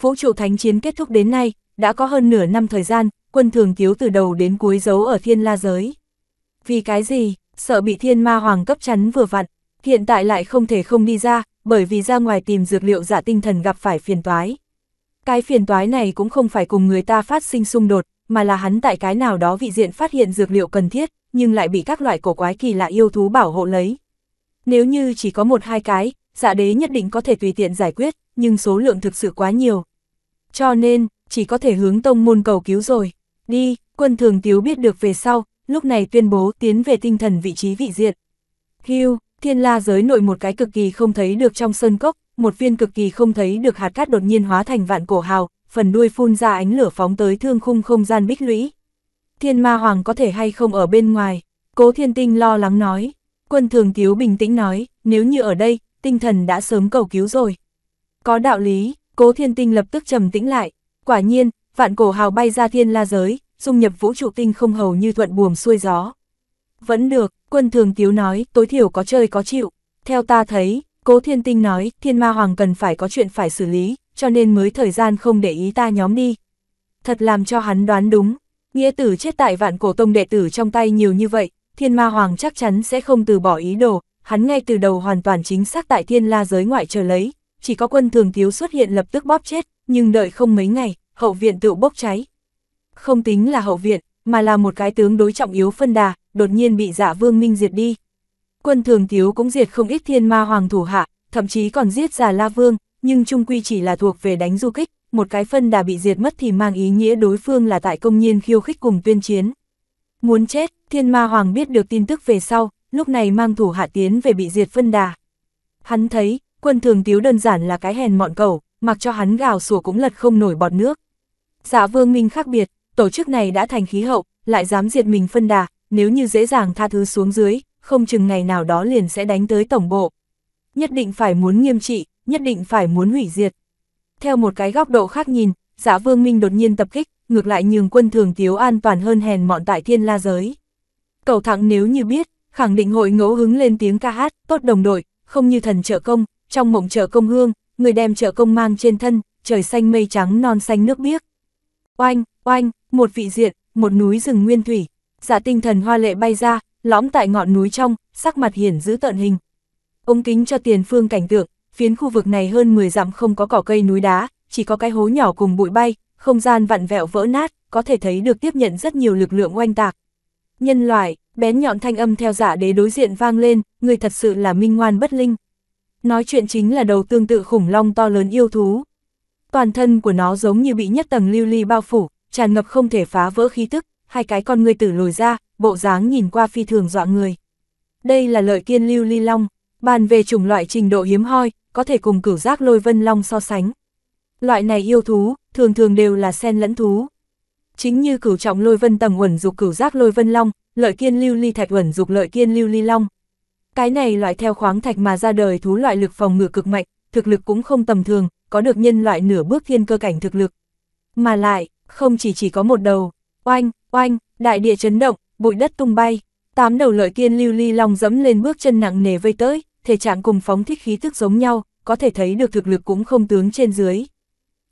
Vũ trụ thánh chiến kết thúc đến nay, đã có hơn nửa năm thời gian, quân thường thiếu từ đầu đến cuối giấu ở thiên la giới. Vì cái gì, sợ bị thiên ma hoàng cấp chắn vừa vặn, hiện tại lại không thể không đi ra, bởi vì ra ngoài tìm dược liệu giả dạ tinh thần gặp phải phiền toái. Cái phiền toái này cũng không phải cùng người ta phát sinh xung đột, mà là hắn tại cái nào đó vị diện phát hiện dược liệu cần thiết, nhưng lại bị các loại cổ quái kỳ lạ yêu thú bảo hộ lấy. Nếu như chỉ có một hai cái, dạ đế nhất định có thể tùy tiện giải quyết, nhưng số lượng thực sự quá nhiều. Cho nên, chỉ có thể hướng tông môn cầu cứu rồi. Đi, quân thường tiếu biết được về sau, lúc này tuyên bố tiến về tinh thần vị trí vị diện. Hưu, thiên la giới nội một cái cực kỳ không thấy được trong sơn cốc, một viên cực kỳ không thấy được hạt cát đột nhiên hóa thành vạn cổ hào, phần đuôi phun ra ánh lửa phóng tới thương khung không gian bích lũy. Thiên ma hoàng có thể hay không ở bên ngoài, cố thiên tinh lo lắng nói. Quân thường tiếu bình tĩnh nói, nếu như ở đây, tinh thần đã sớm cầu cứu rồi. Có đạo lý, cố thiên tinh lập tức trầm tĩnh lại, Quả nhiên, vạn cổ hào bay ra thiên la giới, dung nhập vũ trụ tinh không hầu như thuận buồm xuôi gió. Vẫn được, quân thường tiếu nói, tối thiểu có chơi có chịu. Theo ta thấy, cố thiên tinh nói, thiên ma hoàng cần phải có chuyện phải xử lý, cho nên mới thời gian không để ý ta nhóm đi. Thật làm cho hắn đoán đúng, nghĩa tử chết tại vạn cổ tông đệ tử trong tay nhiều như vậy, thiên ma hoàng chắc chắn sẽ không từ bỏ ý đồ, hắn ngay từ đầu hoàn toàn chính xác tại thiên la giới ngoại chờ lấy, chỉ có quân thường thiếu xuất hiện lập tức bóp chết, nhưng đợi không mấy ngày, hậu viện tự bốc cháy. Không tính là hậu viện, mà là một cái tướng đối trọng yếu phân đà, đột nhiên bị giả dạ vương minh diệt đi. Quân thường tiếu cũng diệt không ít thiên ma hoàng thủ hạ, thậm chí còn giết giả la vương, nhưng trung quy chỉ là thuộc về đánh du kích, một cái phân đà bị diệt mất thì mang ý nghĩa đối phương là tại công nhiên khiêu khích cùng tuyên chiến. Muốn chết, thiên ma hoàng biết được tin tức về sau, lúc này mang thủ hạ tiến về bị diệt phân đà. Hắn thấy, quân thường tiếu đơn giản là cái hèn mọn cầu, mặc cho hắn gào sủa cũng lật không nổi bọt nước. Dạ vương minh khác biệt, tổ chức này đã thành khí hậu, lại dám diệt mình phân đà, nếu như dễ dàng tha thứ xuống dưới, không chừng ngày nào đó liền sẽ đánh tới tổng bộ. Nhất định phải muốn nghiêm trị, nhất định phải muốn hủy diệt. Theo một cái góc độ khác nhìn, dạ vương minh đột nhiên tập kích, ngược lại nhường quân thường tiếu an toàn hơn hèn mọn tại thiên la giới. Cầu thẳng nếu như biết, khẳng định hội ngẫu hứng lên tiếng ca hát, tốt đồng đội, không như thần trợ công, trong mộng trợ công hương, người đem trợ công mang trên thân, trời xanh mây trắng non xanh nước biếc. Oanh, oanh, một vị diện, một núi rừng nguyên thủy, giả dạ tinh thần hoa lệ bay ra, lõm tại ngọn núi trong, sắc mặt hiển giữ tận hình. Ông kính cho tiền phương cảnh tượng, phiến khu vực này hơn 10 dặm không có cỏ cây núi đá, chỉ có cái hố nhỏ cùng bụi bay, không gian vặn vẹo vỡ nát, có thể thấy được tiếp nhận rất nhiều lực lượng oanh tạc. Nhân loại, bén nhọn thanh âm theo giả dạ đế đối diện vang lên, người thật sự là minh ngoan bất linh nói chuyện chính là đầu tương tự khủng long to lớn yêu thú. Toàn thân của nó giống như bị nhất tầng lưu ly bao phủ, tràn ngập không thể phá vỡ khí tức, hai cái con người tử lồi ra, bộ dáng nhìn qua phi thường dọa người. Đây là lợi kiên lưu ly long, bàn về chủng loại trình độ hiếm hoi, có thể cùng cửu giác lôi vân long so sánh. Loại này yêu thú, thường thường đều là sen lẫn thú. Chính như cửu trọng lôi vân tầng uẩn dục cửu giác lôi vân long, lợi kiên lưu ly thạch uẩn dục lợi kiên lưu ly long, cái này loại theo khoáng thạch mà ra đời thú loại lực phòng ngự cực mạnh, thực lực cũng không tầm thường, có được nhân loại nửa bước thiên cơ cảnh thực lực. Mà lại, không chỉ chỉ có một đầu, oanh, oanh, đại địa chấn động, bụi đất tung bay, tám đầu lợi kiên lưu ly long dẫm lên bước chân nặng nề vây tới, thể trạng cùng phóng thích khí thức giống nhau, có thể thấy được thực lực cũng không tướng trên dưới.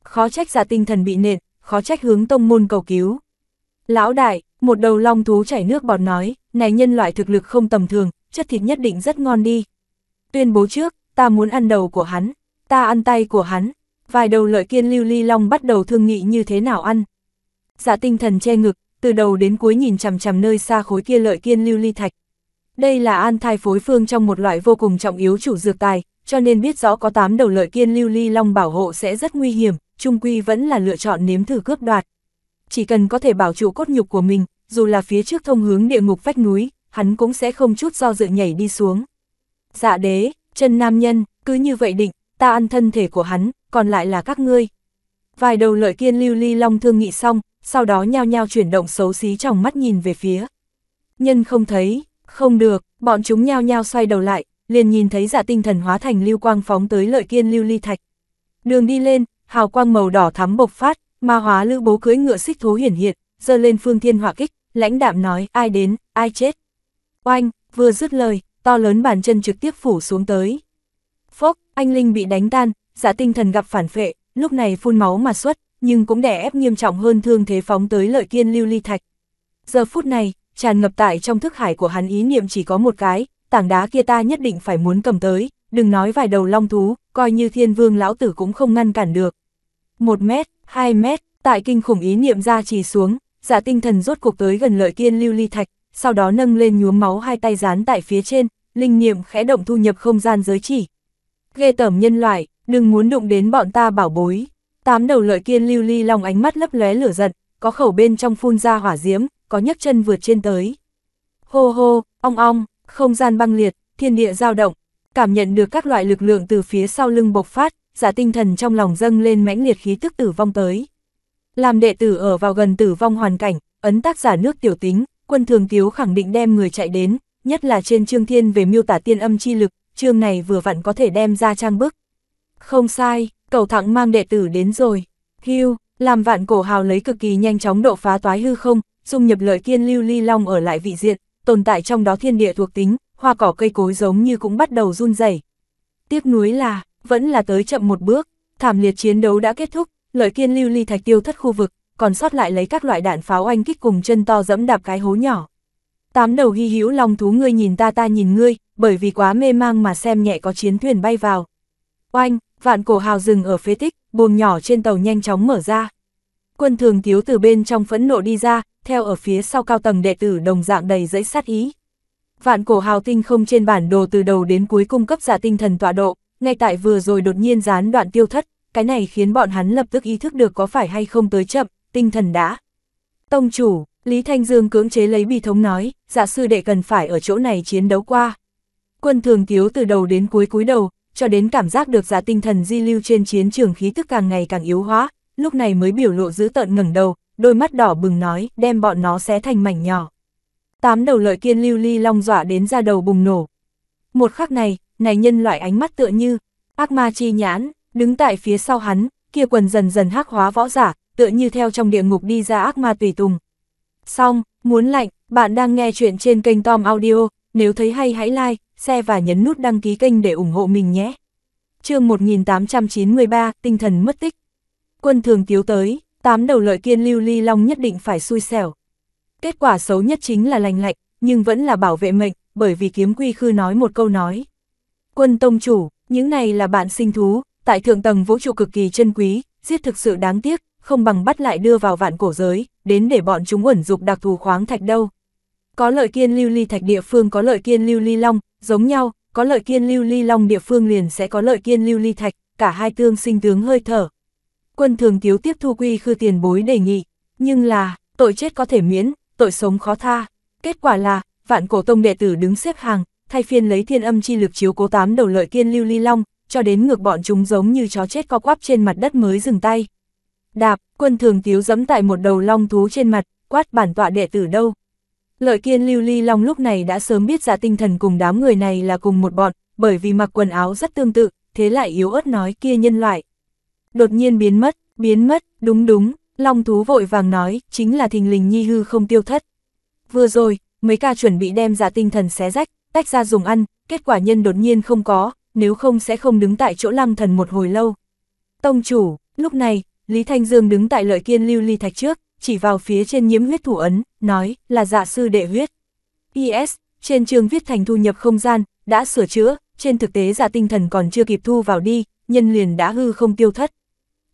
Khó trách giả tinh thần bị nện, khó trách hướng tông môn cầu cứu. Lão đại, một đầu long thú chảy nước bọt nói, này nhân loại thực lực không tầm thường, chất thịt nhất định rất ngon đi. Tuyên bố trước, ta muốn ăn đầu của hắn, ta ăn tay của hắn, vài đầu lợi kiên lưu ly long bắt đầu thương nghị như thế nào ăn. Dạ tinh thần che ngực, từ đầu đến cuối nhìn chằm chằm nơi xa khối kia lợi kiên lưu ly thạch. Đây là an thai phối phương trong một loại vô cùng trọng yếu chủ dược tài, cho nên biết rõ có 8 đầu lợi kiên lưu ly long bảo hộ sẽ rất nguy hiểm, trung quy vẫn là lựa chọn nếm thử cướp đoạt. Chỉ cần có thể bảo trụ cốt nhục của mình, dù là phía trước thông hướng địa ngục vách núi, hắn cũng sẽ không chút do dự nhảy đi xuống. Dạ đế, chân nam nhân, cứ như vậy định, ta ăn thân thể của hắn, còn lại là các ngươi. Vài đầu lợi kiên lưu ly long thương nghị xong, sau đó nhao nhao chuyển động xấu xí trong mắt nhìn về phía. Nhân không thấy, không được, bọn chúng nhao nhao xoay đầu lại, liền nhìn thấy dạ tinh thần hóa thành lưu quang phóng tới lợi kiên lưu ly thạch. Đường đi lên, hào quang màu đỏ thắm bộc phát, ma hóa lữ bố cưới ngựa xích thú hiển hiện, dơ lên phương thiên hỏa kích, lãnh đạm nói ai đến, ai chết. Oanh, vừa dứt lời, to lớn bàn chân trực tiếp phủ xuống tới. Phốc, anh Linh bị đánh tan, dạ tinh thần gặp phản phệ, lúc này phun máu mà xuất, nhưng cũng đè ép nghiêm trọng hơn thương thế phóng tới lợi kiên lưu ly thạch. Giờ phút này, tràn ngập tại trong thức hải của hắn ý niệm chỉ có một cái, tảng đá kia ta nhất định phải muốn cầm tới, đừng nói vài đầu long thú, coi như thiên vương lão tử cũng không ngăn cản được. Một mét, hai mét, tại kinh khủng ý niệm ra chỉ xuống, giả dạ tinh thần rốt cuộc tới gần lợi kiên lưu ly thạch, sau đó nâng lên nhuốm máu hai tay dán tại phía trên, linh niệm khẽ động thu nhập không gian giới chỉ. Ghê tởm nhân loại, đừng muốn đụng đến bọn ta bảo bối. Tám đầu lợi kiên lưu ly long ánh mắt lấp lóe lửa giận, có khẩu bên trong phun ra hỏa diễm, có nhấc chân vượt trên tới. Hô hô, ong ong, không gian băng liệt, thiên địa dao động, cảm nhận được các loại lực lượng từ phía sau lưng bộc phát, giả tinh thần trong lòng dâng lên mãnh liệt khí tức tử vong tới. Làm đệ tử ở vào gần tử vong hoàn cảnh, ấn tác giả nước tiểu tính, quân thường tiếu khẳng định đem người chạy đến, nhất là trên Trương thiên về miêu tả tiên âm chi lực, Trương này vừa vặn có thể đem ra trang bức. Không sai, cầu thẳng mang đệ tử đến rồi. Hưu, làm vạn cổ hào lấy cực kỳ nhanh chóng độ phá toái hư không, dung nhập lợi kiên lưu ly long ở lại vị diện, tồn tại trong đó thiên địa thuộc tính, hoa cỏ cây cối giống như cũng bắt đầu run rẩy. Tiếc nuối là, vẫn là tới chậm một bước, thảm liệt chiến đấu đã kết thúc, lợi kiên lưu ly thạch tiêu thất khu vực, còn sót lại lấy các loại đạn pháo oanh kích cùng chân to dẫm đạp cái hố nhỏ. Tám đầu hy hữu long thú ngươi nhìn ta ta nhìn ngươi, bởi vì quá mê mang mà xem nhẹ có chiến thuyền bay vào. Oanh, vạn cổ hào rừng ở phế tích, buồng nhỏ trên tàu nhanh chóng mở ra. Quân thường thiếu từ bên trong phẫn nộ đi ra, theo ở phía sau cao tầng đệ tử đồng dạng đầy dẫy sát ý. Vạn cổ hào tinh không trên bản đồ từ đầu đến cuối cung cấp giả tinh thần tọa độ, ngay tại vừa rồi đột nhiên gián đoạn tiêu thất, cái này khiến bọn hắn lập tức ý thức được có phải hay không tới chậm, tinh thần đã. Tông chủ, Lý Thanh Dương cưỡng chế lấy bi thống nói, giả dạ sư đệ cần phải ở chỗ này chiến đấu qua. Quân thường thiếu từ đầu đến cuối cúi đầu, cho đến cảm giác được giả dạ tinh thần di lưu trên chiến trường khí tức càng ngày càng yếu hóa, lúc này mới biểu lộ dữ tợn ngẩng đầu, đôi mắt đỏ bừng nói, đem bọn nó xé thành mảnh nhỏ. Tám đầu lợi kiên lưu ly long dọa đến ra đầu bùng nổ. Một khắc này, này nhân loại ánh mắt tựa như, ác ma chi nhãn, đứng tại phía sau hắn, kia quần dần dần hắc hóa võ giả, tựa như theo trong địa ngục đi ra ác ma tùy tùng. Xong, muốn lạnh, bạn đang nghe chuyện trên kênh Tom Audio, nếu thấy hay hãy like, share và nhấn nút đăng ký kênh để ủng hộ mình nhé. chương 1893, tinh thần mất tích. Quân thường tiếu tới, tám đầu lợi kiên lưu ly long nhất định phải xui xẻo. Kết quả xấu nhất chính là lành lạnh, nhưng vẫn là bảo vệ mệnh, bởi vì kiếm quy khư nói một câu nói. Quân tông chủ, những này là bạn sinh thú, tại thượng tầng vũ trụ cực kỳ chân quý, giết thực sự đáng tiếc, không bằng bắt lại đưa vào vạn cổ giới, đến để bọn chúng ẩn dục đặc thù khoáng thạch đâu. Có lợi kiên lưu ly thạch địa phương có lợi kiên lưu ly long, giống nhau, có lợi kiên lưu ly long địa phương liền sẽ có lợi kiên lưu ly thạch, cả hai tương sinh tướng hơi thở. Quân thường thiếu tiếp thu quy khư tiền bối đề nghị, nhưng là, tội chết có thể miễn, tội sống khó tha. Kết quả là, vạn cổ tông đệ tử đứng xếp hàng, thay phiên lấy thiên âm chi lực chiếu cố tám đầu lợi kiên lưu ly long, cho đến ngược bọn chúng giống như chó chết co quắp trên mặt đất mới dừng tay. Đạp, quân thường tiếu dẫm tại một đầu long thú trên mặt, quát bản tọa đệ tử đâu. Lợi kiên lưu ly long lúc này đã sớm biết ra tinh thần cùng đám người này là cùng một bọn, bởi vì mặc quần áo rất tương tự, thế lại yếu ớt nói kia nhân loại. Đột nhiên biến mất, biến mất, đúng đúng, long thú vội vàng nói, chính là thình lình nhi hư không tiêu thất. Vừa rồi, mấy ca chuẩn bị đem ra tinh thần xé rách, tách ra dùng ăn, kết quả nhân đột nhiên không có, nếu không sẽ không đứng tại chỗ lăng thần một hồi lâu. Tông chủ, lúc này, Lý Thanh Dương đứng tại lợi kiên lưu ly thạch trước, chỉ vào phía trên nhiễm huyết thủ ấn, nói, là dạ sư đệ huyết. Yes, trên trường viết thành thu nhập không gian, đã sửa chữa, trên thực tế giả dạ tinh thần còn chưa kịp thu vào đi, nhân liền đã hư không tiêu thất.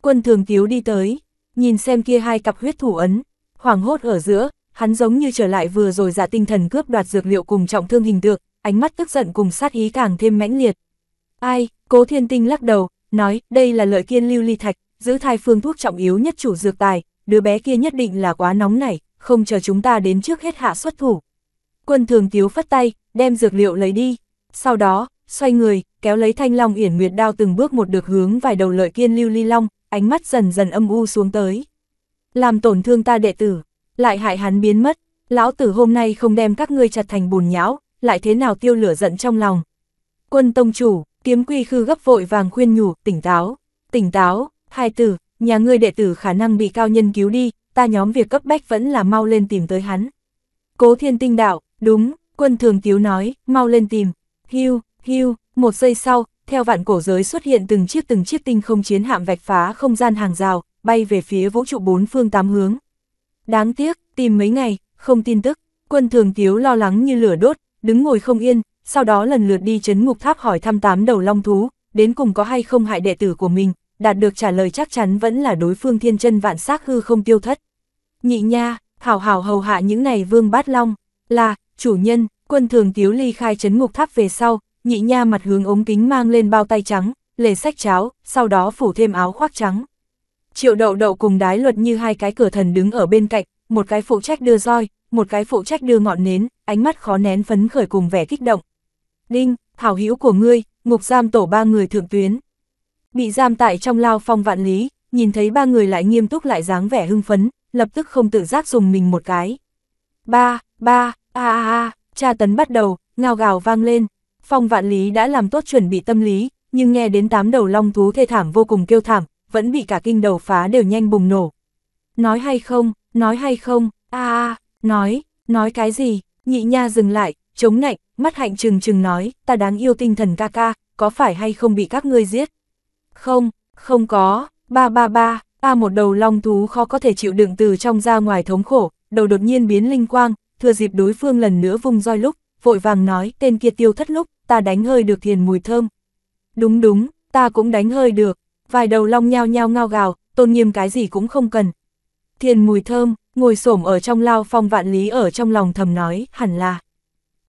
Quân thường tiếu đi tới, nhìn xem kia hai cặp huyết thủ ấn, hoảng hốt ở giữa, hắn giống như trở lại vừa rồi giả dạ tinh thần cướp đoạt dược liệu cùng trọng thương hình tượng, ánh mắt tức giận cùng sát ý càng thêm mãnh liệt. Ai, cố thiên tinh lắc đầu, nói, đây là lợi kiên lưu ly thạch, giữ thai phương thuốc trọng yếu nhất chủ dược tài, đứa bé kia nhất định là quá nóng này không chờ chúng ta đến trước hết hạ xuất thủ. Quân thường tiếu phất tay, đem dược liệu lấy đi, sau đó, xoay người, kéo lấy thanh long yển nguyệt đao từng bước một được hướng vài đầu lợi kiên lưu ly long, ánh mắt dần dần âm u xuống tới. Làm tổn thương ta đệ tử, lại hại hắn biến mất, lão tử hôm nay không đem các ngươi chặt thành bùn nhão, lại thế nào tiêu lửa giận trong lòng. Quân tông chủ, kiếm quy khư gấp vội vàng khuyên nhủ, tỉnh táo, tỉnh táo, Hai tử, nhà ngươi đệ tử khả năng bị cao nhân cứu đi, ta nhóm việc cấp bách vẫn là mau lên tìm tới hắn. Cố thiên tinh đạo, đúng, quân thường tiếu nói, mau lên tìm. Hưu, hưu, một giây sau, theo vạn cổ giới xuất hiện từng chiếc từng chiếc tinh không chiến hạm vạch phá không gian hàng rào, bay về phía vũ trụ bốn phương tám hướng. Đáng tiếc, tìm mấy ngày, không tin tức, quân thường tiếu lo lắng như lửa đốt, đứng ngồi không yên, sau đó lần lượt đi chấn ngục tháp hỏi thăm tám đầu long thú, đến cùng có hay không hại đệ tử của mình, đạt được trả lời chắc chắn vẫn là đối phương thiên chân vạn xác hư không tiêu thất. Nhị nha, hảo hảo hầu hạ những này vương bát long, là, chủ nhân, quân thường tiếu ly khai chấn ngục tháp về sau, nhị nha mặt hướng ống kính mang lên bao tay trắng, lề sách cháo, sau đó phủ thêm áo khoác trắng. Triệu đậu đậu cùng đái luật như hai cái cửa thần đứng ở bên cạnh, một cái phụ trách đưa roi, một cái phụ trách đưa ngọn nến, ánh mắt khó nén phấn khởi cùng vẻ kích động. Đinh, thảo hữu của ngươi, ngục giam tổ ba người thượng tuyến. Bị giam tại trong lao phong vạn lý, nhìn thấy ba người lại nghiêm túc lại dáng vẻ hưng phấn, lập tức không tự giác dùng mình một cái. Ba, ba, a a a, tra tấn bắt đầu, ngao gào vang lên. Phong vạn lý đã làm tốt chuẩn bị tâm lý, nhưng nghe đến tám đầu long thú thê thảm vô cùng kêu thảm, vẫn bị cả kinh đầu phá đều nhanh bùng nổ. Nói hay không, nói hay không, a a, nói, nói cái gì, nhị nha dừng lại, chống nạnh, mắt hạnh trừng trừng nói, ta đáng yêu tinh thần ca ca, có phải hay không bị các ngươi giết? Không, không có, ba ba ba, a một đầu long thú khó có thể chịu đựng từ trong ra ngoài thống khổ, đầu đột nhiên biến linh quang, thừa dịp đối phương lần nữa vùng roi lúc, vội vàng nói tên kia tiêu thất lúc, ta đánh hơi được thiền mùi thơm. Đúng đúng, ta cũng đánh hơi được, vài đầu long nhao nhao ngao gào, tôn nghiêm cái gì cũng không cần. Thiền mùi thơm, ngồi xổm ở trong lao phong vạn lý ở trong lòng thầm nói, hẳn là.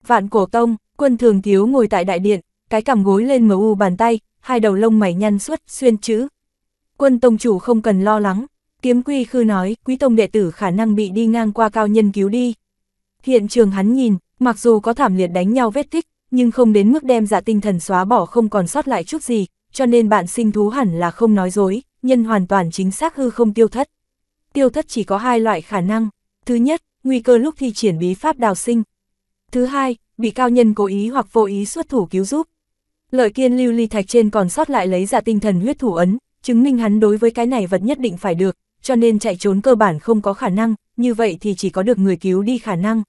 Vạn cổ tông, quân thường thiếu ngồi tại đại điện, cái cằm gối lên mờ u bàn tay, hai đầu lông mày nhăn suốt, xuyên chữ. Quân tông chủ không cần lo lắng, kiếm quy khư nói, quý tông đệ tử khả năng bị đi ngang qua cao nhân cứu đi. Hiện trường hắn nhìn, mặc dù có thảm liệt đánh nhau vết tích, nhưng không đến mức đem dạ tinh thần xóa bỏ không còn sót lại chút gì, cho nên bạn sinh thú hẳn là không nói dối, nhân hoàn toàn chính xác hư không tiêu thất. Tiêu thất chỉ có hai loại khả năng. Thứ nhất, nguy cơ lúc thi triển bí pháp đào sinh. Thứ hai, bị cao nhân cố ý hoặc vô ý xuất thủ cứu giúp. Lợi kiên lưu ly thạch trên còn sót lại lấy ra tinh thần huyết thủ ấn, chứng minh hắn đối với cái này vật nhất định phải được, cho nên chạy trốn cơ bản không có khả năng, như vậy thì chỉ có được người cứu đi khả năng.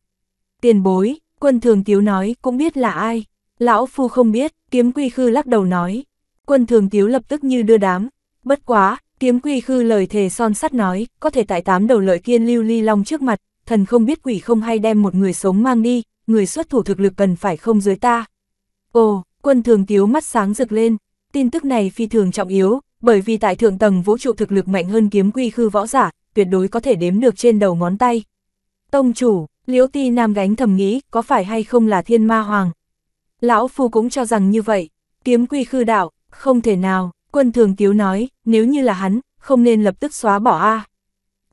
Tiền bối, quân thường tiếu nói cũng biết là ai. Lão Phu không biết, kiếm quy khư lắc đầu nói. Quân thường tiếu lập tức như đưa đám. Bất quá, kiếm quy khư lời thề son sắt nói, có thể tại tám đầu lợi kiên lưu ly long trước mặt, thần không biết quỷ không hay đem một người sống mang đi, người xuất thủ thực lực cần phải không dưới ta. Ồ, Quân thường tiếu mắt sáng rực lên, tin tức này phi thường trọng yếu, bởi vì tại thượng tầng vũ trụ thực lực mạnh hơn kiếm quy khư võ giả, tuyệt đối có thể đếm được trên đầu ngón tay. Tông chủ, liễu ti nam gánh thầm nghĩ, có phải hay không là thiên ma hoàng? Lão Phu cũng cho rằng như vậy, kiếm quy khư đạo, không thể nào, quân thường tiếu nói, nếu như là hắn, không nên lập tức xóa bỏ a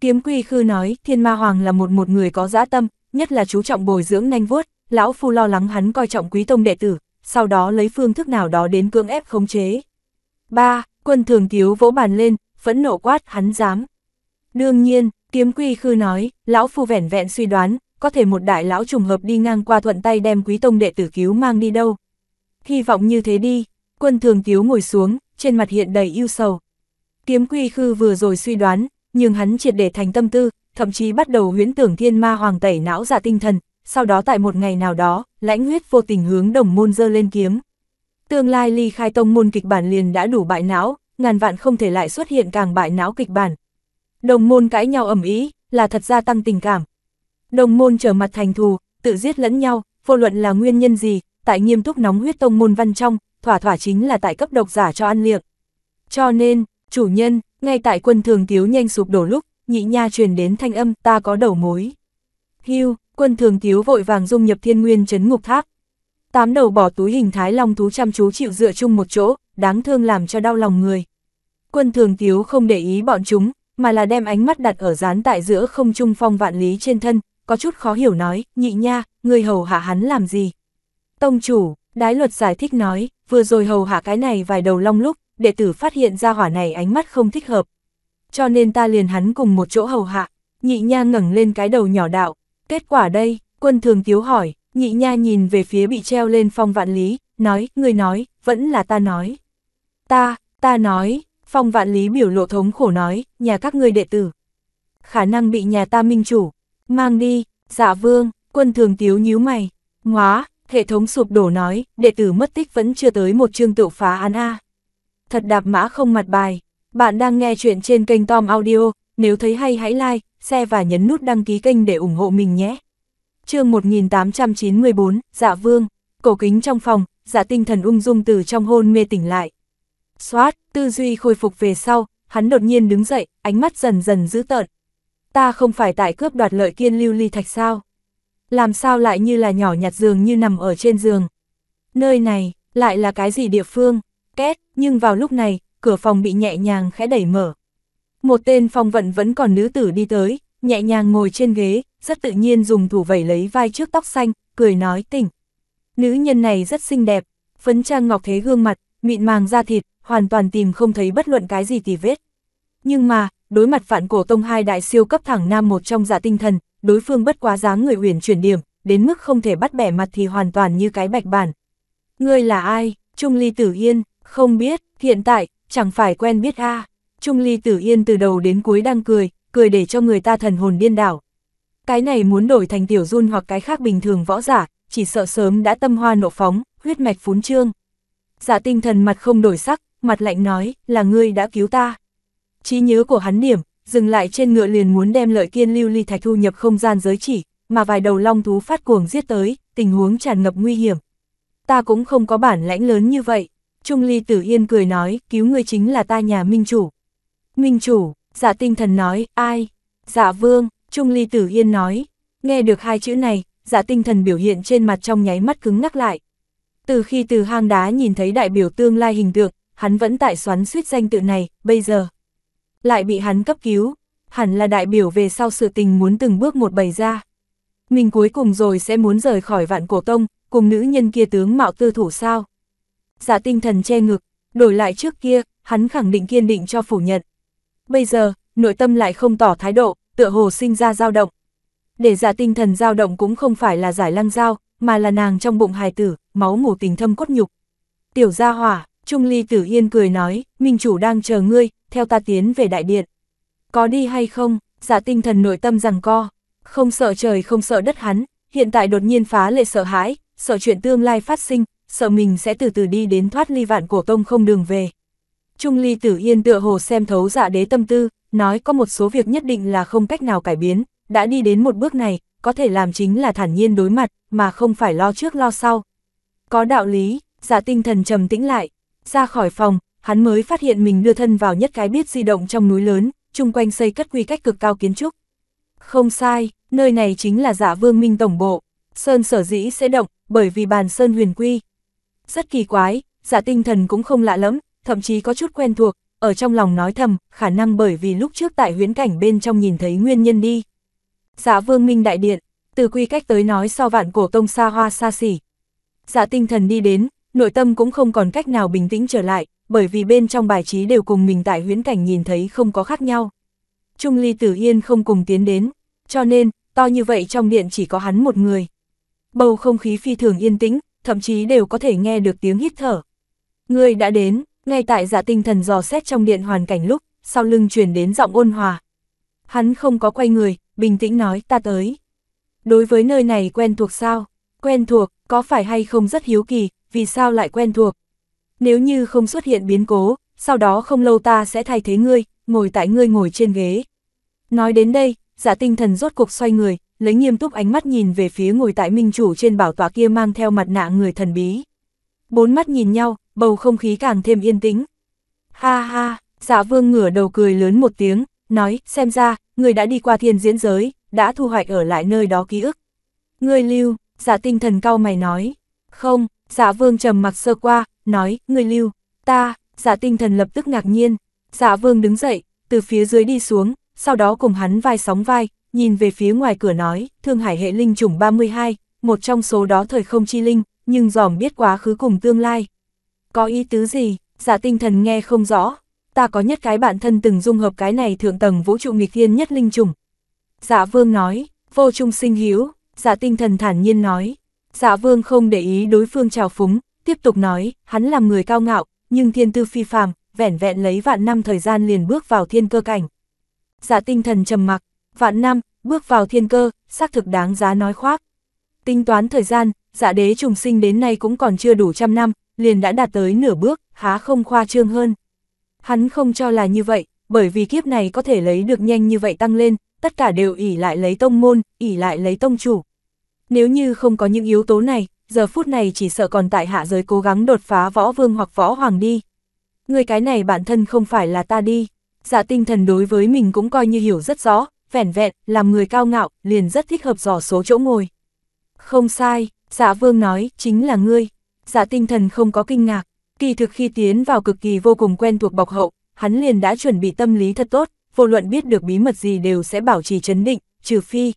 Kiếm quy khư nói, thiên ma hoàng là một một người có dã tâm, nhất là chú trọng bồi dưỡng nanh vuốt, lão Phu lo lắng hắn coi trọng quý tông đệ tử, sau đó lấy phương thức nào đó đến cưỡng ép khống chế. ba Quân thường thiếu vỗ bàn lên, phẫn nộ quát hắn dám. Đương nhiên, kiếm quy khư nói, lão phu vẻn vẹn suy đoán, có thể một đại lão trùng hợp đi ngang qua thuận tay đem quý tông đệ tử cứu mang đi đâu. Hy vọng như thế đi, quân thường thiếu ngồi xuống, trên mặt hiện đầy ưu sầu. Kiếm quy khư vừa rồi suy đoán, nhưng hắn triệt để thành tâm tư, thậm chí bắt đầu huyễn tưởng thiên ma hoàng tẩy não giả tinh thần, sau đó tại một ngày nào đó, lãnh huyết vô tình hướng đồng môn dơ lên kiếm. Tương lai ly khai tông môn kịch bản liền đã đủ bại não, ngàn vạn không thể lại xuất hiện càng bại não kịch bản. Đồng môn cãi nhau ẩm ý, là thật ra tăng tình cảm. Đồng môn trở mặt thành thù, tự giết lẫn nhau, vô luận là nguyên nhân gì, tại nghiêm túc nóng huyết tông môn văn trong, thỏa thỏa chính là tại cấp độc giả cho ăn liệng. Cho nên, chủ nhân, ngay tại quân thường tiếu nhanh sụp đổ lúc, nhị nha truyền đến thanh âm ta có đầu mối. Hưu, quân thường thiếu vội vàng dung nhập thiên nguyên trấn ngục tháp. Tám đầu bỏ túi hình thái long thú chăm chú chịu dựa chung một chỗ, đáng thương làm cho đau lòng người. Quân thường thiếu không để ý bọn chúng, mà là đem ánh mắt đặt ở dán tại giữa không trung phong vạn lý trên thân, có chút khó hiểu nói, nhị nha, người hầu hạ hắn làm gì? Tông chủ, đái luật giải thích nói, vừa rồi hầu hạ cái này vài đầu long lúc, đệ tử phát hiện ra hỏa này ánh mắt không thích hợp. Cho nên ta liền hắn cùng một chỗ hầu hạ, nhị nha ngẩng lên cái đầu nhỏ đạo, Kết quả đây, quân thường thiếu hỏi, nhị nha nhìn về phía bị treo lên phong vạn lý, nói, người nói, vẫn là ta nói. Ta, ta nói, phong vạn lý biểu lộ thống khổ nói, nhà các ngươi đệ tử. Khả năng bị nhà ta minh chủ, mang đi, dạ vương, quân thường thiếu nhíu mày, ngóa, hệ thống sụp đổ nói, đệ tử mất tích vẫn chưa tới một chương tự phá án A. Thật đạp mã không mặt bài, bạn đang nghe chuyện trên kênh Tom Audio, nếu thấy hay hãy like, share và nhấn nút đăng ký kênh để ủng hộ mình nhé. chương 1894, Dạ Vương, cổ kính trong phòng, dạ tinh thần ung dung từ trong hôn mê tỉnh lại. Xoát, tư duy khôi phục về sau, hắn đột nhiên đứng dậy, ánh mắt dần dần dữ tợn. Ta không phải tại cướp đoạt lợi kiên lưu ly thạch sao? Làm sao lại như là nhỏ nhặt giường như nằm ở trên giường? Nơi này, lại là cái gì địa phương? Két, nhưng vào lúc này, cửa phòng bị nhẹ nhàng khẽ đẩy mở. Một tên phong vận vẫn còn nữ tử đi tới, nhẹ nhàng ngồi trên ghế, rất tự nhiên dùng thủ vẩy lấy vai trước tóc xanh, cười nói tỉnh. Nữ nhân này rất xinh đẹp, phấn trang ngọc thế gương mặt, mịn màng da thịt, hoàn toàn tìm không thấy bất luận cái gì tì vết. Nhưng mà, đối mặt vạn cổ tông hai đại siêu cấp thẳng nam một trong giả dạ tinh thần, đối phương bất quá dáng người huyền chuyển điểm, đến mức không thể bắt bẻ mặt thì hoàn toàn như cái bạch bản. Ngươi là ai? Trung Ly Tử Yên, không biết, hiện tại, chẳng phải quen biết a Trung Ly Tử Yên từ đầu đến cuối đang cười, cười để cho người ta thần hồn điên đảo. Cái này muốn đổi thành tiểu run hoặc cái khác bình thường võ giả, chỉ sợ sớm đã tâm hoa nộ phóng, huyết mạch phún trương. Giả dạ tinh thần mặt không đổi sắc, mặt lạnh nói, là ngươi đã cứu ta. Trí nhớ của hắn điểm, dừng lại trên ngựa liền muốn đem lợi kiên lưu ly thạch thu nhập không gian giới chỉ, mà vài đầu long thú phát cuồng giết tới, tình huống tràn ngập nguy hiểm. Ta cũng không có bản lãnh lớn như vậy. Trung Ly Tử Yên cười nói, cứu ngươi chính là ta nhà minh chủ. Minh chủ, dạ tinh thần nói, ai? Dạ vương, Trung Ly Tử Yên nói. Nghe được hai chữ này, dạ tinh thần biểu hiện trên mặt trong nháy mắt cứng ngắc lại. Từ khi từ hang đá nhìn thấy đại biểu tương lai hình tượng, hắn vẫn tại xoắn suýt danh tự này, bây giờ. Lại bị hắn cấp cứu, hẳn là đại biểu về sau sự tình muốn từng bước một bày ra. Mình cuối cùng rồi sẽ muốn rời khỏi vạn cổ tông, cùng nữ nhân kia tướng mạo tư thủ sao. Giả dạ tinh thần che ngực, đổi lại trước kia, hắn khẳng định kiên định cho phủ nhận bây giờ, nội tâm lại không tỏ thái độ, tựa hồ sinh ra dao động. Để giả dạ tinh thần dao động cũng không phải là giải lăng dao, mà là nàng trong bụng hài tử, máu ngủ tình thâm cốt nhục. Tiểu gia hỏa, Trung Ly Tử Yên cười nói, Minh Chủ đang chờ ngươi, theo ta tiến về đại điện. Có đi hay không, giả dạ tinh thần nội tâm rằng co, không sợ trời không sợ đất hắn, hiện tại đột nhiên phá lệ sợ hãi, sợ chuyện tương lai phát sinh, sợ mình sẽ từ từ đi đến thoát ly vạn cổ tông không đường về. Trung ly tử yên tựa hồ xem thấu dạ đế tâm tư, nói có một số việc nhất định là không cách nào cải biến, đã đi đến một bước này, có thể làm chính là thản nhiên đối mặt, mà không phải lo trước lo sau. Có đạo lý, dạ tinh thần trầm tĩnh lại, ra khỏi phòng, hắn mới phát hiện mình đưa thân vào nhất cái biết di động trong núi lớn, chung quanh xây cất quy cách cực cao kiến trúc. Không sai, nơi này chính là dạ vương minh tổng bộ, sơn sở dĩ sẽ động, bởi vì bàn sơn huyền quy. Rất kỳ quái, dạ tinh thần cũng không lạ lắm, thậm chí có chút quen thuộc, ở trong lòng nói thầm, khả năng bởi vì lúc trước tại huyễn cảnh bên trong nhìn thấy nguyên nhân đi. Dạ vương minh đại điện, từ quy cách tới nói so vạn cổ tông xa hoa xa xỉ. Dạ tinh thần đi đến, nội tâm cũng không còn cách nào bình tĩnh trở lại, bởi vì bên trong bài trí đều cùng mình tại huyễn cảnh nhìn thấy không có khác nhau. Trung ly tử yên không cùng tiến đến, cho nên, to như vậy trong điện chỉ có hắn một người. Bầu không khí phi thường yên tĩnh, thậm chí đều có thể nghe được tiếng hít thở. Người đã đến, ngay tại dạ tinh thần dò xét trong điện hoàn cảnh lúc, sau lưng truyền đến giọng ôn hòa. Hắn không có quay người, bình tĩnh nói ta tới. Đối với nơi này quen thuộc sao? Quen thuộc, có phải hay không rất hiếu kỳ, vì sao lại quen thuộc? Nếu như không xuất hiện biến cố, sau đó không lâu ta sẽ thay thế ngươi, ngồi tại ngươi ngồi trên ghế. Nói đến đây, giả dạ tinh thần rốt cuộc xoay người, lấy nghiêm túc ánh mắt nhìn về phía ngồi tại minh chủ trên bảo tọa kia mang theo mặt nạ người thần bí bốn mắt nhìn nhau, bầu không khí càng thêm yên tĩnh. Ha ha, giả dạ vương ngửa đầu cười lớn một tiếng, nói, xem ra, người đã đi qua thiên diễn giới, đã thu hoạch ở lại nơi đó ký ức. Người lưu, giả dạ tinh thần cao mày nói, không, giả dạ vương trầm mặc sơ qua, nói, người lưu, ta, giả tinh thần lập tức ngạc nhiên, giả vương đứng dậy, từ phía dưới đi xuống, sau đó cùng hắn vai sóng vai, nhìn về phía ngoài cửa nói, Thương Hải hệ linh chủng 32, một trong số đó thời không chi linh, nhưng dòm biết quá khứ cùng tương lai. Có ý tứ gì, giả dạ tinh thần nghe không rõ, ta có nhất cái bản thân từng dung hợp cái này thượng tầng vũ trụ nghịch thiên nhất linh trùng. giả dạ vương nói, vô trung sinh hiếu, giả dạ tinh thần thản nhiên nói. giả vương không để ý đối phương trào phúng, tiếp tục nói, hắn làm người cao ngạo, nhưng thiên tư phi phàm, vẻn vẹn lấy vạn năm thời gian liền bước vào thiên cơ cảnh. giả tinh thần trầm mặc, vạn năm, bước vào thiên cơ, xác thực đáng giá nói khoác. Tính toán thời gian, dạ đế trùng sinh đến nay cũng còn chưa đủ trăm năm, liền đã đạt tới nửa bước, há không khoa trương hơn. Hắn không cho là như vậy, bởi vì kiếp này có thể lấy được nhanh như vậy tăng lên, tất cả đều ỉ lại lấy tông môn, ỉ lại lấy tông chủ. Nếu như không có những yếu tố này, giờ phút này chỉ sợ còn tại hạ giới cố gắng đột phá võ vương hoặc võ hoàng đi. Người cái này bản thân không phải là ta đi. Dạ tinh thần đối với mình cũng coi như hiểu rất rõ, vẻn vẹn, làm người cao ngạo, liền rất thích hợp dò số chỗ ngồi. Không sai, Dạ vương nói, chính là ngươi. Dạ tinh thần không có kinh ngạc, kỳ thực khi tiến vào cực kỳ vô cùng quen thuộc bọc hậu, hắn liền đã chuẩn bị tâm lý thật tốt, vô luận biết được bí mật gì đều sẽ bảo trì chấn định, trừ phi.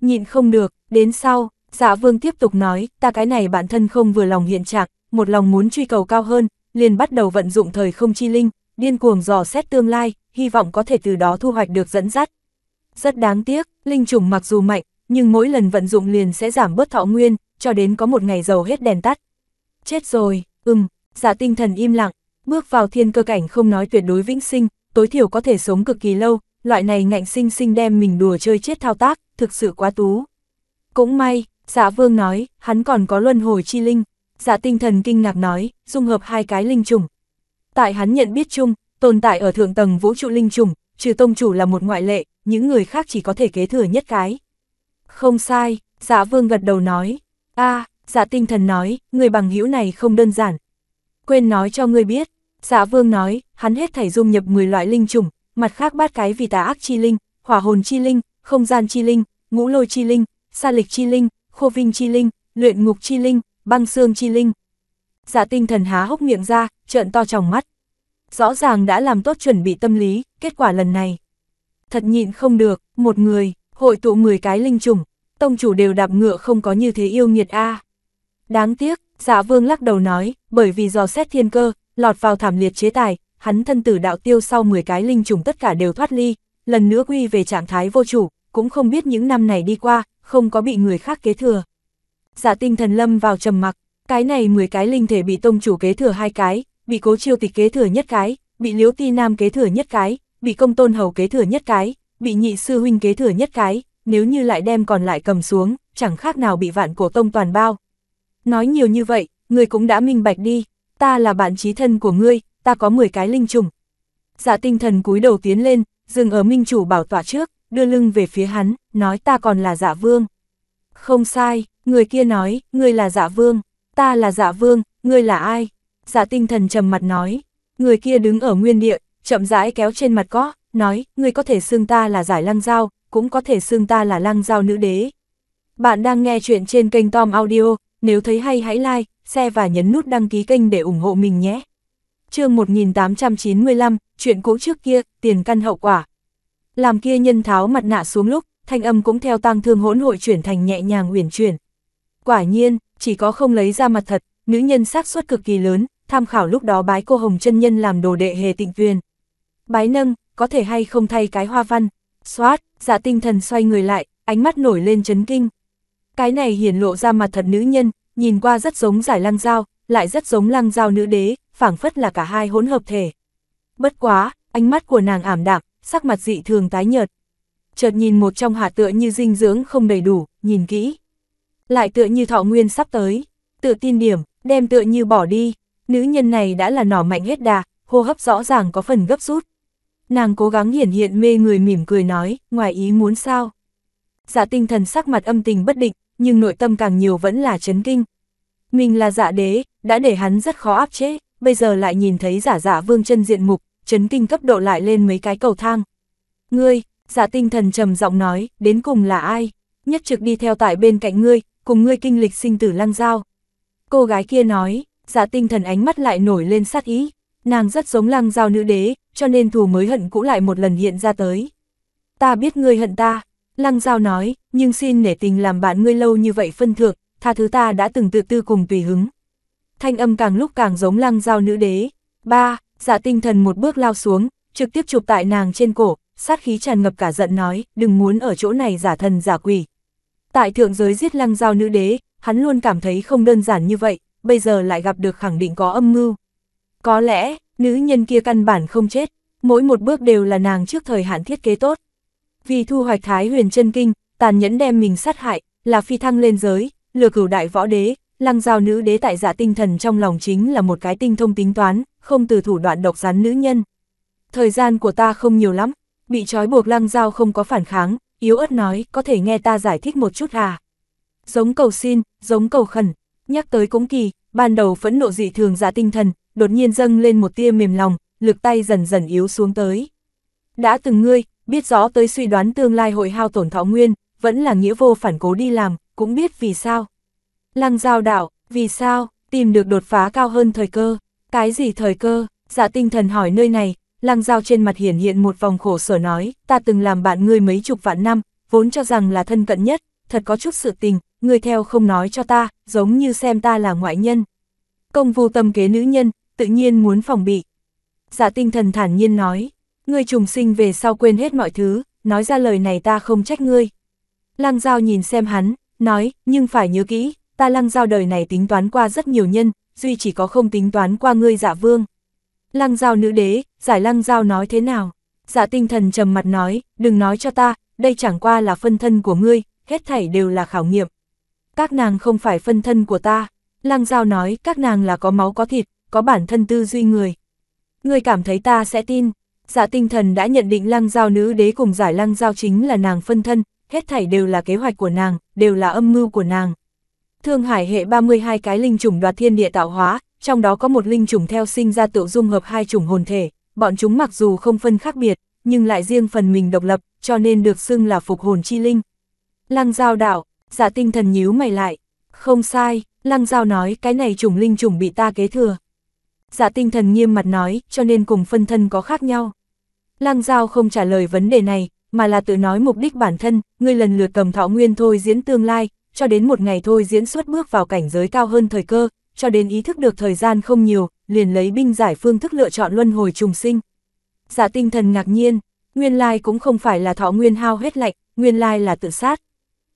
Nhịn không được, đến sau, dạ vương tiếp tục nói, ta cái này bản thân không vừa lòng hiện trạng, một lòng muốn truy cầu cao hơn, liền bắt đầu vận dụng thời không chi linh, điên cuồng dò xét tương lai, hy vọng có thể từ đó thu hoạch được dẫn dắt. Rất đáng tiếc, linh trùng mặc dù mạnh, nhưng mỗi lần vận dụng liền sẽ giảm bớt thọ nguyên, cho đến có một ngày dầu hết đèn tắt. Chết rồi, ừm, giả dạ tinh thần im lặng, bước vào thiên cơ cảnh không nói tuyệt đối vĩnh sinh, tối thiểu có thể sống cực kỳ lâu, loại này ngạnh sinh sinh đem mình đùa chơi chết thao tác, thực sự quá tú. Cũng may, giả dạ vương nói, hắn còn có luân hồi chi linh, giả dạ tinh thần kinh ngạc nói, dung hợp hai cái linh trùng. Tại hắn nhận biết chung, tồn tại ở thượng tầng vũ trụ linh trùng, trừ tông chủ là một ngoại lệ, những người khác chỉ có thể kế thừa nhất cái. Không sai, giả vương gật đầu nói, a à, dạ tinh thần nói, người bằng hữu này không đơn giản. Quên nói cho ngươi biết, dạ vương nói, hắn hết thảy dung nhập 10 loại linh chủng, mặt khác bát cái vì tà ác chi linh, hỏa hồn chi linh, không gian chi linh, ngũ lôi chi linh, sa lịch chi linh, khô vinh chi linh, luyện ngục chi linh, băng xương chi linh. Dạ tinh thần há hốc miệng ra, trợn to tròng mắt. Rõ ràng đã làm tốt chuẩn bị tâm lý, kết quả lần này. Thật nhịn không được, một người, hội tụ 10 cái linh trùng, tông chủ đều đạp ngựa không có như thế yêu nghiệt a. Đáng tiếc, dạ vương lắc đầu nói, bởi vì do xét thiên cơ, lọt vào thảm liệt chế tài, hắn thân tử đạo tiêu sau 10 cái linh trùng tất cả đều thoát ly, lần nữa quy về trạng thái vô chủ, cũng không biết những năm này đi qua, không có bị người khác kế thừa. Dạ tinh thần lâm vào trầm mặc, cái này 10 cái linh thể bị tông chủ kế thừa hai cái, bị cố chiêu tịch kế thừa nhất cái, bị liễu ti nam kế thừa nhất cái, bị công tôn hầu kế thừa nhất cái, bị nhị sư huynh kế thừa nhất cái, nếu như lại đem còn lại cầm xuống, chẳng khác nào bị vạn cổ tông toàn bao. Nói nhiều như vậy, ngươi cũng đã minh bạch đi, ta là bạn trí thân của ngươi, ta có 10 cái linh trùng. Dạ tinh thần cúi đầu tiến lên, dừng ở minh chủ bảo tỏa trước, đưa lưng về phía hắn, nói ta còn là dạ vương. Không sai, người kia nói, ngươi là dạ vương, ta là dạ vương, ngươi là ai? Dạ tinh thần trầm mặt nói, người kia đứng ở nguyên địa, chậm rãi kéo trên mặt có, nói, ngươi có thể xưng ta là giải lăng dao, cũng có thể xưng ta là lăng giao nữ đế. Bạn đang nghe chuyện trên kênh Tom Audio, nếu thấy hay hãy like, share và nhấn nút đăng ký kênh để ủng hộ mình nhé. chương 1895, chuyện cũ trước kia, tiền căn hậu quả. Làm kia nhân tháo mặt nạ xuống lúc, thanh âm cũng theo tăng thương hỗn hội chuyển thành nhẹ nhàng uyển chuyển. Quả nhiên, chỉ có không lấy ra mặt thật, nữ nhân xác suất cực kỳ lớn, tham khảo lúc đó bái cô Hồng chân nhân làm đồ đệ hề tịnh viên Bái nâng, có thể hay không thay cái hoa văn, Xoát, dạ tinh thần xoay người lại, ánh mắt nổi lên chấn kinh. Cái này hiển lộ ra mặt thật nữ nhân, nhìn qua rất giống giải lăng dao, lại rất giống lăng dao nữ đế, phảng phất là cả hai hỗn hợp thể. Bất quá, ánh mắt của nàng ảm đạm, sắc mặt dị thường tái nhợt. Chợt nhìn một trong hạ tựa như dinh dưỡng không đầy đủ, nhìn kỹ. Lại tựa như thọ nguyên sắp tới, tự tin điểm, đem tựa như bỏ đi. Nữ nhân này đã là nỏ mạnh hết đà, hô hấp rõ ràng có phần gấp rút, nàng cố gắng hiển hiện mê người mỉm cười nói, ngoài ý muốn sao. Dạ tinh thần sắc mặt âm tình bất định, nhưng nội tâm càng nhiều vẫn là chấn kinh. Mình là dạ đế, đã để hắn rất khó áp chế, bây giờ lại nhìn thấy giả dạ vương chân diện mục, chấn kinh cấp độ lại lên mấy cái cầu thang. Ngươi, dạ tinh thần trầm giọng nói, đến cùng là ai? Nhất trực đi theo tại bên cạnh ngươi, cùng ngươi kinh lịch sinh tử lăng giao. Cô gái kia nói, dạ tinh thần ánh mắt lại nổi lên sát ý. Nàng rất giống lăng giao nữ đế, cho nên thù mới hận cũ lại một lần hiện ra tới. Ta biết ngươi hận ta, lăng giao nói, nhưng xin nể tình làm bạn ngươi lâu như vậy phân thượng, tha thứ ta đã từng tự tư cùng tùy hứng. Thanh âm càng lúc càng giống lăng giao nữ đế. Ba, dạ tinh thần một bước lao xuống, trực tiếp chụp tại nàng trên cổ, sát khí tràn ngập cả giận nói, đừng muốn ở chỗ này giả thần giả quỷ. Tại thượng giới giết lăng giao nữ đế, hắn luôn cảm thấy không đơn giản như vậy, bây giờ lại gặp được khẳng định có âm mưu, có lẽ, nữ nhân kia căn bản không chết, mỗi một bước đều là nàng trước thời hạn thiết kế tốt. Vì thu hoạch thái huyền chân kinh, tàn nhẫn đem mình sát hại, là phi thăng lên giới, lừa cửu đại võ đế, lăng giao nữ đế tại giả dạ tinh thần trong lòng chính là một cái tinh thông tính toán, không từ thủ đoạn độc rắn nữ nhân. Thời gian của ta không nhiều lắm, bị trói buộc lăng giao không có phản kháng, yếu ớt nói có thể nghe ta giải thích một chút à. Giống cầu xin, giống cầu khẩn, nhắc tới cũng kỳ, ban đầu phẫn nộ dị thường giả dạ tinh thần, đột nhiên dâng lên một tia mềm lòng, lực tay dần dần yếu xuống tới. Đã từng ngươi, biết rõ tới suy đoán tương lai hội hao tổn thọ nguyên, vẫn là nghĩa vô phản cố đi làm, cũng biết vì sao. Lăng giao đạo, vì sao, tìm được đột phá cao hơn thời cơ, cái gì thời cơ, dạ tinh thần hỏi nơi này, lăng giao trên mặt hiển hiện một vòng khổ sở nói, ta từng làm bạn ngươi mấy chục vạn năm, vốn cho rằng là thân cận nhất, thật có chút sự tình, ngươi theo không nói cho ta, giống như xem ta là ngoại nhân. Công vu tâm kế nữ nhân, tự nhiên muốn phòng bị. giả dạ tinh thần thản nhiên nói, ngươi trùng sinh về sau quên hết mọi thứ, nói ra lời này ta không trách ngươi. Lăng Giao nhìn xem hắn, nói, nhưng phải nhớ kỹ, ta lăng Giao đời này tính toán qua rất nhiều nhân, duy chỉ có không tính toán qua ngươi giả dạ vương. Lăng Giao nữ đế, giải lăng Giao nói thế nào? Giả dạ tinh thần trầm mặt nói, đừng nói cho ta, đây chẳng qua là phân thân của ngươi, hết thảy đều là khảo nghiệm. Các nàng không phải phân thân của ta. Lăng Giao nói các nàng là có máu có thịt, có bản thân tư duy người. Người cảm thấy ta sẽ tin, giả dạ tinh thần đã nhận định lăng giao nữ đế cùng giải lăng giao chính là nàng phân thân, hết thảy đều là kế hoạch của nàng, đều là âm mưu của nàng. Thương Hải hệ 32 cái linh chủng đoạt thiên địa tạo hóa, trong đó có một linh chủng theo sinh ra tự dung hợp hai chủng hồn thể, bọn chúng mặc dù không phân khác biệt, nhưng lại riêng phần mình độc lập, cho nên được xưng là phục hồn chi linh. Lăng Giao đảo giả dạ tinh thần nhíu mày lại. Không sai, Lăng Giao nói cái này chủng linh chủng bị ta kế thừa, giả dạ tinh thần nghiêm mặt nói, cho nên cùng phân thân có khác nhau. Lang Giao không trả lời vấn đề này, mà là tự nói mục đích bản thân, ngươi lần lượt cầm thọ nguyên thôi diễn tương lai, cho đến một ngày thôi diễn xuất bước vào cảnh giới cao hơn thời cơ, cho đến ý thức được thời gian không nhiều, liền lấy binh giải phương thức lựa chọn luân hồi trùng sinh. giả dạ tinh thần ngạc nhiên, nguyên lai cũng không phải là thọ nguyên hao hết lạnh, nguyên lai là tự sát.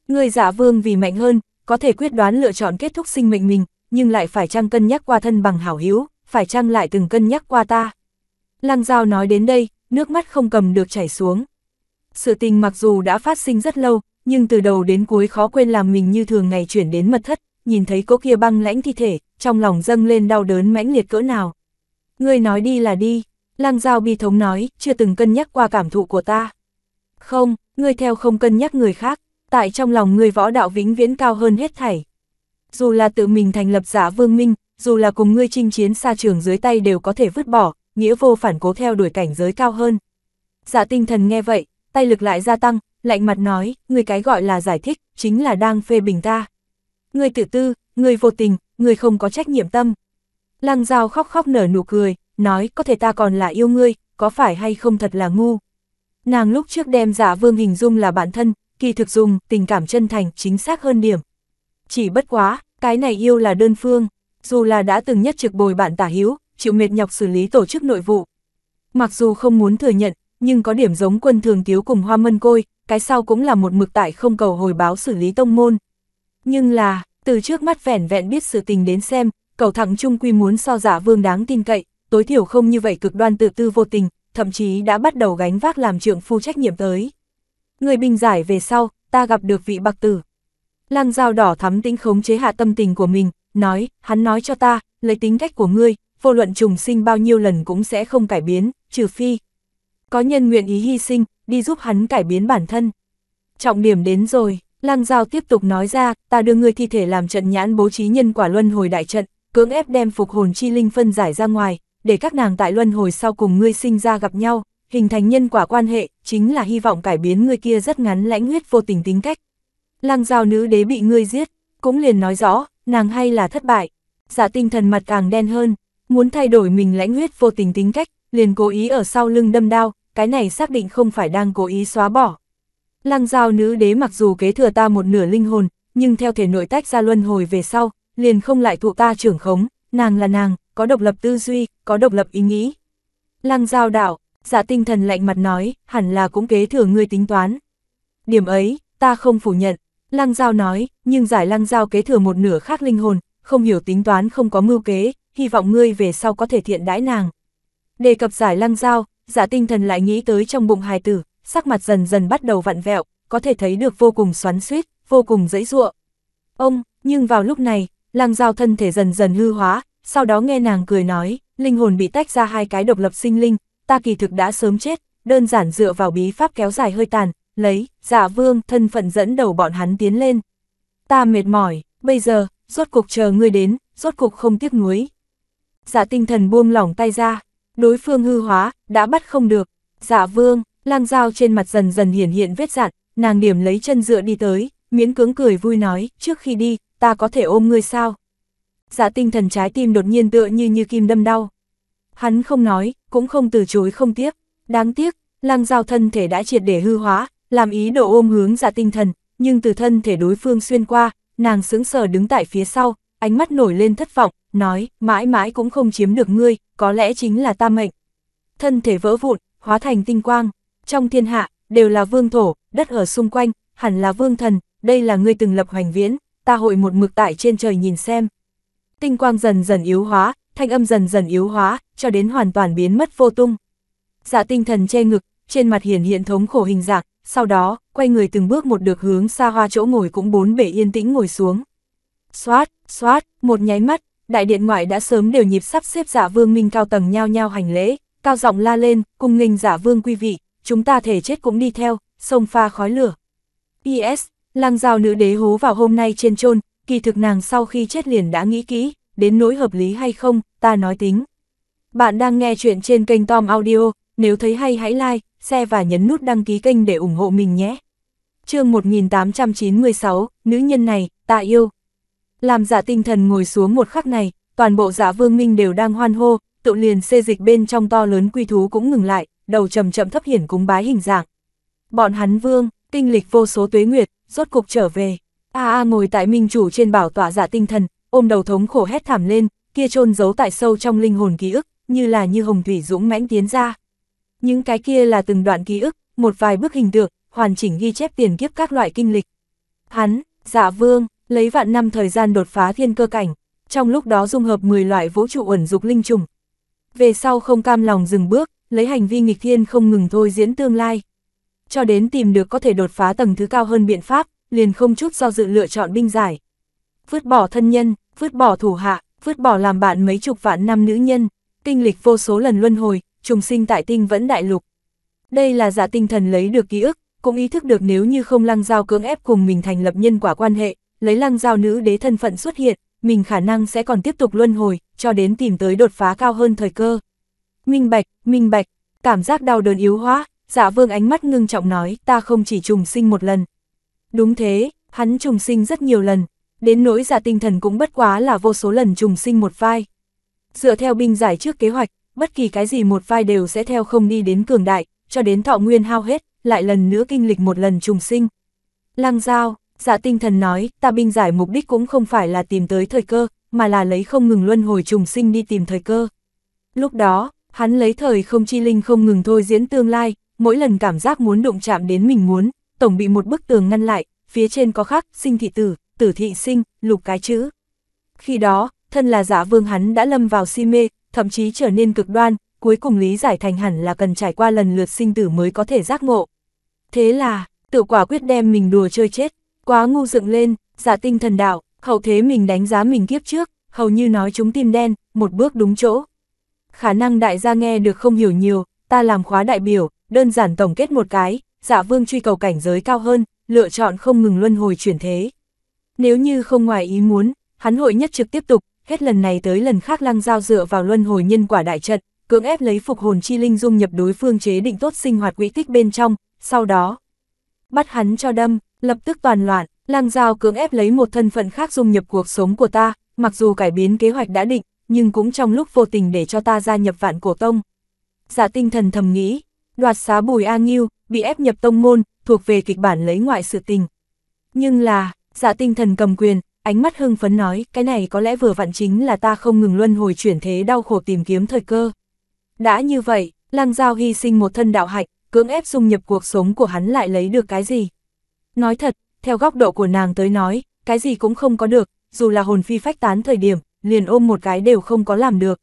Người giả dạ vương vì mạnh hơn, có thể quyết đoán lựa chọn kết thúc sinh mệnh mình, nhưng lại phải trang cân nhắc qua thân bằng hảo hiếu, phải chăng lại từng cân nhắc qua ta? Lăng Giao nói đến đây, nước mắt không cầm được chảy xuống. Sự tình mặc dù đã phát sinh rất lâu, nhưng từ đầu đến cuối khó quên làm mình như thường ngày chuyển đến mật thất, nhìn thấy cô kia băng lãnh thi thể, trong lòng dâng lên đau đớn mãnh liệt cỡ nào. Ngươi nói đi là đi, Lăng Giao bi thống nói, chưa từng cân nhắc qua cảm thụ của ta. Không, ngươi theo không cân nhắc người khác, tại trong lòng người võ đạo vĩnh viễn cao hơn hết thảy. Dù là tự mình thành lập giả vương minh, dù là cùng ngươi chinh chiến xa trường dưới tay đều có thể vứt bỏ, nghĩa vô phản cố theo đuổi cảnh giới cao hơn. Dạ tinh thần nghe vậy, tay lực lại gia tăng, lạnh mặt nói, người cái gọi là giải thích, chính là đang phê bình ta. Người tự tư, người vô tình, người không có trách nhiệm tâm. Lăng dao khóc khóc nở nụ cười, nói có thể ta còn là yêu ngươi, có phải hay không thật là ngu. Nàng lúc trước đem giả dạ vương hình dung là bản thân, kỳ thực dùng tình cảm chân thành chính xác hơn điểm. Chỉ bất quá, cái này yêu là đơn phương, dù là đã từng nhất trực bồi bạn tả hữu chịu mệt nhọc xử lý tổ chức nội vụ. Mặc dù không muốn thừa nhận, nhưng có điểm giống quân thường tiếu cùng hoa mân côi, cái sau cũng là một mực tại không cầu hồi báo xử lý tông môn. Nhưng là, từ trước mắt vẻn vẹn biết sự tình đến xem, cầu thẳng trung quy muốn so giả dạ vương đáng tin cậy, tối thiểu không như vậy cực đoan tự tư vô tình, thậm chí đã bắt đầu gánh vác làm trưởng phu trách nhiệm tới. Người bình giải về sau, ta gặp được vị bạc tử. Lăng dao đỏ thắm tĩnh khống chế hạ tâm tình của mình, nói, hắn nói cho ta, lấy tính cách của ngươi, vô luận trùng sinh bao nhiêu lần cũng sẽ không cải biến, trừ phi. Có nhân nguyện ý hy sinh, đi giúp hắn cải biến bản thân. Trọng điểm đến rồi, Lăng Giao tiếp tục nói ra, ta đưa ngươi thi thể làm trận nhãn bố trí nhân quả luân hồi đại trận, cưỡng ép đem phục hồn chi linh phân giải ra ngoài, để các nàng tại luân hồi sau cùng ngươi sinh ra gặp nhau, hình thành nhân quả quan hệ, chính là hy vọng cải biến ngươi kia rất ngắn lãnh huyết vô tình tính cách. Lăng Giao nữ đế bị ngươi giết, cũng liền nói rõ, nàng hay là thất bại. giả dạ tinh thần mặt càng đen hơn, muốn thay đổi mình lãnh huyết vô tình tính cách, liền cố ý ở sau lưng đâm đao, cái này xác định không phải đang cố ý xóa bỏ. Lăng giao nữ đế mặc dù kế thừa ta một nửa linh hồn, nhưng theo thể nội tách ra luân hồi về sau, liền không lại thụ ta trưởng khống, nàng là nàng, có độc lập tư duy, có độc lập ý nghĩ. Lăng giao đảo, giả dạ tinh thần lạnh mặt nói, hẳn là cũng kế thừa ngươi tính toán. Điểm ấy, ta không phủ nhận, Lăng Giao nói, nhưng giải Lăng Giao kế thừa một nửa khác linh hồn, không hiểu tính toán không có mưu kế, hy vọng ngươi về sau có thể thiện đãi nàng. Đề cập giải Lăng Giao, giả dạ tinh thần lại nghĩ tới trong bụng hài tử, sắc mặt dần dần bắt đầu vặn vẹo, có thể thấy được vô cùng xoắn suýt, vô cùng dễ ruộng. Ông, nhưng vào lúc này, Lăng Giao thân thể dần dần hư hóa, sau đó nghe nàng cười nói, linh hồn bị tách ra hai cái độc lập sinh linh, ta kỳ thực đã sớm chết, đơn giản dựa vào bí pháp kéo dài hơi tàn, lấy, giả dạ vương, thân phận dẫn đầu bọn hắn tiến lên. Ta mệt mỏi, bây giờ, rốt cục chờ ngươi đến, rốt cục không tiếc nuối. giả dạ tinh thần buông lỏng tay ra, đối phương hư hóa, đã bắt không được. giả dạ vương, lang dao trên mặt dần dần hiển hiện vết dạn, nàng điểm lấy chân dựa đi tới, miễn cưỡng cười vui nói, trước khi đi, ta có thể ôm ngươi sao? giả tinh thần trái tim đột nhiên tựa như như kim đâm đau. Hắn không nói, cũng không từ chối không tiếc, đáng tiếc, lang dao thân thể đã triệt để hư hóa, làm ý đồ ôm hướng dạ tinh thần, nhưng từ thân thể đối phương xuyên qua, nàng sững sờ đứng tại phía sau, ánh mắt nổi lên thất vọng, nói, mãi mãi cũng không chiếm được ngươi, có lẽ chính là ta mệnh. Thân thể vỡ vụn, hóa thành tinh quang, trong thiên hạ, đều là vương thổ, đất ở xung quanh, hẳn là vương thần, đây là ngươi từng lập hoành viễn, ta hội một mực tại trên trời nhìn xem. Tinh quang dần dần yếu hóa, thanh âm dần dần yếu hóa, cho đến hoàn toàn biến mất vô tung. Dạ tinh thần che ngực, trên mặt hiển hiện thống khổ hình dạng, sau đó, quay người từng bước một được hướng xa hoa chỗ ngồi cũng bốn bể yên tĩnh ngồi xuống. Xoát, xoát, một nháy mắt, đại điện ngoại đã sớm đều nhịp sắp xếp giả dạ vương minh cao tầng nhao nhau hành lễ, cao giọng la lên, cùng nghênh giả dạ vương quý vị, chúng ta thể chết cũng đi theo, sông pha khói lửa. P.S. Lăng giao nữ đế hố vào hôm nay trên chôn kỳ thực nàng sau khi chết liền đã nghĩ kỹ, đến nỗi hợp lý hay không, ta nói tính. Bạn đang nghe chuyện trên kênh Tom Audio, nếu thấy hay hãy like, xe và nhấn nút đăng ký kênh để ủng hộ mình nhé. chương 1896, nữ nhân này, ta yêu. Làm giả dạ tinh thần ngồi xuống một khắc này, toàn bộ giả dạ vương minh đều đang hoan hô, tự liền xê dịch bên trong to lớn quy thú cũng ngừng lại, đầu chậm chậm thấp hiển cúng bái hình dạng. Bọn hắn vương, kinh lịch vô số tuế nguyệt, rốt cục trở về. A A ngồi tại minh chủ trên bảo tỏa giả dạ tinh thần, ôm đầu thống khổ hét thảm lên, kia chôn giấu tại sâu trong linh hồn ký ức, như là như hồng thủy dũng mãnh tiến ra. Những cái kia là từng đoạn ký ức, một vài bức hình tượng, hoàn chỉnh ghi chép tiền kiếp các loại kinh lịch. Hắn, dạ vương, lấy vạn năm thời gian đột phá thiên cơ cảnh, trong lúc đó dung hợp 10 loại vũ trụ ẩn dục linh trùng. Về sau không cam lòng dừng bước, lấy hành vi nghịch thiên không ngừng thôi diễn tương lai. Cho đến tìm được có thể đột phá tầng thứ cao hơn biện pháp, liền không chút do dự lựa chọn binh giải. Vứt bỏ thân nhân, vứt bỏ thủ hạ, vứt bỏ làm bạn mấy chục vạn năm nữ nhân, kinh lịch vô số lần luân hồi, trùng sinh tại tinh vẫn đại lục. Đây là giả dạ tinh thần lấy được ký ức, cũng ý thức được nếu như không lăng giao cưỡng ép cùng mình thành lập nhân quả quan hệ, lấy lăng giao nữ đế thân phận xuất hiện, mình khả năng sẽ còn tiếp tục luân hồi, cho đến tìm tới đột phá cao hơn thời cơ. Minh bạch, minh bạch, cảm giác đau đớn yếu hóa, giả dạ vương ánh mắt ngưng trọng nói, ta không chỉ trùng sinh một lần. Đúng thế, hắn trùng sinh rất nhiều lần, đến nỗi giả dạ tinh thần cũng bất quá là vô số lần trùng sinh một vai. Dựa theo binh giải trước kế hoạch, bất kỳ cái gì một vai đều sẽ theo không đi đến cường đại, cho đến thọ nguyên hao hết, lại lần nữa kinh lịch một lần trùng sinh. Lăng Giao, dạ tinh thần nói, ta binh giải mục đích cũng không phải là tìm tới thời cơ, mà là lấy không ngừng luân hồi trùng sinh đi tìm thời cơ. Lúc đó, hắn lấy thời không chi linh không ngừng thôi diễn tương lai, mỗi lần cảm giác muốn đụng chạm đến mình muốn, tổng bị một bức tường ngăn lại, phía trên có khắc sinh thị tử, tử thị sinh, lục cái chữ. Khi đó, thân là giả dạ vương hắn đã lâm vào si mê, thậm chí trở nên cực đoan, cuối cùng lý giải thành hẳn là cần trải qua lần lượt sinh tử mới có thể giác ngộ. Thế là, tự quả quyết đem mình đùa chơi chết, quá ngu dựng lên, giả tinh thần đạo, hậu thế mình đánh giá mình kiếp trước, hầu như nói chúng tim đen, một bước đúng chỗ. Khả năng đại gia nghe được không hiểu nhiều, ta làm khóa đại biểu, đơn giản tổng kết một cái, giả dạ vương truy cầu cảnh giới cao hơn, lựa chọn không ngừng luân hồi chuyển thế. Nếu như không ngoài ý muốn, hắn hội nhất trực tiếp tục, hết lần này tới lần khác lăng giao dựa vào luân hồi nhân quả đại trận, cưỡng ép lấy phục hồn chi linh dung nhập đối phương chế định tốt sinh hoạt quỹ tích bên trong, sau đó bắt hắn cho đâm, lập tức toàn loạn, lăng giao cưỡng ép lấy một thân phận khác dung nhập cuộc sống của ta, mặc dù cải biến kế hoạch đã định, nhưng cũng trong lúc vô tình để cho ta gia nhập vạn cổ tông. Giả dạ tinh thần thầm nghĩ, đoạt xá bùi A Nghiêu, bị ép nhập tông môn, thuộc về kịch bản lấy ngoại sự tình. Nhưng là, giả dạ tinh thần cầm quyền, ánh mắt hưng phấn nói, cái này có lẽ vừa vặn chính là ta không ngừng luân hồi chuyển thế đau khổ tìm kiếm thời cơ. Đã như vậy, Lăng Giao hy sinh một thân đạo hạch, cưỡng ép dung nhập cuộc sống của hắn lại lấy được cái gì? Nói thật, theo góc độ của nàng tới nói, cái gì cũng không có được, dù là hồn phi phách tán thời điểm, liền ôm một cái đều không có làm được.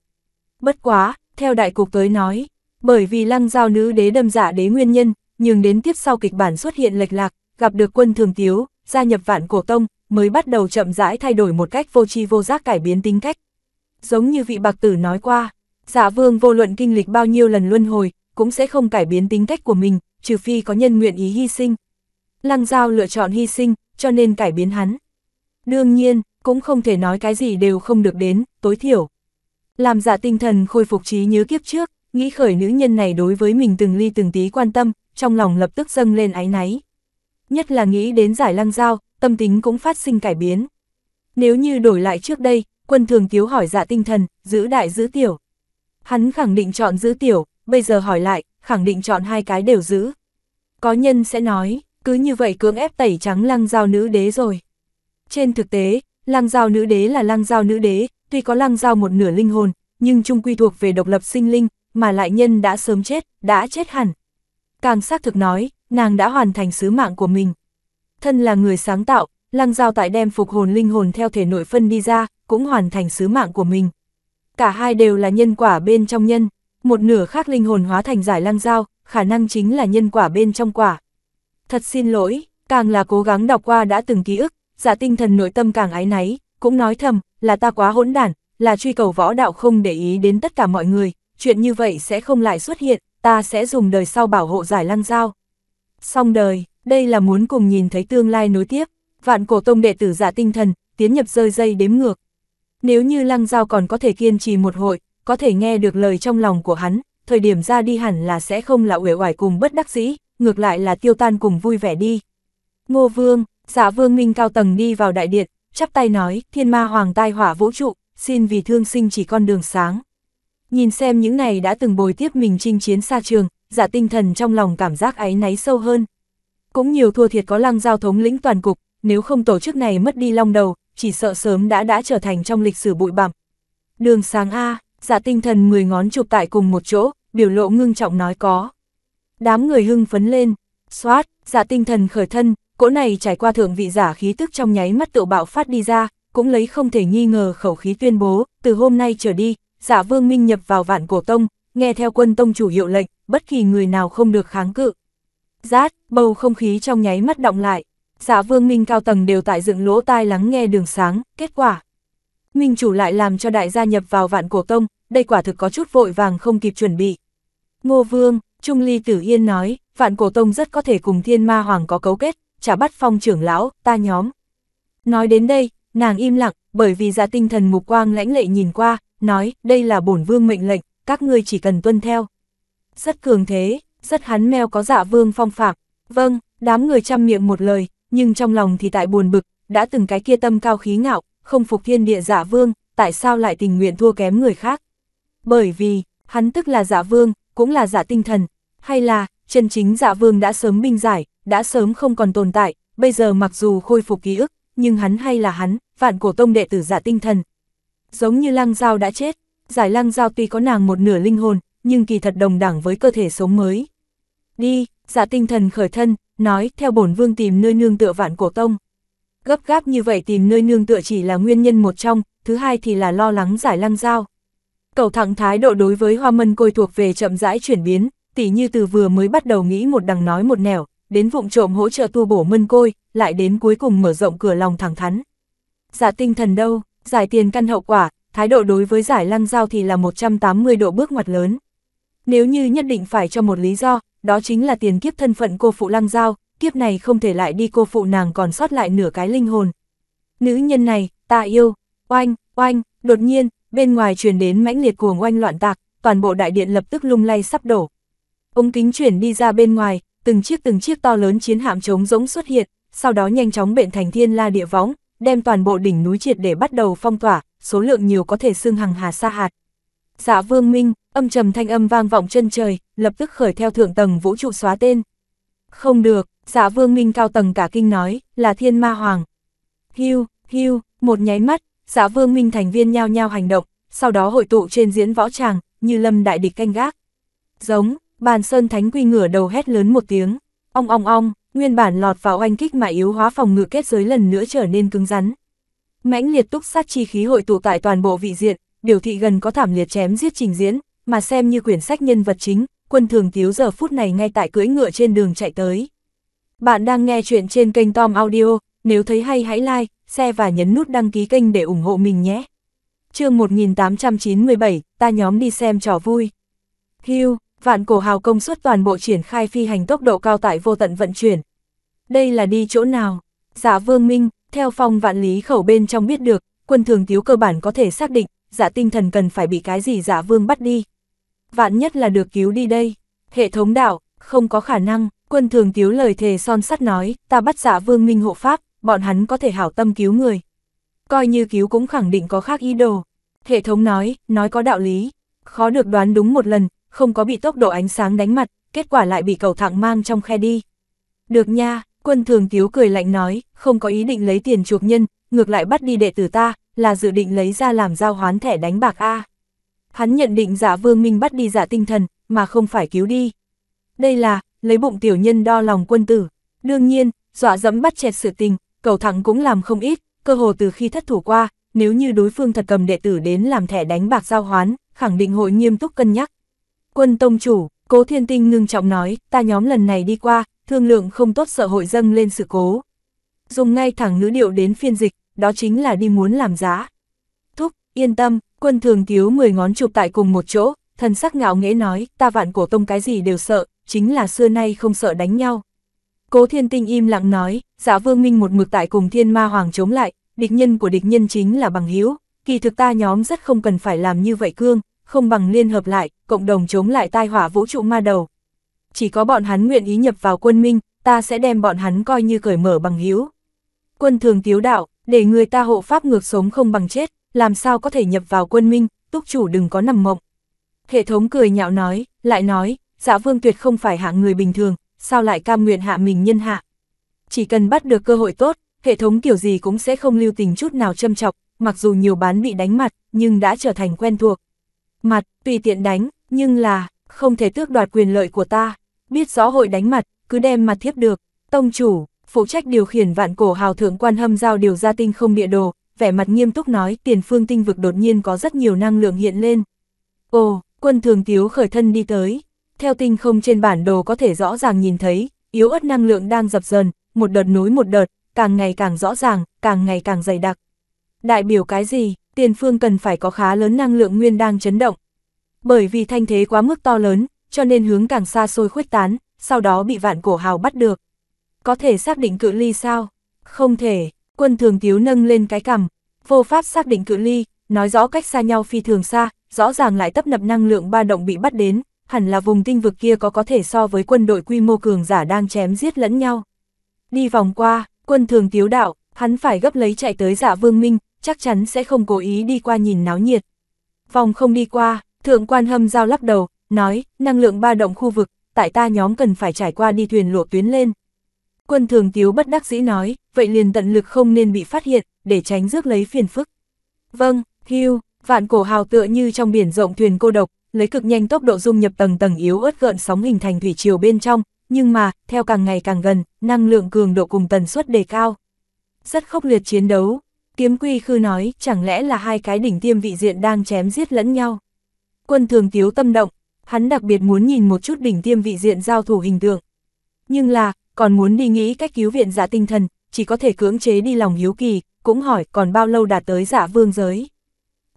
Bất quá, theo đại cục tới nói, bởi vì lăng giao nữ đế đâm giả dạ đế nguyên nhân, nhưng đến tiếp sau kịch bản xuất hiện lệch lạc, gặp được quân thường tiếu, gia nhập vạn cổ tông, mới bắt đầu chậm rãi thay đổi một cách vô tri vô giác cải biến tính cách. Giống như vị bạc tử nói qua, giả dạ vương vô luận kinh lịch bao nhiêu lần luân hồi, cũng sẽ không cải biến tính cách của mình, trừ phi có nhân nguyện ý hy sinh. Lăng Giao lựa chọn hy sinh, cho nên cải biến hắn. Đương nhiên, cũng không thể nói cái gì đều không được đến, tối thiểu. Làm giả dạ tinh thần khôi phục trí nhớ kiếp trước, nghĩ khởi nữ nhân này đối với mình từng ly từng tí quan tâm, trong lòng lập tức dâng lên áy náy nhất là nghĩ đến giải lăng giao, tâm tính cũng phát sinh cải biến. Nếu như đổi lại trước đây, quân thường tiếu hỏi dạ tinh thần, giữ đại giữ tiểu. Hắn khẳng định chọn giữ tiểu, bây giờ hỏi lại, khẳng định chọn hai cái đều giữ. Có nhân sẽ nói, cứ như vậy cưỡng ép tẩy trắng lăng giao nữ đế rồi. Trên thực tế, lăng giao nữ đế là lăng giao nữ đế, tuy có lăng giao một nửa linh hồn, nhưng chung quy thuộc về độc lập sinh linh, mà lại nhân đã sớm chết, đã chết hẳn. Càng xác thực nói, nàng đã hoàn thành sứ mạng của mình. Thân là người sáng tạo, Lăng Giao tại đem phục hồn linh hồn theo thể nội phân đi ra, cũng hoàn thành sứ mạng của mình. Cả hai đều là nhân quả bên trong nhân, một nửa khác linh hồn hóa thành giải Lăng Giao, khả năng chính là nhân quả bên trong quả. Thật xin lỗi, càng là cố gắng đọc qua đã từng ký ức, giả dạ tinh thần nội tâm càng ái náy, cũng nói thầm, là ta quá hỗn đản, là truy cầu võ đạo không để ý đến tất cả mọi người, chuyện như vậy sẽ không lại xuất hiện, ta sẽ dùng đời sau bảo hộ giải lăng giao. Xong đời, đây là muốn cùng nhìn thấy tương lai nối tiếp, vạn cổ tông đệ tử giả dạ tinh thần, tiến nhập rơi dây đếm ngược. Nếu như lăng giao còn có thể kiên trì một hội, có thể nghe được lời trong lòng của hắn, thời điểm ra đi hẳn là sẽ không là uể oải cùng bất đắc dĩ, ngược lại là tiêu tan cùng vui vẻ đi. Ngô Vương, giả dạ vương minh cao tầng đi vào đại điện, chắp tay nói, thiên ma hoàng tai hỏa vũ trụ, xin vì thương sinh chỉ con đường sáng. Nhìn xem những này đã từng bồi tiếp mình chinh chiến xa trường, giả tinh thần trong lòng cảm giác áy náy sâu hơn. Cũng nhiều thua thiệt có lăng giao thống lĩnh toàn cục, nếu không tổ chức này mất đi long đầu, chỉ sợ sớm đã đã trở thành trong lịch sử bụi bặm. Đường sáng A, giả tinh thần 10 ngón chụp tại cùng một chỗ, biểu lộ ngưng trọng nói có. Đám người hưng phấn lên, xoát, giả tinh thần khởi thân, cỗ này trải qua thượng vị giả khí tức trong nháy mắt tự bạo phát đi ra, cũng lấy không thể nghi ngờ khẩu khí tuyên bố, từ hôm nay trở đi, giả vương minh nhập vào vạn cổ tông, nghe theo quân tông chủ hiệu lệnh, bất kỳ người nào không được kháng cự. Rát, bầu không khí trong nháy mắt động lại, dạ vương minh cao tầng đều tại dựng lỗ tai lắng nghe đường sáng, kết quả. Minh chủ lại làm cho đại gia nhập vào vạn cổ tông, đây quả thực có chút vội vàng không kịp chuẩn bị. Ngô vương, Trung Ly Tử Yên nói, vạn cổ tông rất có thể cùng thiên ma hoàng có cấu kết, trả bắt phong trưởng lão, ta nhóm. Nói đến đây, nàng im lặng, bởi vì dạ tinh thần mục quang lãnh lệ nhìn qua, nói, đây là bổn vương mệnh lệnh, các ngươi chỉ cần tuân theo. Rất cường thế, rất hắn meo có dạ vương phong phạc. Vâng, đám người chăm miệng một lời, nhưng trong lòng thì tại buồn bực, đã từng cái kia tâm cao khí ngạo, không phục thiên địa dạ vương, tại sao lại tình nguyện thua kém người khác? Bởi vì, hắn tức là dạ vương, cũng là dạ tinh thần, hay là, chân chính dạ vương đã sớm binh giải, đã sớm không còn tồn tại, bây giờ mặc dù khôi phục ký ức, nhưng hắn hay là hắn, vạn cổ tông đệ tử dạ tinh thần. Giống như lăng dao đã chết, giải lăng giao tuy có nàng một nửa linh hồn, nhưng kỳ thật đồng đẳng với cơ thể sống mới. Đi, giả dạ tinh thần khởi thân, nói theo bổn vương tìm nơi nương tựa vạn cổ tông. Gấp gáp như vậy tìm nơi nương tựa chỉ là nguyên nhân một trong, thứ hai thì là lo lắng giải lăng giao. Cầu thẳng thái độ đối với hoa mân côi thuộc về chậm rãi chuyển biến, tỉ như từ vừa mới bắt đầu nghĩ một đằng nói một nẻo, đến vụng trộm hỗ trợ tu bổ mân côi, lại đến cuối cùng mở rộng cửa lòng thẳng thắn. Giả dạ tinh thần đâu, giải tiền căn hậu quả, thái độ đối với giải lăng giao thì là 180 độ bước ngoặt lớn. Nếu như nhất định phải cho một lý do, đó chính là tiền kiếp thân phận cô phụ lăng giao, kiếp này không thể lại đi cô phụ nàng còn sót lại nửa cái linh hồn. Nữ nhân này, ta yêu, oanh, oanh, đột nhiên, bên ngoài truyền đến mãnh liệt cuồng oanh loạn tạc, toàn bộ đại điện lập tức lung lay sắp đổ. Ống kính chuyển đi ra bên ngoài, từng chiếc từng chiếc to lớn chiến hạm trống rỗng xuất hiện, sau đó nhanh chóng bện thành thiên la địa võng, đem toàn bộ đỉnh núi triệt để bắt đầu phong tỏa, số lượng nhiều có thể xưng hàng hà sa hạt. Dạ Vương Minh, âm trầm thanh âm vang vọng chân trời, lập tức khởi theo thượng tầng vũ trụ xóa tên. Không được, Dạ Vương Minh cao tầng cả kinh nói, là Thiên Ma Hoàng. Hưu, hưu, một nháy mắt, Dạ Vương Minh thành viên nhao nhao hành động, sau đó hội tụ trên diễn võ tràng, như lâm đại địch canh gác. Giống, bàn sơn thánh quy ngửa đầu hét lớn một tiếng, ong ong ong, nguyên bản lọt vào oanh kích mà yếu hóa phòng ngự kết giới lần nữa trở nên cứng rắn. Mãnh liệt túc sát chi khí hội tụ tại toàn bộ vị diện, biểu thị gần có thảm liệt chém giết trình diễn, mà xem như quyển sách nhân vật chính, quân thường tiếu giờ phút này ngay tại cưỡi ngựa trên đường chạy tới. Bạn đang nghe chuyện trên kênh Tom Audio, nếu thấy hay hãy like, share và nhấn nút đăng ký kênh để ủng hộ mình nhé. chương 1897, ta nhóm đi xem trò vui. Hugh vạn cổ hào công suất toàn bộ triển khai phi hành tốc độ cao tại vô tận vận chuyển. Đây là đi chỗ nào? giả dạ Vương Minh, theo phong vạn lý khẩu bên trong biết được, quân thường tiếu cơ bản có thể xác định, giả dạ tinh thần cần phải bị cái gì giả dạ Vương bắt đi. Vạn nhất là được cứu đi đây. Hệ thống đạo, không có khả năng, quân thường tiếu lời thề son sắt nói, ta bắt giả Vương Minh hộ pháp, bọn hắn có thể hảo tâm cứu người. Coi như cứu cũng khẳng định có khác ý đồ. Hệ thống nói, nói có đạo lý. Khó được đoán đúng một lần, không có bị tốc độ ánh sáng đánh mặt, kết quả lại bị cầu thẳng mang trong khe đi. Được nha, quân thường cứu cười lạnh nói, không có ý định lấy tiền chuộc nhân, ngược lại bắt đi đệ tử ta, là dự định lấy ra làm giao hoán thẻ đánh bạc A. Hắn nhận định giả vương minh bắt đi giả tinh thần, mà không phải cứu đi. Đây là, lấy bụng tiểu nhân đo lòng quân tử. Đương nhiên, dọa dẫm bắt chẹt sự tình, cầu thẳng cũng làm không ít, cơ hồ từ khi thất thủ qua, nếu như đối phương thật cầm đệ tử đến làm thẻ đánh bạc giao hoán, khẳng định hội nghiêm túc cân nhắc. Quân Tông Chủ, Cố Thiên Tinh ngưng trọng nói, ta nhóm lần này đi qua, thương lượng không tốt sợ hội dâng lên sự cố. Dùng ngay thẳng ngữ điệu đến phiên dịch, đó chính là đi muốn làm giá. Thúc, yên tâm, quân thường thiếu 10 ngón chụp tại cùng một chỗ, thần sắc ngạo nghễ nói, ta vạn cổ tông cái gì đều sợ, chính là xưa nay không sợ đánh nhau. Cố thiên tinh im lặng nói, giả dạ vương minh một mực tại cùng thiên ma hoàng chống lại, địch nhân của địch nhân chính là bằng hiếu kỳ thực ta nhóm rất không cần phải làm như vậy cương, không bằng liên hợp lại, cộng đồng chống lại tai họa vũ trụ ma đầu. Chỉ có bọn hắn nguyện ý nhập vào quân minh, ta sẽ đem bọn hắn coi như cởi mở bằng hiếu. Quân thường tiếu đạo, để người ta hộ pháp ngược sống không bằng chết, làm sao có thể nhập vào quân minh, túc chủ đừng có nằm mộng. Hệ thống cười nhạo nói, lại nói, dạ vương tuyệt không phải hạng người bình thường, sao lại cam nguyện hạ mình nhân hạ. Chỉ cần bắt được cơ hội tốt, hệ thống kiểu gì cũng sẽ không lưu tình chút nào châm chọc, mặc dù nhiều bán bị đánh mặt, nhưng đã trở thành quen thuộc. Mặt, tùy tiện đánh, nhưng là, không thể tước đoạt quyền lợi của ta. Biết rõ hội đánh mặt, cứ đem mặt thiếp được. Tông chủ, phụ trách điều khiển vạn cổ hào thượng quan hâm giao điều ra tinh không địa đồ, vẻ mặt nghiêm túc nói tiền phương tinh vực đột nhiên có rất nhiều năng lượng hiện lên. Ồ, quân thường tiếu khởi thân đi tới. Theo tinh không trên bản đồ có thể rõ ràng nhìn thấy, yếu ớt năng lượng đang dập dần, một đợt núi một đợt, càng ngày càng rõ ràng, càng ngày càng dày đặc. Đại biểu cái gì, tiền phương cần phải có khá lớn năng lượng nguyên đang chấn động. Bởi vì thanh thế quá mức to lớn, cho nên hướng càng xa xôi khuếch tán, sau đó bị vạn cổ hào bắt được. Có thể xác định cự ly sao? Không thể, quân thường tiếu nâng lên cái cằm, vô pháp xác định cự ly, nói rõ cách xa nhau phi thường xa, rõ ràng lại tấp nập năng lượng ba động bị bắt đến, hẳn là vùng tinh vực kia có có thể so với quân đội quy mô cường giả đang chém giết lẫn nhau. Đi vòng qua, quân thường tiếu đạo, hắn phải gấp lấy chạy tới dạ vương minh, chắc chắn sẽ không cố ý đi qua nhìn náo nhiệt. Vòng không đi qua, thượng quan hâm giao lắp đầu, nói, năng lượng ba động khu vực, tại ta nhóm cần phải trải qua đi thuyền lộ tuyến lên. Quân thường tiếu bất đắc dĩ nói, vậy liền tận lực không nên bị phát hiện, để tránh rước lấy phiền phức. Vâng, hưu, vạn cổ hào tựa như trong biển rộng thuyền cô độc, lấy cực nhanh tốc độ dung nhập tầng tầng yếu ớt gợn sóng hình thành thủy chiều bên trong, nhưng mà, theo càng ngày càng gần, năng lượng cường độ cùng tần suất đề cao. Rất khốc liệt chiến đấu, Kiếm quy khư nói, chẳng lẽ là hai cái đỉnh tiêm vị diện đang chém giết lẫn nhau. Quân thường tiếu tâm động, hắn đặc biệt muốn nhìn một chút đỉnh tiêm vị diện giao thủ hình tượng. Nhưng là, còn muốn đi nghĩ cách cứu viện giả tinh thần, chỉ có thể cưỡng chế đi lòng hiếu kỳ, cũng hỏi còn bao lâu đạt tới giả vương giới.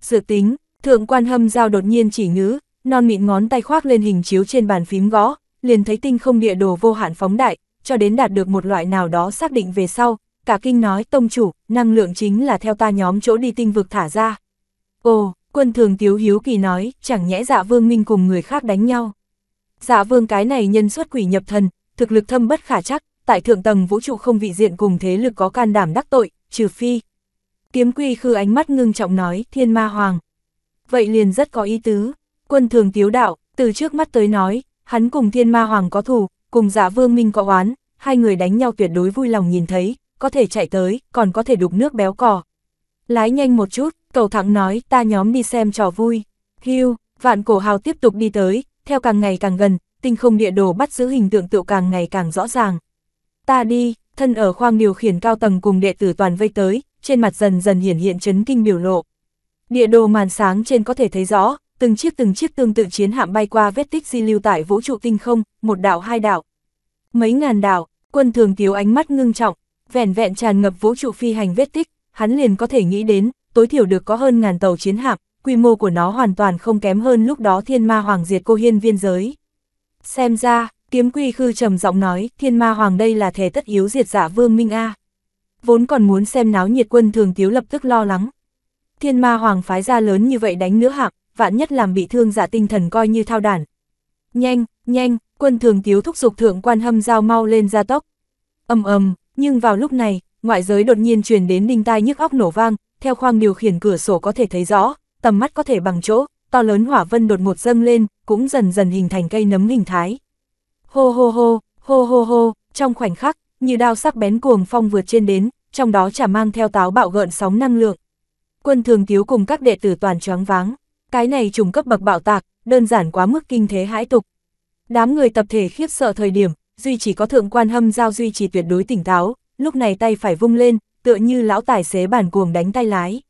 Dự tính, thượng quan hâm giao đột nhiên chỉ ngữ, non mịn ngón tay khoác lên hình chiếu trên bàn phím gõ, liền thấy tinh không địa đồ vô hạn phóng đại, cho đến đạt được một loại nào đó xác định về sau, cả kinh nói tông chủ, năng lượng chính là theo ta nhóm chỗ đi tinh vực thả ra. Ồ, quân thường tiếu hiếu kỳ nói, chẳng nhẽ dạ vương minh cùng người khác đánh nhau. Dạ vương cái này nhân xuất quỷ nhập thần, thực lực thâm bất khả chắc, tại thượng tầng vũ trụ không vị diện cùng thế lực có can đảm đắc tội, trừ phi. Kiếm quy khư ánh mắt ngưng trọng nói, thiên ma hoàng. Vậy liền rất có ý tứ, quân thường tiếu đạo, từ trước mắt tới nói, hắn cùng thiên ma hoàng có thù, cùng dạ vương minh có oán, hai người đánh nhau tuyệt đối vui lòng nhìn thấy, có thể chạy tới, còn có thể đục nước béo cò. Lái nhanh một chút, cầu thắng nói, ta nhóm đi xem trò vui. Hưu, vạn cổ hào tiếp tục đi tới, theo càng ngày càng gần, tinh không địa đồ bắt giữ hình tượng tựu càng ngày càng rõ ràng. Ta đi, thân ở khoang điều khiển cao tầng cùng đệ tử toàn vây tới, trên mặt dần dần hiển hiện chấn kinh biểu lộ. Địa đồ màn sáng trên có thể thấy rõ, từng chiếc từng chiếc tương tự chiến hạm bay qua vết tích di lưu tại vũ trụ tinh không, một đảo hai đảo. Mấy ngàn đảo, quân thường tiếu ánh mắt ngưng trọng, vẹn vẹn tràn ngập vũ trụ phi hành vết tích, hắn liền có thể nghĩ đến, tối thiểu được có hơn ngàn tàu chiến hạm, quy mô của nó hoàn toàn không kém hơn lúc đó thiên ma hoàng diệt cô hiên viên giới. Xem ra, kiếm quy khư trầm giọng nói, thiên ma hoàng đây là thể tất yếu diệt giả dạ vương minh A. Vốn còn muốn xem náo nhiệt quân thường tiếu lập tức lo lắng. Thiên ma hoàng phái ra lớn như vậy đánh nữa hạng, vạn nhất làm bị thương giả dạ tinh thần coi như thao đản. Nhanh, nhanh, quân thường tiếu thúc giục thượng quan hâm giao mau lên gia tốc. Âm ầm, nhưng vào lúc này, ngoại giới đột nhiên truyền đến đinh tai nhức óc nổ vang, theo khoang điều khiển cửa sổ có thể thấy rõ, tầm mắt có thể bằng chỗ, to lớn hỏa vân đột ngột dâng lên, cũng dần dần hình thành cây nấm hình thái. Hô hô hô, hô hô hô, trong khoảnh khắc, như đao sắc bén cuồng phong vượt trên đến, trong đó chả mang theo táo bạo gợn sóng năng lượng. Quân thường tiếu cùng các đệ tử toàn choáng váng, cái này trùng cấp bậc bạo tạc, đơn giản quá mức kinh thế hãi tục. Đám người tập thể khiếp sợ thời điểm, duy chỉ có thượng quan hâm giao duy trì tuyệt đối tỉnh táo, lúc này tay phải vung lên, tựa như lão tài xế bản cuồng đánh tay lái.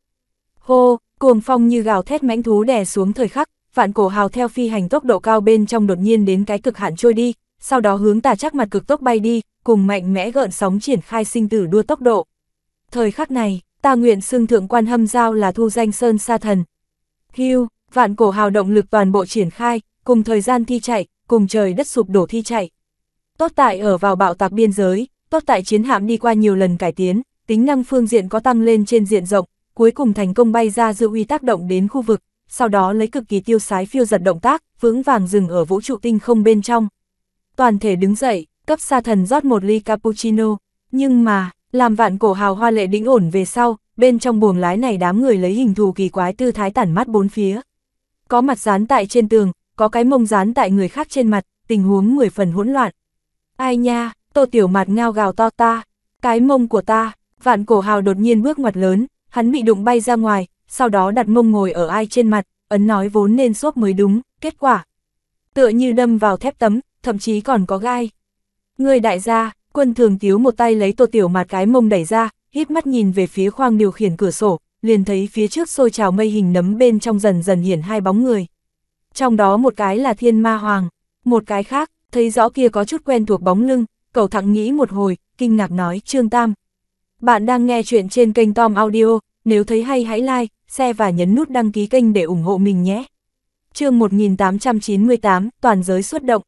Hô, cuồng phong như gào thét mãnh thú đè xuống thời khắc, vạn cổ hào theo phi hành tốc độ cao bên trong đột nhiên đến cái cực hạn trôi đi, sau đó hướng tà chắc mặt cực tốc bay đi, cùng mạnh mẽ gợn sóng triển khai sinh tử đua tốc độ. Thời khắc này, ta nguyện xưng thượng quan hâm giao là thu danh sơn sa thần. Hưu, vạn cổ hào động lực toàn bộ triển khai, cùng thời gian thi chạy, cùng trời đất sụp đổ thi chạy. Tốt tại ở vào bạo tạc biên giới, tốt tại chiến hạm đi qua nhiều lần cải tiến, tính năng phương diện có tăng lên trên diện rộng, cuối cùng thành công bay ra dư uy tác động đến khu vực, sau đó lấy cực kỳ tiêu sái phiêu giật động tác, vững vàng dừng ở vũ trụ tinh không bên trong. Toàn thể đứng dậy, cấp xa thần rót một ly cappuccino, nhưng mà, làm vạn cổ hào hoa lệ đĩnh ổn về sau, bên trong buồng lái này đám người lấy hình thù kỳ quái tư thái tản mắt bốn phía. Có mặt dán tại trên tường, có cái mông dán tại người khác trên mặt, tình huống mười phần hỗn loạn. Ai nha, tô tiểu mạt ngao gào to ta, cái mông của ta, vạn cổ hào đột nhiên bước ngoặt lớn, hắn bị đụng bay ra ngoài, sau đó đặt mông ngồi ở ai trên mặt, ấn nói vốn nên xốp mới đúng, kết quả. Tựa như đâm vào thép tấm, thậm chí còn có gai. Người đại gia, quân thường tiếu một tay lấy tô tiểu mạt cái mông đẩy ra, hít mắt nhìn về phía khoang điều khiển cửa sổ, liền thấy phía trước sôi trào mây hình nấm bên trong dần dần hiển hai bóng người. Trong đó một cái là thiên ma hoàng, một cái khác thấy rõ kia có chút quen thuộc bóng lưng, cậu thẳng nghĩ một hồi, kinh ngạc nói Trương Tam. Bạn đang nghe chuyện trên kênh Tom Audio, nếu thấy hay hãy like, share và nhấn nút đăng ký kênh để ủng hộ mình nhé. chương 1898, toàn giới xuất động.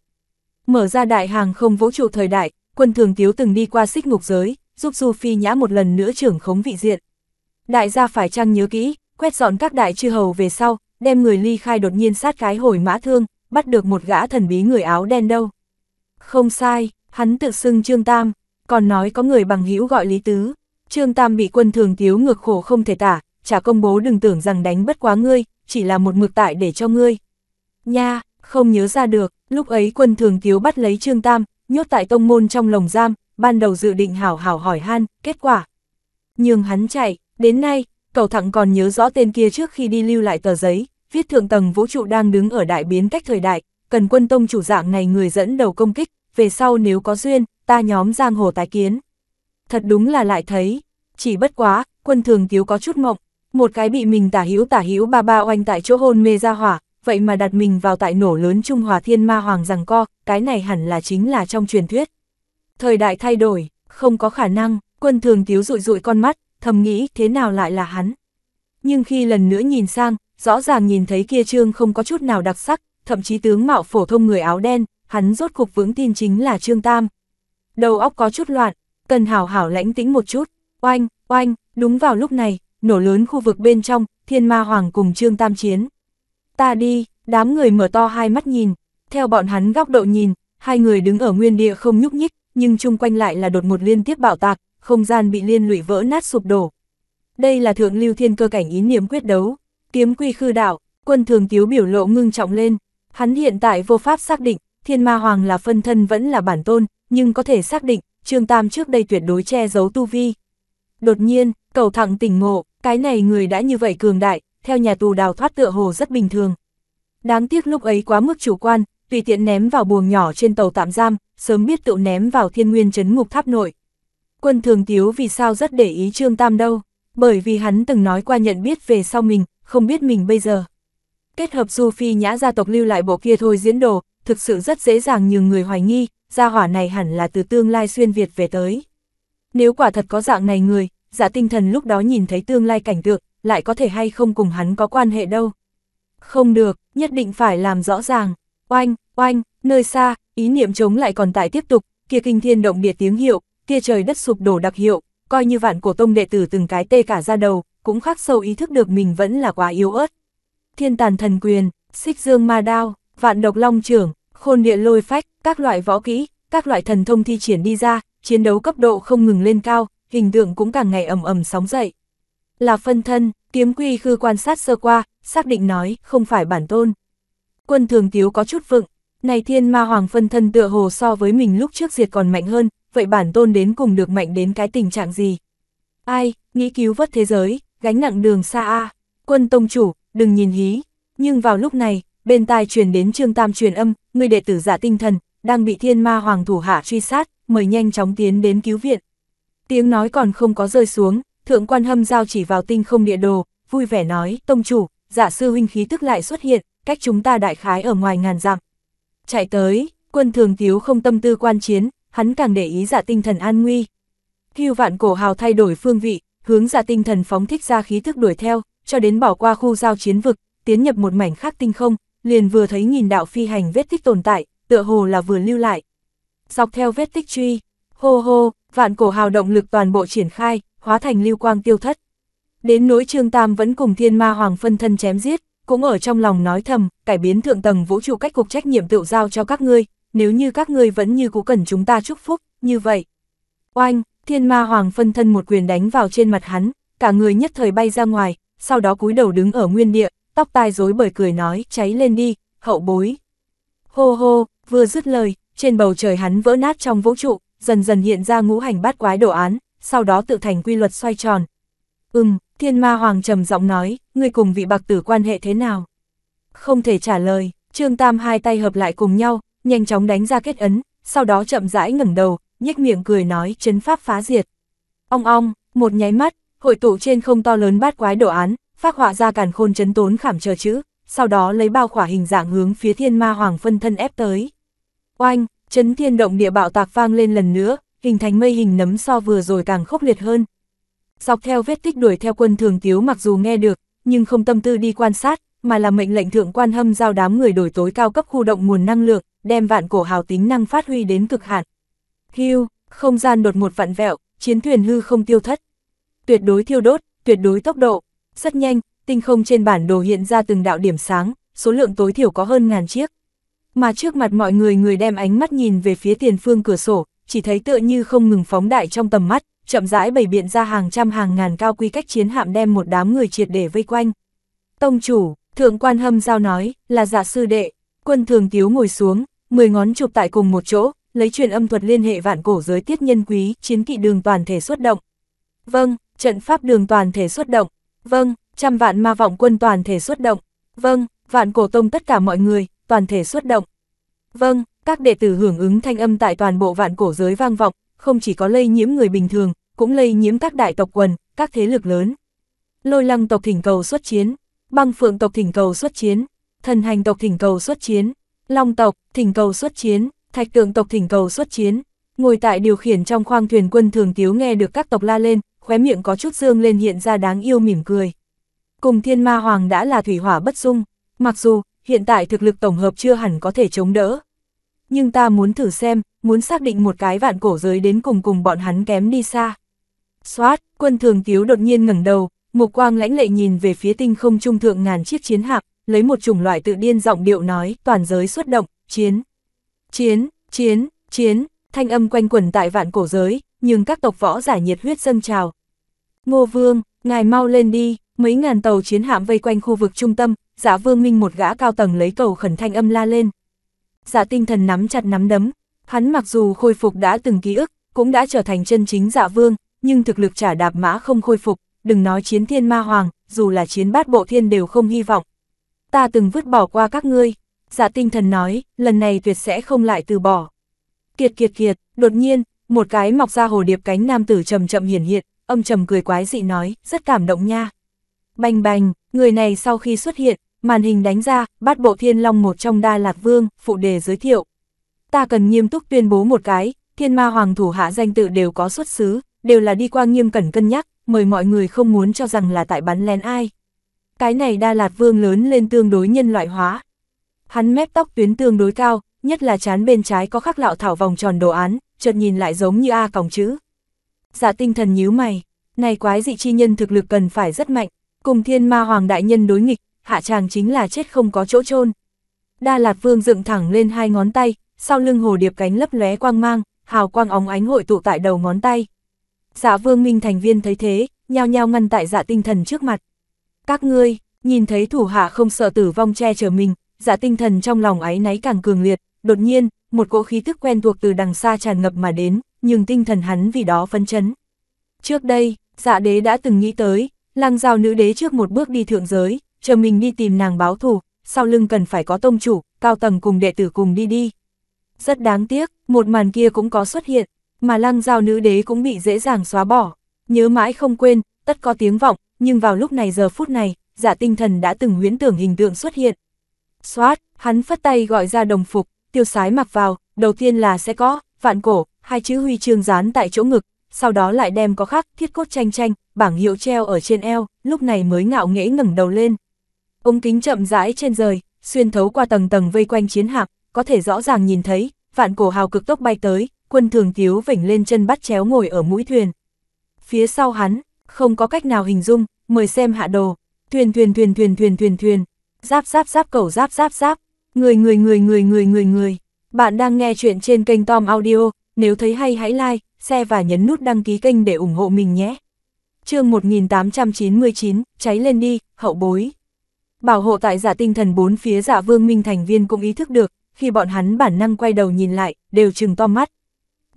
Mở ra đại hàng không vũ trụ thời đại, quân thường tiếu từng đi qua xích ngục giới, giúp Du Phi Nhã một lần nữa trưởng khống vị diện. Đại gia phải chăng nhớ kỹ, quét dọn các đại chư hầu về sau, đem người ly khai đột nhiên sát cái hồi mã thương, bắt được một gã thần bí người áo đen đâu. Không sai, hắn tự xưng Trương Tam, còn nói có người bằng hữu gọi Lý Tứ. Trương Tam bị quân thường thiếu ngược khổ không thể tả, chả công bố đừng tưởng rằng đánh bất quá ngươi, chỉ là một mực tại để cho ngươi. Nha, không nhớ ra được, lúc ấy quân thường thiếu bắt lấy Trương Tam, nhốt tại tông môn trong lồng giam, ban đầu dự định hảo hảo hỏi han, kết quả. Nhưng hắn chạy, đến nay, cầu thẳng còn nhớ rõ tên kia trước khi đi lưu lại tờ giấy, viết thượng tầng vũ trụ đang đứng ở đại biến cách thời đại, cần quân tông chủ dạng này người dẫn đầu công kích, về sau nếu có duyên, ta nhóm giang hồ tái kiến. Thật đúng là lại thấy, chỉ bất quá, quân thường thiếu có chút mộng, một cái bị mình tả hữu tả hữu ba ba oanh tại chỗ hôn mê ra hỏa, vậy mà đặt mình vào tại nổ lớn Trung Hòa Thiên Ma Hoàng rằng co, cái này hẳn là chính là trong truyền thuyết. Thời đại thay đổi, không có khả năng, quân thường thiếu rụi rụi con mắt, thầm nghĩ thế nào lại là hắn. Nhưng khi lần nữa nhìn sang, rõ ràng nhìn thấy kia trương không có chút nào đặc sắc, thậm chí tướng mạo phổ thông người áo đen, hắn rốt cục vướng tin chính là Trương Tam. Đầu óc có chút loạn, cần hảo hảo lãnh tĩnh một chút, oanh, oanh, đúng vào lúc này, nổ lớn khu vực bên trong, thiên ma hoàng cùng Trương Tam chiến. Ta đi, đám người mở to hai mắt nhìn, theo bọn hắn góc độ nhìn, hai người đứng ở nguyên địa không nhúc nhích, nhưng chung quanh lại là đột một liên tiếp bạo tạc, không gian bị liên lụy vỡ nát sụp đổ. Đây là thượng lưu thiên cơ cảnh ý niệm quyết đấu, kiếm quy khư đạo, quân thường tiếu biểu lộ ngưng trọng lên. Hắn hiện tại vô pháp xác định, thiên ma hoàng là phân thân vẫn là bản tôn, nhưng có thể xác định, Trương Tam trước đây tuyệt đối che giấu tu vi. Đột nhiên, cầu thẳng tỉnh ngộ, cái này người đã như vậy cường đại, theo nhà tù đào thoát tựa hồ rất bình thường. Đáng tiếc lúc ấy quá mức chủ quan, tùy tiện ném vào buồng nhỏ trên tàu tạm giam, sớm biết tự ném vào thiên nguyên trấn ngục tháp nội. Quân thường tiếu vì sao rất để ý Trương Tam đâu, bởi vì hắn từng nói qua nhận biết về sau mình, không biết mình bây giờ. Kết hợp Du Phi Nhã gia tộc lưu lại bộ kia thôi diễn đồ, thực sự rất dễ dàng nhường người hoài nghi, gia hỏa này hẳn là từ tương lai xuyên Việt về tới. Nếu quả thật có dạng này người, giả dạ tinh thần lúc đó nhìn thấy tương lai cảnh tượng, lại có thể hay không cùng hắn có quan hệ đâu. Không được, nhất định phải làm rõ ràng. Oanh, oanh, nơi xa, ý niệm chống lại còn tại tiếp tục, kia kinh thiên động địa tiếng hiệu, kia trời đất sụp đổ đặc hiệu, coi như vạn cổ tông đệ tử từng cái tê cả ra đầu, cũng khắc sâu ý thức được mình vẫn là quá yếu ớt thiên tàn thần quyền, xích dương ma đao, vạn độc long trưởng, khôn địa lôi phách, các loại võ kỹ, các loại thần thông thi triển đi ra, chiến đấu cấp độ không ngừng lên cao, hình tượng cũng càng ngày ầm ầm sóng dậy. Là phân thân, kiếm quy khư quan sát sơ qua, xác định nói, không phải bản tôn. Quân thường tiếu có chút vựng, này thiên ma hoàng phân thân tựa hồ so với mình lúc trước diệt còn mạnh hơn, vậy bản tôn đến cùng được mạnh đến cái tình trạng gì? Ai, nghĩ cứu vớt thế giới, gánh nặng đường xa a quân tông chủ, đừng nhìn hí. Nhưng vào lúc này, bên tai truyền đến Trương Tam truyền âm, người đệ tử giả tinh thần, đang bị thiên ma hoàng thủ hạ truy sát, mời nhanh chóng tiến đến cứu viện. Tiếng nói còn không có rơi xuống, thượng quan hâm giao chỉ vào tinh không địa đồ, vui vẻ nói, tông chủ, giả sư huynh khí tức lại xuất hiện, cách chúng ta đại khái ở ngoài ngàn dặm. Chạy tới, quân thường tiếu không tâm tư quan chiến, hắn càng để ý giả tinh thần an nguy. Hưu vạn cổ hào thay đổi phương vị, hướng giả tinh thần phóng thích ra khí thức đuổi theo, cho đến bỏ qua khu giao chiến vực, tiến nhập một mảnh khác tinh không, liền vừa thấy nghìn đạo phi hành vết tích tồn tại, tựa hồ là vừa lưu lại. Dọc theo vết tích truy, hô hô, vạn cổ hào động lực toàn bộ triển khai, hóa thành lưu quang tiêu thất. Đến nỗi Trương Tam vẫn cùng Thiên Ma Hoàng phân thân chém giết, cũng ở trong lòng nói thầm, cải biến thượng tầng vũ trụ cách cục trách nhiệm tự giao cho các ngươi, nếu như các ngươi vẫn như cũ cần chúng ta chúc phúc, như vậy. Oanh, Thiên Ma Hoàng phân thân một quyền đánh vào trên mặt hắn, cả người nhất thời bay ra ngoài, sau đó cúi đầu đứng ở nguyên địa, tóc tai rối bởi cười nói, cháy lên đi, hậu bối. Hô hô, vừa dứt lời, trên bầu trời hắn vỡ nát trong vũ trụ, dần dần hiện ra ngũ hành bát quái đồ án, sau đó tự thành quy luật xoay tròn. Ừm, thiên ma hoàng trầm giọng nói, ngươi cùng vị bạc tử quan hệ thế nào? Không thể trả lời, trương tam hai tay hợp lại cùng nhau, nhanh chóng đánh ra kết ấn, sau đó chậm rãi ngẩng đầu, nhếch miệng cười nói chấn pháp phá diệt. Ong ong, một nháy mắt, hội tụ trên không to lớn bát quái đồ án, phát họa ra càn khôn chấn tốn khảm chờ chữ, sau đó lấy bao khỏa hình dạng hướng phía thiên ma hoàng phân thân ép tới. Oanh, chấn thiên động địa bạo tạc vang lên lần nữa, hình thành mây hình nấm so vừa rồi càng khốc liệt hơn. Dọc theo vết tích đuổi theo quân thường tiếu mặc dù nghe được, nhưng không tâm tư đi quan sát, mà là mệnh lệnh thượng quan hâm giao đám người đổi tối cao cấp khu động nguồn năng lượng, đem vạn cổ hào tính năng phát huy đến cực hạn. Hưu, không gian đột một vặn vẹo, chiến thuyền hư không tiêu thất, tuyệt đối thiêu đốt, tuyệt đối tốc độ. Rất nhanh, tinh không trên bản đồ hiện ra từng đạo điểm sáng, số lượng tối thiểu có hơn ngàn chiếc. Mà trước mặt mọi người người đem ánh mắt nhìn về phía tiền phương cửa sổ, chỉ thấy tựa như không ngừng phóng đại trong tầm mắt, chậm rãi bày biện ra hàng trăm hàng ngàn cao quy cách chiến hạm đem một đám người triệt để vây quanh. Tông chủ, thượng quan hâm giao nói, là giả dạ sư đệ, quân thường tiếu ngồi xuống, mười ngón chụp tại cùng một chỗ, lấy truyền âm thuật liên hệ vạn cổ giới tiết nhân quý, chiến kỵ đường toàn thể xuất động. Vâng, trận pháp đường toàn thể xuất động. Vâng, trăm vạn ma vọng quân toàn thể xuất động. Vâng, vạn cổ tông tất cả mọi người, toàn thể xuất động. Vâng, các đệ tử hưởng ứng thanh âm tại toàn bộ vạn cổ giới vang vọng, không chỉ có lây nhiễm người bình thường, cũng lây nhiễm các đại tộc quần, các thế lực lớn. Lôi lăng tộc thỉnh cầu xuất chiến, băng phượng tộc thỉnh cầu xuất chiến, thần hành tộc thỉnh cầu xuất chiến, long tộc thỉnh cầu xuất chiến, thạch tượng tộc thỉnh cầu xuất chiến. Ngồi tại điều khiển trong khoang thuyền quân thường tiếu nghe được các tộc la lên, khóe miệng có chút dương lên hiện ra đáng yêu mỉm cười. Cùng thiên ma hoàng đã là thủy hỏa bất dung, mặc dù hiện tại thực lực tổng hợp chưa hẳn có thể chống đỡ. Nhưng ta muốn thử xem, muốn xác định một cái vạn cổ giới đến cùng cùng bọn hắn kém đi xa. Xoát, quân thường tiếu đột nhiên ngẩng đầu, một quang lãnh lệ nhìn về phía tinh không trung thượng ngàn chiếc chiến hạc, lấy một chủng loại tự điên giọng điệu nói, toàn giới xuất động, chiến. Chiến, chiến, chiến, thanh âm quanh quẩn tại vạn cổ giới, nhưng các tộc võ giả nhiệt huyết dâng trào. Ngô Vương, ngài mau lên đi, mấy ngàn tàu chiến hạm vây quanh khu vực trung tâm, giả Vương Minh một gã cao tầng lấy cầu khẩn thanh âm la lên. Giả tinh thần nắm chặt nắm đấm, hắn mặc dù khôi phục đã từng ký ức, cũng đã trở thành chân chính dạ vương, nhưng thực lực trả đạp mã không khôi phục, đừng nói chiến thiên ma hoàng, dù là chiến bát bộ thiên đều không hy vọng. Ta từng vứt bỏ qua các ngươi, dạ tinh thần nói, lần này tuyệt sẽ không lại từ bỏ. Kiệt kiệt kiệt, đột nhiên, một cái mọc ra hồ điệp cánh nam tử trầm chậm hiển hiện, âm trầm cười quái dị nói, rất cảm động nha. Bành bành, người này sau khi xuất hiện, màn hình đánh ra, bắt bộ thiên long một trong đa lạc vương, phụ đề giới thiệu. Ta cần nghiêm túc tuyên bố một cái, thiên ma hoàng thủ hạ danh tự đều có xuất xứ, đều là đi qua nghiêm cẩn cân nhắc, mời mọi người không muốn cho rằng là tại bắn lén ai. Cái này đa lạt vương lớn lên tương đối nhân loại hóa. Hắn mép tóc tuyến tương đối cao, nhất là chán bên trái có khắc lạo thảo vòng tròn đồ án, chợt nhìn lại giống như A còng chữ. Dạ tinh thần nhíu mày, này quái dị chi nhân thực lực cần phải rất mạnh, cùng thiên ma hoàng đại nhân đối nghịch, hạ chàng chính là chết không có chỗ chôn Đa Lạt Vương dựng thẳng lên hai ngón tay, sau lưng hồ điệp cánh lấp lóe quang mang, hào quang óng ánh hội tụ tại đầu ngón tay. Dạ Vương Minh thành viên thấy thế, nhao nhao ngăn tại dạ tinh thần trước mặt. Các ngươi, nhìn thấy thủ hạ không sợ tử vong che chở mình, dạ tinh thần trong lòng áy náy càng cường liệt, đột nhiên, một cỗ khí tức quen thuộc từ đằng xa tràn ngập mà đến, nhưng tinh thần hắn vì đó phấn chấn. Trước đây, dạ đế đã từng nghĩ tới, lang giao nữ đế trước một bước đi thượng giới, chờ mình đi tìm nàng báo thù, sau lưng cần phải có tông chủ, cao tầng cùng đệ tử cùng đi đi. Rất đáng tiếc, một màn kia cũng có xuất hiện, mà lang giao nữ đế cũng bị dễ dàng xóa bỏ. Nhớ mãi không quên, tất có tiếng vọng, nhưng vào lúc này giờ phút này, dạ tinh thần đã từng huyễn tưởng hình tượng xuất hiện. Xoát, hắn phất tay gọi ra đồng phục, tiêu sái mặc vào, đầu tiên là sẽ có, vạn cổ, hai chữ huy chương dán tại chỗ ngực, sau đó lại đem có khắc thiết cốt tranh tranh, bảng hiệu treo ở trên eo, lúc này mới ngạo nghễ ngẩng đầu lên. Ống kính chậm rãi trên rời, xuyên thấu qua tầng tầng vây quanh chiến hạc, có thể rõ ràng nhìn thấy, vạn cổ hào cực tốc bay tới, quân thường tiếu vỉnh lên chân bắt chéo ngồi ở mũi thuyền. Phía sau hắn, không có cách nào hình dung, mời xem hạ đồ, thuyền thuyền thuyền thuyền thuyền thuyền thuyền, giáp giáp giáp cầu giáp giáp giáp, Người người người người người người người. Bạn đang nghe chuyện trên kênh Tom Audio, nếu thấy hay hãy like, share và nhấn nút đăng ký kênh để ủng hộ mình nhé. chương 1899, cháy lên đi, hậu bối. Bảo hộ tại giả dạ tinh thần bốn phía giả dạ vương minh thành viên cũng ý thức được, khi bọn hắn bản năng quay đầu nhìn lại, đều chừng to mắt.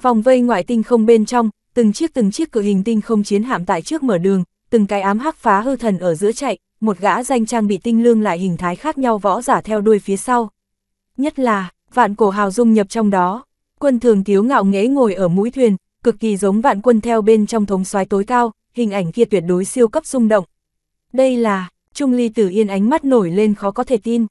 Vòng vây ngoại tinh không bên trong, từng chiếc từng chiếc cự hình tinh không chiến hạm tại trước mở đường, từng cái ám hắc phá hư thần ở giữa chạy, một gã danh trang bị tinh lương lại hình thái khác nhau võ giả theo đuôi phía sau. Nhất là, vạn cổ hào dung nhập trong đó, quân thường thiếu ngạo nghễ ngồi ở mũi thuyền, cực kỳ giống vạn quân theo bên trong thống soái tối cao, hình ảnh kia tuyệt đối siêu cấp rung động. Đây là, Trung Ly Tử Yên ánh mắt nổi lên khó có thể tin.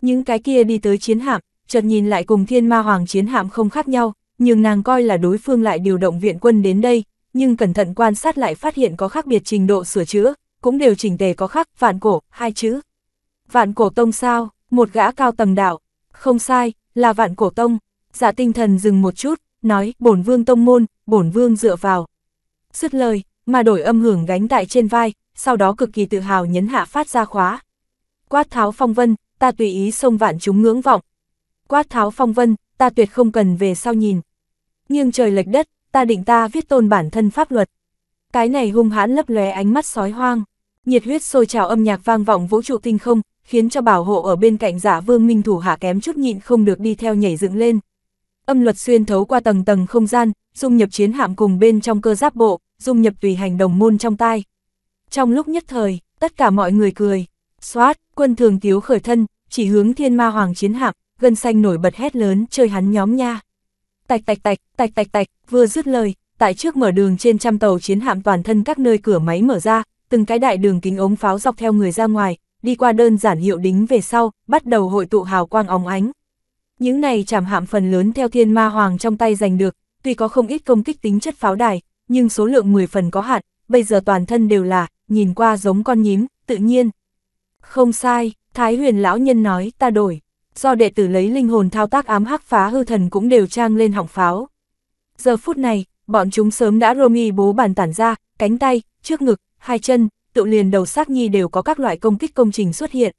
Những cái kia đi tới chiến hạm, chợt nhìn lại cùng thiên ma hoàng chiến hạm không khác nhau, nhưng nàng coi là đối phương lại điều động viện quân đến đây, nhưng cẩn thận quan sát lại phát hiện có khác biệt trình độ sửa chữa, cũng đều chỉnh tề có khắc vạn cổ, hai chữ. Vạn cổ tông sao, một gã cao tầng đạo, không sai, là vạn cổ tông. giả dạ tinh thần dừng một chút, nói, bổn vương tông môn, bổn vương dựa vào. Dứt lời, mà đổi âm hưởng gánh tại trên vai, sau đó cực kỳ tự hào nhấn hạ phát ra khóa. Quát tháo phong vân, ta tùy ý xông vạn chúng ngưỡng vọng. Quát tháo phong vân, ta tuyệt không cần về sau nhìn. Nghiêng trời lệch đất, ta định ta viết tôn bản thân pháp luật. Cái này hung hãn lấp lóe ánh mắt sói hoang nhiệt huyết sôi trào âm nhạc vang vọng vũ trụ tinh không, khiến cho bảo hộ ở bên cạnh giả vương minh thủ hạ kém chút nhịn không được đi theo nhảy dựng lên. Âm luật xuyên thấu qua tầng tầng không gian, dung nhập chiến hạm cùng bên trong cơ giáp bộ, dung nhập tùy hành đồng môn trong tai. Trong lúc nhất thời, tất cả mọi người cười, xoát, quân thường tiếu khởi thân, chỉ hướng thiên ma hoàng chiến hạm, gân xanh nổi bật hét lớn chơi hắn nhóm nha. Tạch tạch tạch, tạch tạch tạch, vừa dứt lời, tại trước mở đường trên trăm tàu chiến hạm toàn thân các nơi cửa máy mở ra, từng cái đại đường kính ống pháo dọc theo người ra ngoài, đi qua đơn giản hiệu đính về sau, bắt đầu hội tụ hào quang óng ánh. Những này chảm hạm phần lớn theo thiên ma hoàng trong tay giành được, tuy có không ít công kích tính chất pháo đài, nhưng số lượng 10 phần có hạn, bây giờ toàn thân đều là, nhìn qua giống con nhím, tự nhiên. Không sai, Thái huyền lão nhân nói, ta đổi. Do đệ tử lấy linh hồn thao tác ám hắc phá hư thần cũng đều trang lên họng pháo. Giờ phút này, bọn chúng sớm đã romi bố bàn tản ra, cánh tay, trước ngực, hai chân, tự liền đầu xác nhi đều có các loại công kích công trình xuất hiện.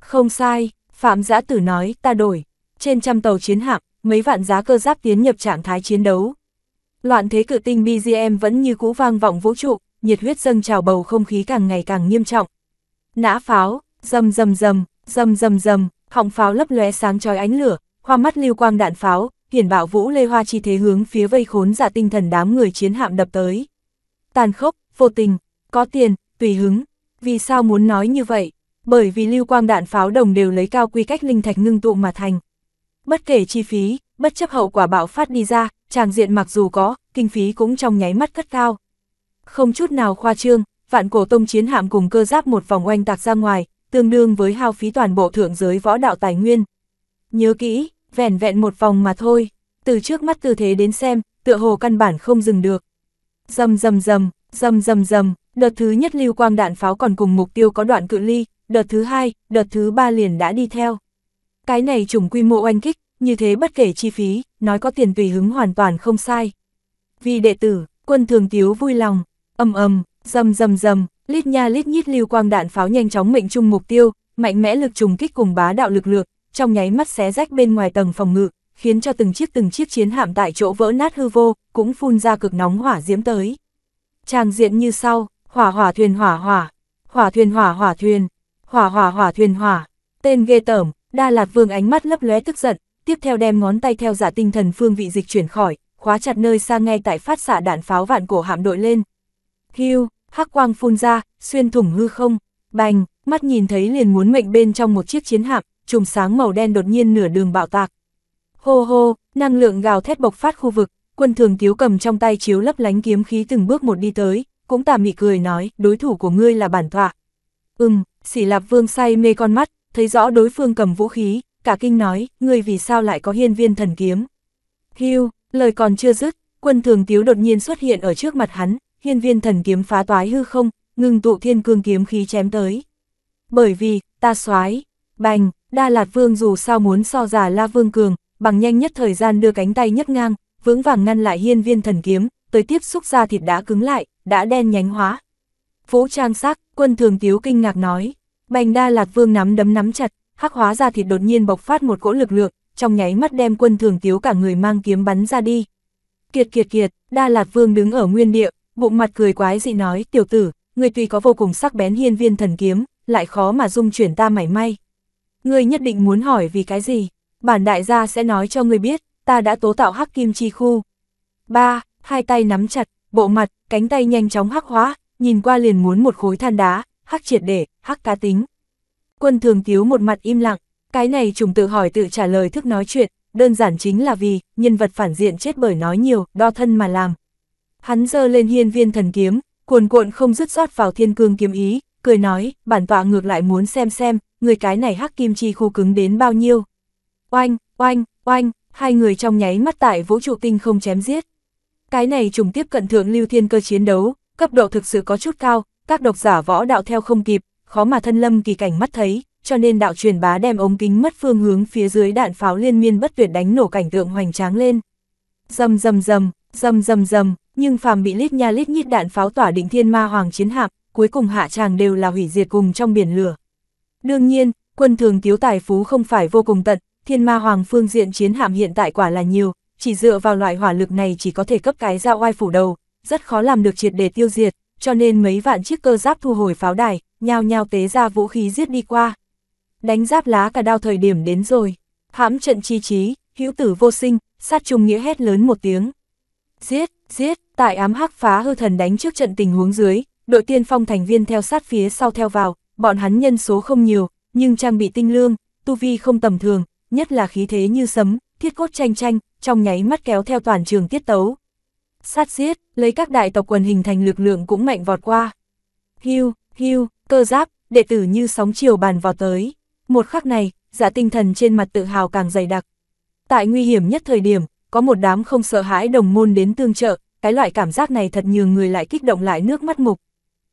Không sai, Phạm Giã Tử nói, ta đổi. Trên trăm tàu chiến hạm, mấy vạn giá cơ giáp tiến nhập trạng thái chiến đấu. Loạn thế cự tinh BGM vẫn như cũ vang vọng vũ trụ, nhiệt huyết dâng trào bầu không khí càng ngày càng nghiêm trọng. Nã pháo, rầm rầm rầm, rầm rầm rầm, họng pháo lấp lóe sáng chói ánh lửa, hoa mắt lưu quang đạn pháo, hiển bảo vũ lê hoa chi thế hướng phía vây khốn giả tinh thần đám người chiến hạm đập tới. Tàn khốc, vô tình, có tiền, tùy hứng. Vì sao muốn nói như vậy? Bởi vì lưu quang đạn pháo đồng đều lấy cao quy cách linh thạch ngưng tụ mà thành. Bất kể chi phí, bất chấp hậu quả bạo phát đi ra, chàng diện mặc dù có, kinh phí cũng trong nháy mắt cất cao. Không chút nào khoa trương, vạn cổ tông chiến hạm cùng cơ giáp một vòng oanh tạc ra ngoài, tương đương với hao phí toàn bộ thượng giới võ đạo tài nguyên. Nhớ kỹ, vẻn vẹn một vòng mà thôi, từ trước mắt tư thế đến xem, tựa hồ căn bản không dừng được. Dầm dầm dầm, dầm dầm dầm, Đợt thứ nhất lưu quang đạn pháo còn cùng mục tiêu có đoạn cự ly, đợt thứ hai, đợt thứ ba liền đã đi theo. Cái này trùng quy mô oanh kích, như thế bất kể chi phí, nói có tiền tùy hứng hoàn toàn không sai. Vì đệ tử, quân thường tiếu vui lòng, âm âm, dầm dầm dầm, lít nha lít nhít lưu quang đạn pháo nhanh chóng mệnh chung mục tiêu, mạnh mẽ lực trùng kích cùng bá đạo lực lượng trong nháy mắt xé rách bên ngoài tầng phòng ngự, khiến cho từng chiếc từng chiếc chiến hạm tại chỗ vỡ nát hư vô, cũng phun ra cực nóng hỏa diễm tới. Tràng diện như sau, hỏa hỏa thuyền hỏa hỏa, hỏa thuyền hỏa hỏa thuyền, hỏa hỏa hỏa thuyền hỏa, tên ghê tởm, Đa Lạt Vương ánh mắt lấp lóe tức giận, tiếp theo đem ngón tay theo giả dạ tinh thần phương vị dịch chuyển khỏi, khóa chặt nơi xa ngay tại phát xạ đạn pháo vạn cổ hạm đội lên. Hưu, hắc quang phun ra, xuyên thủng hư không, bành, mắt nhìn thấy liền muốn mệnh bên trong một chiếc chiến hạm, trùng sáng màu đen đột nhiên nửa đường bạo tạc. Hô hô, năng lượng gào thét bộc phát khu vực, quân thường tiếu cầm trong tay chiếu lấp lánh kiếm khí từng bước một đi tới, cũng tà mị cười nói, đối thủ của ngươi là bản thọa. Ừm, xỉ lạp vương say mê con mắt, thấy rõ đối phương cầm vũ khí, cả kinh nói, ngươi vì sao lại có hiên viên thần kiếm. Hiu, lời còn chưa dứt, quân thường tiếu đột nhiên xuất hiện ở trước mặt hắn, hiên viên thần kiếm phá toái hư không, ngừng tụ thiên cương kiếm khí chém tới. Bởi vì, ta soái bành, Đa Lạt Vương dù sao muốn so giả La Vương cường, bằng nhanh nhất thời gian đưa cánh tay nhấc ngang, vững vàng ngăn lại hiên viên thần kiếm, tới tiếp xúc ra thịt đã cứng lại, đã đen nhánh hóa. Vũ trang sắc, quân thường tiếu kinh ngạc nói, bành đa lạt vương nắm đấm nắm chặt, hắc hóa ra thịt đột nhiên bộc phát một cỗ lực lượng, trong nháy mắt đem quân thường tiếu cả người mang kiếm bắn ra đi. Kiệt kiệt kiệt, đa lạt vương đứng ở nguyên địa, bụng mặt cười quái dị nói, tiểu tử, người tuy có vô cùng sắc bén hiên viên thần kiếm, lại khó mà dung chuyển ta mảy may. người nhất định muốn hỏi vì cái gì, bản đại gia sẽ nói cho người biết, ta đã tố tạo hắc kim chi khu. 3. Hai tay nắm chặt, bộ mặt, cánh tay nhanh chóng hắc hóa, nhìn qua liền muốn một khối than đá, hắc triệt để, hắc cá tính. Quân thường tiếu một mặt im lặng, cái này trùng tự hỏi tự trả lời thức nói chuyện, đơn giản chính là vì, nhân vật phản diện chết bởi nói nhiều, đo thân mà làm. Hắn giơ lên hiên viên thần kiếm, cuồn cuộn không dứt rót vào thiên cương kiếm ý, cười nói, bản tọa ngược lại muốn xem xem, người cái này hắc kim chi khu cứng đến bao nhiêu. Oanh, oanh, oanh, hai người trong nháy mắt tại vũ trụ tinh không chém giết. Cái này trùng tiếp cận thượng lưu thiên cơ chiến đấu, cấp độ thực sự có chút cao, các độc giả võ đạo theo không kịp, khó mà thân lâm kỳ cảnh mắt thấy, cho nên đạo truyền bá đem ống kính mất phương hướng phía dưới đạn pháo liên miên bất tuyệt đánh nổ cảnh tượng hoành tráng lên. Dầm dầm dầm, dầm dầm dầm, nhưng phàm bị lít nha lít nhít đạn pháo tỏa định thiên ma hoàng chiến hạm, cuối cùng hạ tràng đều là hủy diệt cùng trong biển lửa. Đương nhiên, quân thường thiếu tài phú không phải vô cùng tận, thiên ma hoàng phương diện chiến hạm hiện tại quả là nhiều, chỉ dựa vào loại hỏa lực này chỉ có thể cấp cái ra oai phủ đầu, rất khó làm được triệt để tiêu diệt, cho nên mấy vạn chiếc cơ giáp thu hồi pháo đài, nhao nhao tế ra vũ khí giết đi qua. Đánh giáp lá cả đao thời điểm đến rồi, hãm trận chi trí, hữu tử vô sinh, sát trùng nghĩa hét lớn một tiếng. Giết, giết, tại ám hắc phá hư thần đánh trước trận tình huống dưới, đội tiên phong thành viên theo sát phía sau theo vào, bọn hắn nhân số không nhiều, nhưng trang bị tinh lương, tu vi không tầm thường, nhất là khí thế như sấm, thiết cốt tranh tranh, trong nháy mắt kéo theo toàn trường tiết tấu. Sát giết, lấy các đại tộc quần hình thành lực lượng cũng mạnh vọt qua. Hưu, hưu, cơ giáp, đệ tử như sóng chiều bàn vào tới. Một khắc này, giả dạ tinh thần trên mặt tự hào càng dày đặc. Tại nguy hiểm nhất thời điểm, có một đám không sợ hãi đồng môn đến tương trợ, cái loại cảm giác này thật nhiều người lại kích động lại nước mắt mục.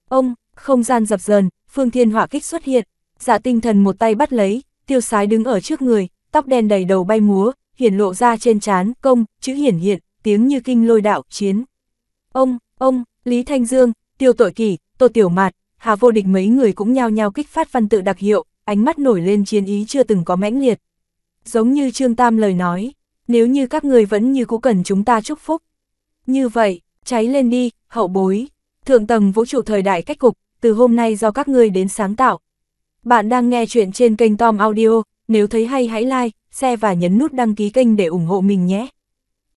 Ông, không gian dập dờn, phương thiên hỏa kích xuất hiện, giả dạ tinh thần một tay bắt lấy, tiêu sái đứng ở trước người, tóc đen đầy đầu bay múa, hiển lộ ra trên trán công, chữ hiển hiện, tiếng như kinh lôi đạo, chiến. Ông, ông, Lý Thanh Dương, Tiêu Tội Kỳ, Tô Tiểu Mạt, Hà Vô Địch mấy người cũng nhao nhao kích phát văn tự đặc hiệu, ánh mắt nổi lên chiến ý chưa từng có mãnh liệt. Giống như Trương Tam lời nói, nếu như các người vẫn như cũ cần chúng ta chúc phúc. Như vậy, cháy lên đi, hậu bối, thượng tầng vũ trụ thời đại cách cục, từ hôm nay do các ngươi đến sáng tạo. Bạn đang nghe chuyện trên kênh Tom Audio, nếu thấy hay hãy like, share và nhấn nút đăng ký kênh để ủng hộ mình nhé.